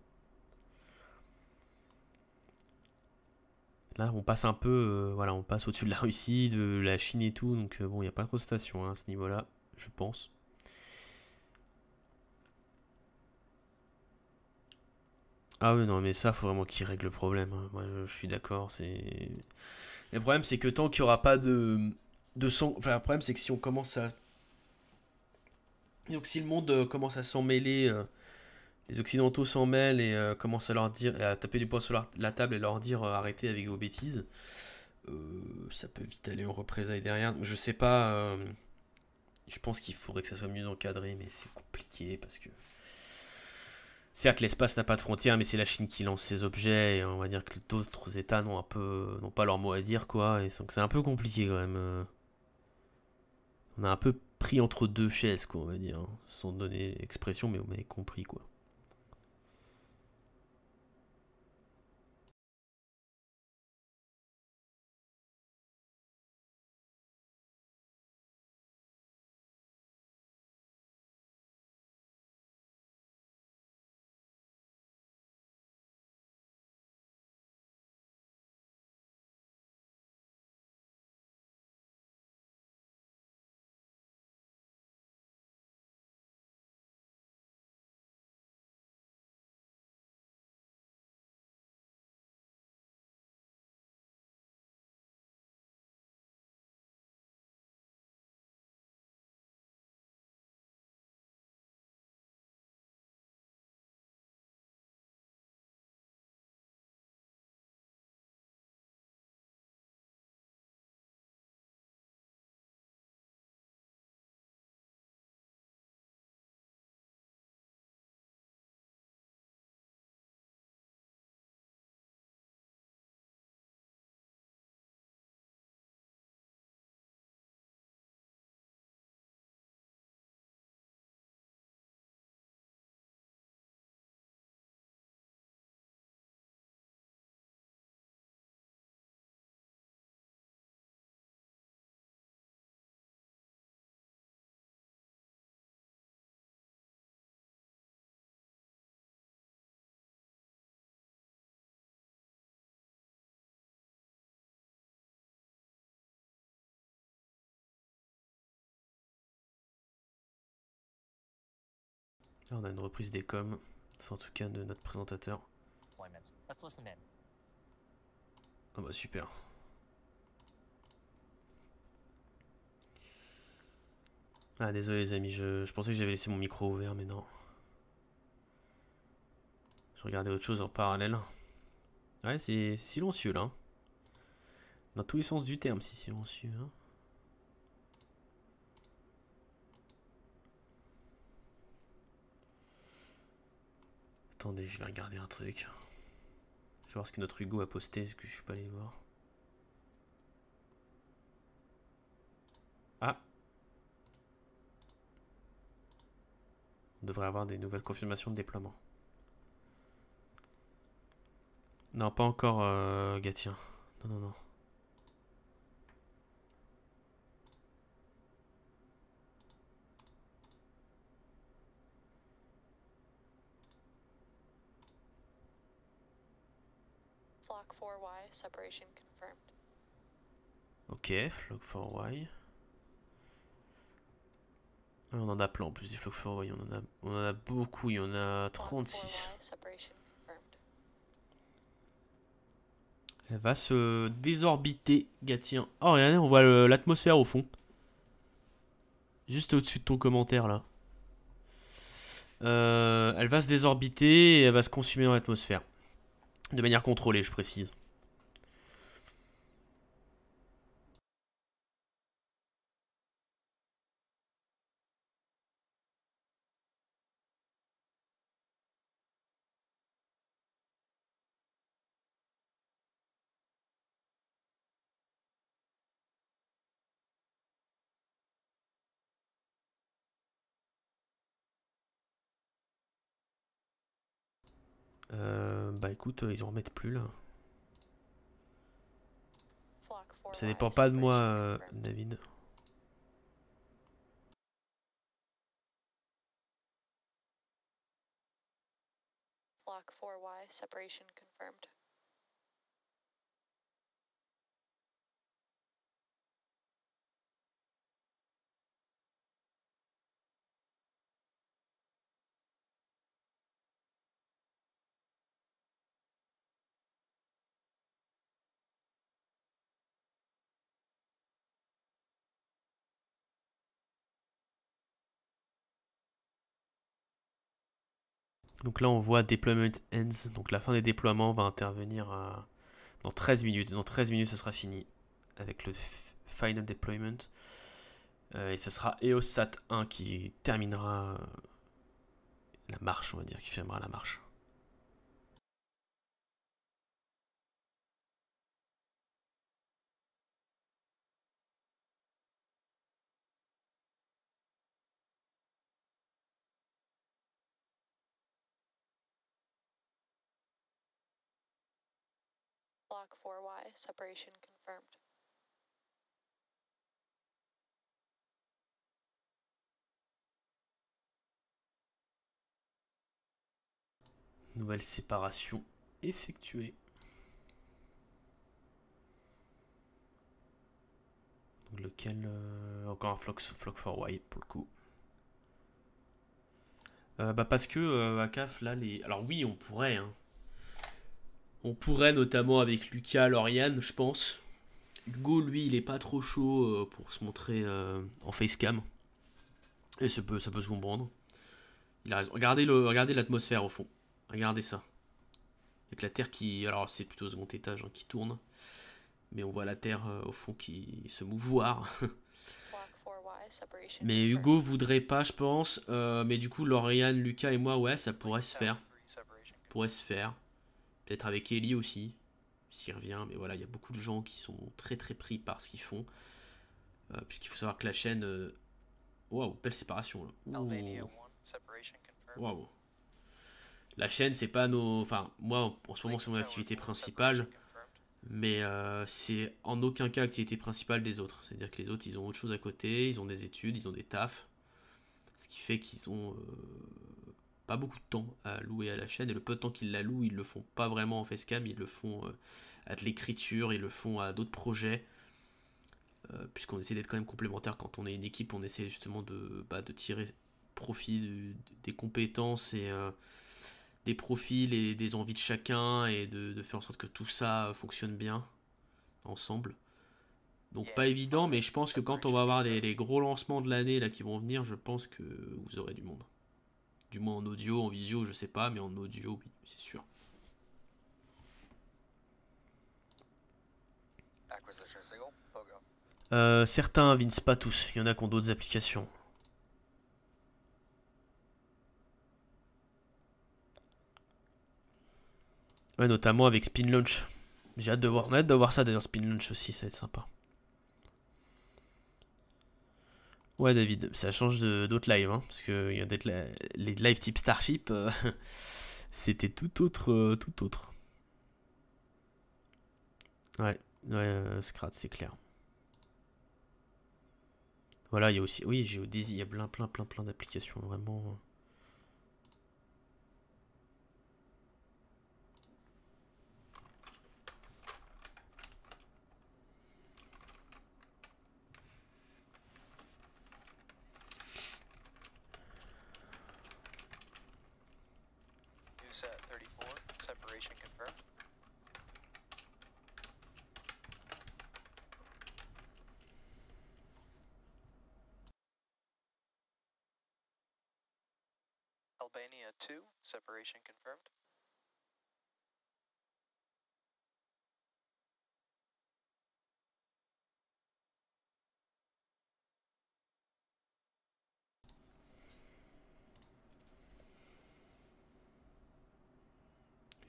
Là, on passe un peu, euh, voilà, on passe au-dessus de la Russie, de la Chine et tout. Donc, euh, bon, il n'y a pas trop de station hein, à ce niveau-là, je pense. Ah oui, non, mais ça, faut vraiment qu'ils règlent le problème. Hein. Moi, je, suis d'accord. C'est le problème, c'est que tant qu'il n'y aura pas de de son... enfin, le problème, c'est que si on commence à donc si le monde euh, commence à s'en mêler, euh, les Occidentaux s'en mêlent et euh, commencent à leur dire, à taper du poing sur la table et leur dire arrêtez avec vos bêtises, ça peut vite aller en représailles derrière. Je sais pas. je pense qu'il faudrait que ça soit mieux encadré, mais c'est compliqué parce que Certes, l'espace n'a pas de frontières, mais c'est la Chine qui lance ses objets, et on va dire que d'autres États n'ont un peu, pas leur mot à dire, quoi, et donc c'est un peu compliqué quand même. Euh. On a un peu pris entre deux chaises, quoi, on va dire, hein, sans donner expression mais vous m'avez compris, quoi. Là, ah, on a une reprise des coms, en tout cas de notre présentateur. Ah bah super. Ah désolé les amis, je, pensais que j'avais laissé mon micro ouvert mais non. Je regardais autre chose en parallèle. Ouais c'est silencieux là. Hein. Dans tous les sens du terme, c'est silencieux. Hein. Attendez, je vais regarder un truc. Je vais voir ce que notre Hugo a posté, ce que je suis pas allé voir. Ah On devrait avoir des nouvelles confirmations de déploiement. Non, pas encore euh, Gatien. Non, non, non. Ok, ah, Flock for Y. On en a plein en plus du Flock for why, on en a, beaucoup, il y en a 36. Elle va se désorbiter, Gatien. Oh, regardez, on voit l'atmosphère au fond. Juste au-dessus de ton commentaire, là. Euh, elle va se désorbiter et elle va se consumer dans l'atmosphère. De manière contrôlée, je précise. écoute, euh, ils en remettent plus là. Ça dépend pas de moi, euh, David. Block 4Y, separation confirmed. Donc là, on voit Deployment Ends. Donc la fin des déploiements va intervenir euh, dans 13 minutes. Dans 13 minutes, ce sera fini avec le Final Deployment. Euh, et ce sera EOSAT 1 qui terminera euh, la marche, on va dire, qui fermera la marche. Séparation confirmée. Nouvelle séparation effectuée. lequel euh, Encore un flock, flock for Y pour le coup. Euh, bah parce que euh, à CAF là les. Alors oui on pourrait hein, on pourrait notamment avec Lucas Lauriane, je pense. Hugo, lui, il est pas trop chaud euh, pour se montrer euh, en facecam. Et ça peut, ça peut se comprendre. Il a raison. Regardez, le, l'atmosphère au fond. Regardez ça. Avec la Terre qui... Alors c'est plutôt au second étage hein, qui tourne. Mais on voit la Terre euh, au fond qui se mouvoir. mais Hugo voudrait pas, je pense. mais du coup, Lauriane, Lucas et moi, ouais, ça pourrait se faire. Pourrait se faire peut avec Ellie aussi, s'il revient. Mais voilà, il y a beaucoup de gens qui sont très très pris par ce qu'ils font. Euh, puisqu'il faut savoir que la chaîne. Euh, waouh, belle séparation Waouh. La chaîne, c'est pas nos. Enfin, moi en ce moment, c'est mon activité principale. Mais euh, c'est en aucun cas activité principale des autres. C'est-à-dire que les autres, ils ont autre chose à côté, ils ont des études, ils ont des tafs. Ce qui fait qu'ils ont pas beaucoup de temps à louer à la chaîne et le peu de temps qu'ils la louent, ils le font pas vraiment en facecam, ils le font euh, à de l'écriture, ils le font à d'autres projets. Euh, puisqu'on essaie d'être quand même complémentaire quand on est une équipe, on essaie justement de, bah, de tirer profit des compétences et euh, des profils et des envies de chacun et de, faire en sorte que tout ça fonctionne bien ensemble. Donc pas évident, mais je pense que quand on va avoir les gros lancements de l'année là qui vont venir, je pense que vous aurez du monde. Du moins en audio, en visio, je sais pas, mais en audio, oui, c'est sûr. Euh, certains, Vincent pas tous. Il y en a qui ont d'autres applications. Ouais, notamment avec Spin Launch. J'ai hâte de voir, de voir ça d'ailleurs, Spin Launch aussi, ça va être sympa. Ouais, David, ça change d'autres lives, hein, parce que les lives type Starship, euh, c'était tout autre, euh, tout autre. Ouais, ouais, euh, c'est clair. Voilà, il y a aussi, oui, Geodesy, il y a plein, plein, plein, plein d'applications vraiment. California 2, separation confirmed.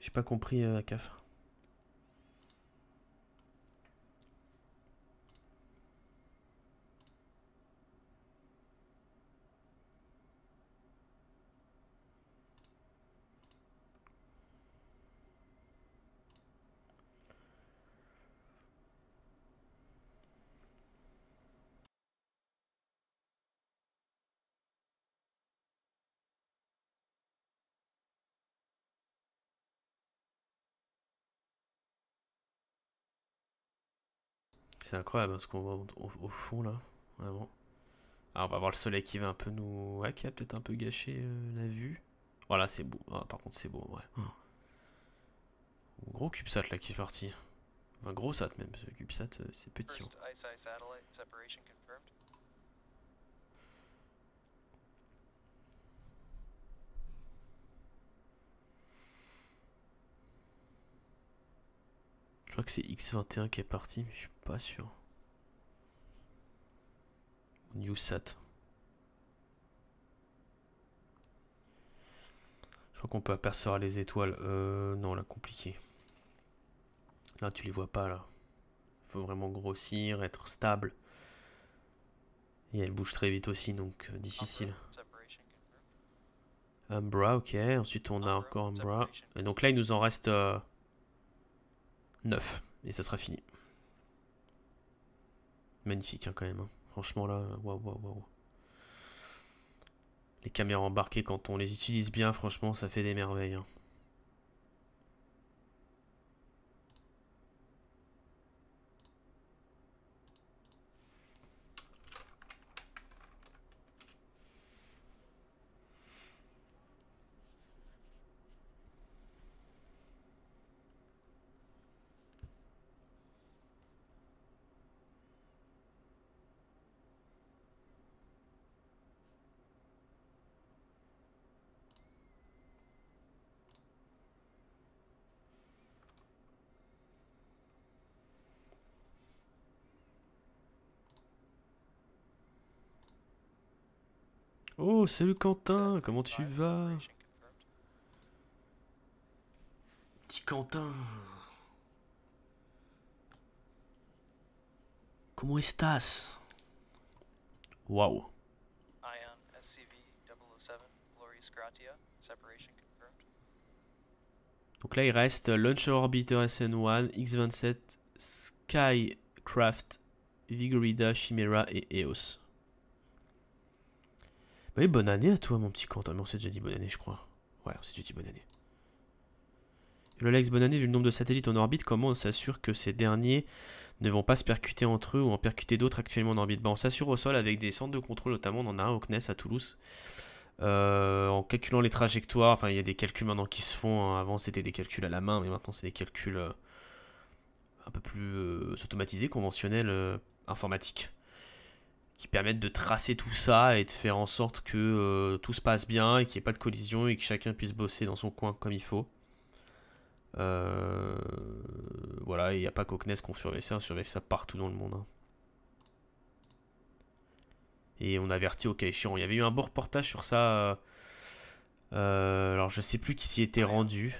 J'ai pas compris euh, la CAF. C'est incroyable hein, ce qu'on voit au, fond là, vraiment. Alors on va voir le soleil qui va un peu nous... Ouais, qui a peut-être un peu gâché euh, la vue. Voilà, c'est beau. Ah, par contre, c'est beau, ouais. vrai Gros CubeSat là qui est parti. Un gros sat même, ce CubeSat, euh, c'est petit. Hein. Je crois que c'est X21 qui est parti, mais je suis pas sûr. Newsat. Je crois qu'on peut apercevoir les étoiles. Euh, non, là, compliqué. Là, tu les vois pas, là. Faut vraiment grossir, être stable. Et elle bouge très vite aussi, donc euh, difficile. Umbra, ok. Ensuite, on a encore Umbra. Et donc là, il nous en reste... Euh, 9. Et ça sera fini. Magnifique hein, quand même. Hein. Franchement là, waouh, waouh, waouh. Les caméras embarquées, quand on les utilise bien, franchement, ça fait des merveilles. Hein. Oh, salut Quentin, comment tu vas Petit Quentin. Comment estás Waouh. Oh Donc là, il reste Launcher Orbiter SN1, X-27, Skycraft, Vigorida, Chimera et EOS. Bah oui, bonne année à toi, mon petit Quentin. Mais on s'est déjà dit bonne année, je crois. Ouais, on s'est déjà dit bonne année. le Lex, bonne année, vu le nombre de satellites en orbite, comment on s'assure que ces derniers ne vont pas se percuter entre eux ou en percuter d'autres actuellement en orbite bah, On s'assure au sol avec des centres de contrôle, notamment on en a un au CNES à Toulouse. Euh, en calculant les trajectoires, enfin il y a des calculs maintenant qui se font. Hein. Avant c'était des calculs à la main, mais maintenant c'est des calculs euh, un peu plus euh, automatisés, conventionnels, informatiques qui permettent de tracer tout ça et de faire en sorte que euh, tout se passe bien et qu'il n'y ait pas de collision et que chacun puisse bosser dans son coin comme il faut. Euh, voilà, il n'y a pas qu'au qu'on surveille ça, on surveille ça partout dans le monde. Hein. Et on avertit au cas échéant. Il y avait eu un beau reportage sur ça. Euh, alors je sais plus qui s'y était rendu.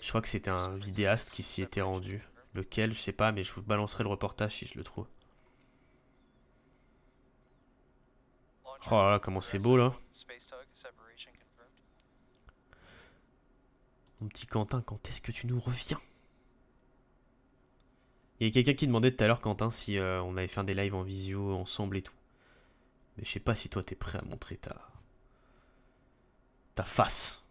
Je crois que c'était un vidéaste qui s'y était rendu. Lequel, je sais pas, mais je vous balancerai le reportage si je le trouve. Oh là comment c'est beau là. Mon petit Quentin, quand est-ce que tu nous reviens Il y a quelqu'un qui demandait tout à l'heure, Quentin, si euh, on avait fait des lives en visio ensemble et tout. Mais je sais pas si toi t'es prêt à montrer ta. ta face.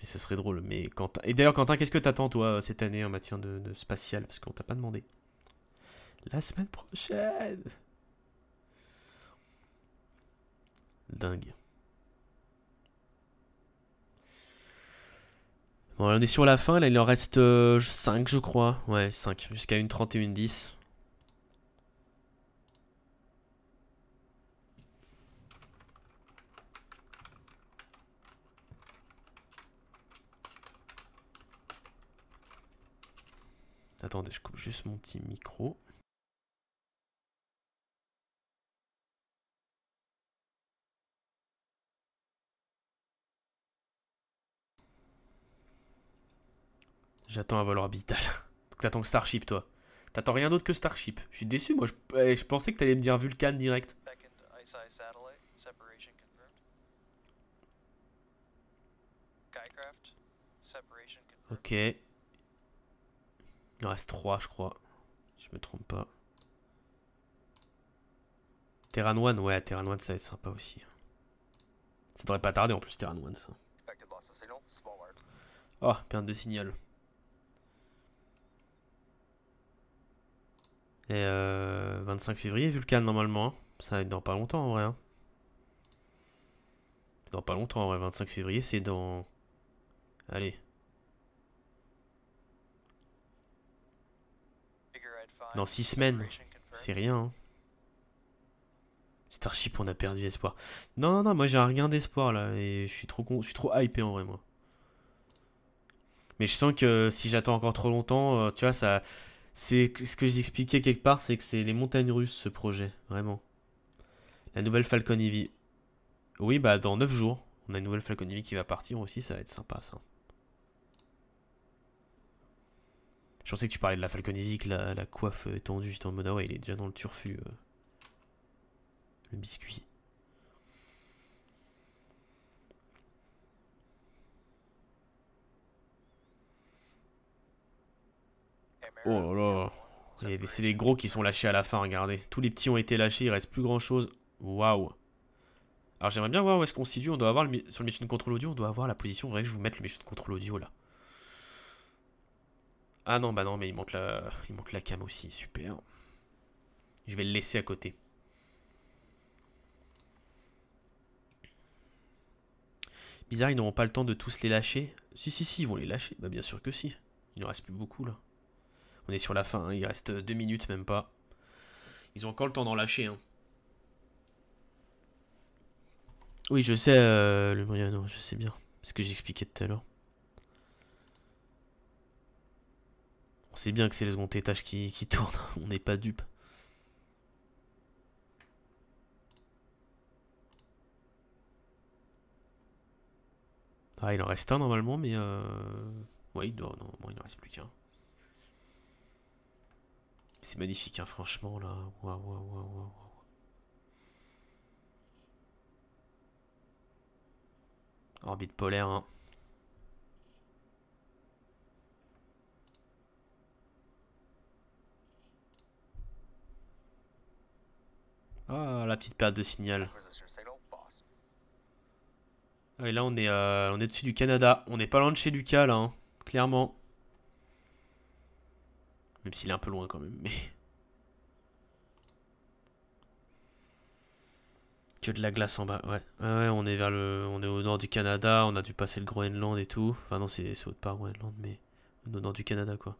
Mais ça serait drôle. Mais Quentin... Et d'ailleurs, Quentin, qu'est-ce que t'attends toi euh, cette année en matière de, de spatial Parce qu'on t'a pas demandé. La semaine prochaine Dingue. Bon, on est sur la fin, là il en reste 5 euh, je crois. Ouais, 5, jusqu'à une une 10. Attendez, je coupe juste mon petit micro. J'attends un vol orbital. Donc t'attends que Starship, toi. T'attends rien d'autre que Starship. Je suis déçu, moi. Je, eh, pensais que t'allais me dire Vulcan direct. Ok. Il en reste 3, je crois. Je me trompe pas. Terran One, ouais, Terran One, ça va être sympa aussi. Ça devrait pas tarder en plus, Terran One, ça. Oh, perte de signal. Et 25 euh, février, Vulcan, normalement. Hein. Ça va être dans pas longtemps, en vrai. Hein. Dans pas longtemps, en vrai. 25 février, c'est dans... Allez. Dans 6 semaines. C'est rien, hein. Starship, on a perdu espoir. Non, non, non, moi j'ai rien d'espoir, là. Et je suis trop con... Je suis trop hypé, en vrai, moi. Mais je sens que si j'attends encore trop longtemps, euh, tu vois, ça... C'est ce que j'expliquais quelque part, c'est que c'est les montagnes russes ce projet, vraiment. La nouvelle Falcon Oui, bah dans 9 jours, on a une nouvelle Falcon qui va partir aussi, ça va être sympa ça. Je pensais que tu parlais de la Falcon que la, la coiffe étendue, j'étais en mode ah ouais, il est déjà dans le turfu. Euh, le biscuit. Oh là là. C'est les gros qui sont lâchés à la fin, regardez. Tous les petits ont été lâchés, il reste plus grand chose. Waouh. Alors j'aimerais bien voir où est-ce qu'on se situe. On doit avoir le, sur le mission contrôle audio, on doit avoir la position. Vrai que je vous mette le mission contrôle audio là. Ah non, bah non, mais il manque la, il manque la cam aussi. Super. Je vais le laisser à côté. Bizarre, ils n'auront pas le temps de tous les lâcher. Si, si, si, ils vont les lâcher. Bah bien sûr que si. Il ne reste plus beaucoup là. On est sur la fin, hein. il reste euh, deux minutes même pas. Ils ont encore le temps d'en lâcher. Hein. Oui, je sais, euh, le non je sais bien. Ce que j'expliquais tout à l'heure. On sait bien que c'est le second étage qui, tourne, hein. on n'est pas dupe. Ah, il en reste un normalement, mais... Euh... Ouais, il doit... Non, il en reste plus qu'un. C'est magnifique, hein, franchement, là. Waouh, waouh, waouh, Orbite polaire, hein. Ah, la petite perte de signal. Ah, et là, on est, euh, on est dessus du Canada. On n'est pas loin de chez Lucas, là, hein, clairement. Même s'il est un peu loin quand même, mais... Que de la glace en bas, ouais. ouais, on est vers le... On est au nord du Canada, on a dû passer le Groenland et tout. Enfin non, c'est autre part, Groenland, mais... au nord du Canada, quoi.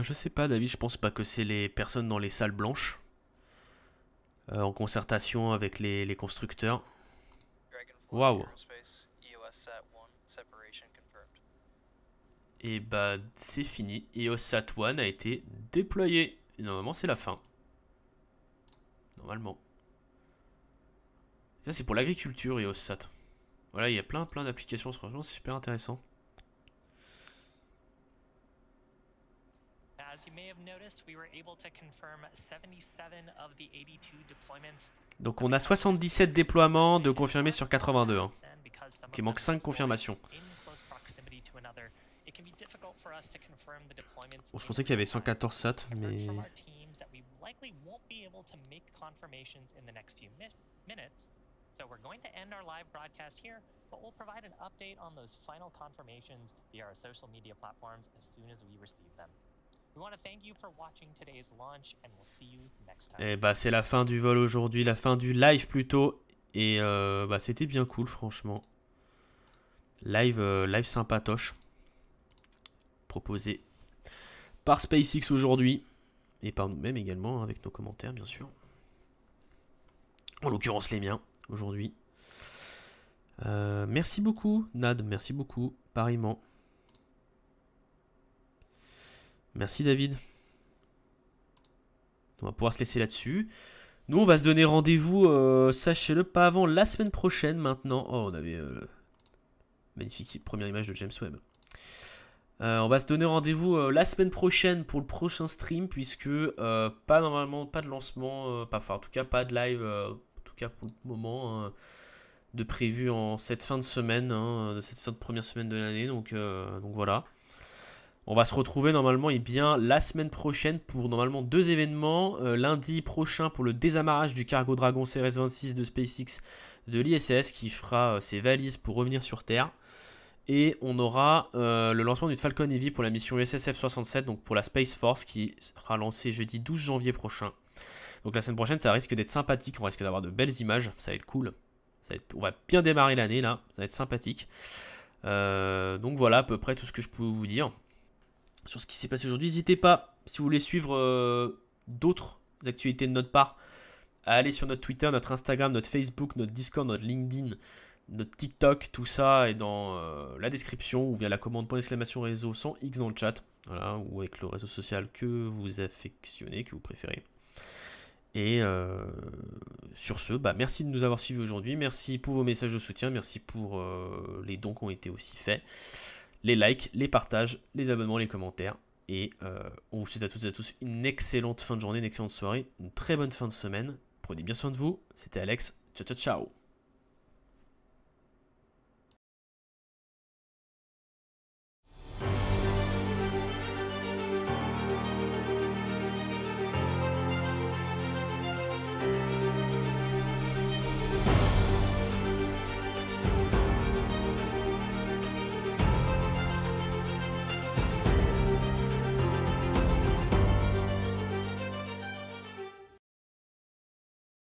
Euh, je sais pas, David, je pense pas que c'est les personnes dans les salles blanches. Euh, en concertation avec les, constructeurs. Waouh! Et eh bah, c'est fini. Sat 1 a été déployé. Et normalement, c'est la fin. Normalement. Ça, c'est pour l'agriculture, Sat, Voilà, il y a plein, plein d'applications. Franchement, c'est super intéressant. as you may have noticed, we were able to confirm 77 of the 82 deployments. Donc on a 77 déploiements de confirmés sur 82. Hein. Il manque 5 confirmations. Bon, je pensais qu'il y avait 114 SAT, mais... Donc, on va finir notre broadcast ici, mais on va donner un update sur ces dernières confirmations via nos plateformes sociales as soon as we receive them. Et eh bah c'est la fin du vol aujourd'hui, la fin du live plutôt. Et euh, bah c'était bien cool franchement. Live, euh, live sympatoche. Proposé par SpaceX aujourd'hui. Et par nous-mêmes également, hein, avec nos commentaires bien sûr. En l'occurrence les miens aujourd'hui. Euh, merci beaucoup Nad, merci beaucoup, pareillement. Merci David. On va pouvoir se laisser là-dessus. Nous, on va se donner rendez-vous, euh, sachez-le, pas avant la semaine prochaine maintenant. Oh, on avait... Euh, magnifique première image de James Webb. Euh, on va se donner rendez-vous la semaine prochaine pour le prochain stream, puisque pas normalement, pas de lancement, pas, enfin en tout cas pas de live, en tout cas pour le moment, hein, de prévu en cette fin de semaine, hein, de cette fin de première semaine de l'année, donc, donc voilà. On va se retrouver normalement et eh bien, la semaine prochaine pour normalement deux événements. Euh, lundi prochain pour le désamarrage du cargo Dragon CRS-26 de SpaceX de l'ISS qui fera euh, ses valises pour revenir sur Terre. Et on aura euh, le lancement d'une Falcon Heavy pour la mission USSF-67, donc pour la Space Force qui sera lancée jeudi 12 janvier prochain. Donc la semaine prochaine, ça risque d'être sympathique, on risque d'avoir de belles images, ça va être cool. Ça On va bien démarrer l'année là, ça va être sympathique. donc voilà à peu près tout ce que je pouvais vous dire sur ce qui s'est passé aujourd'hui. N'hésitez pas, si vous voulez suivre euh, d'autres actualités de notre part, à aller sur notre Twitter, notre Instagram, notre Facebook, notre Discord, notre LinkedIn, notre TikTok, tout ça est dans euh, la description ou via la commande point exclamation réseau sans X dans le chat. ou avec le réseau social que vous affectionnez, que vous préférez. Et euh, sur ce, bah, merci de nous avoir suivis aujourd'hui. Merci pour vos messages de soutien. Merci pour les dons qui ont été aussi faits les likes, les partages, les abonnements, les commentaires. Et euh, on vous souhaite à toutes et à tous une excellente fin de journée, une excellente soirée, une très bonne fin de semaine. Prenez bien soin de vous. C'était Alex. Ciao, ciao, ciao.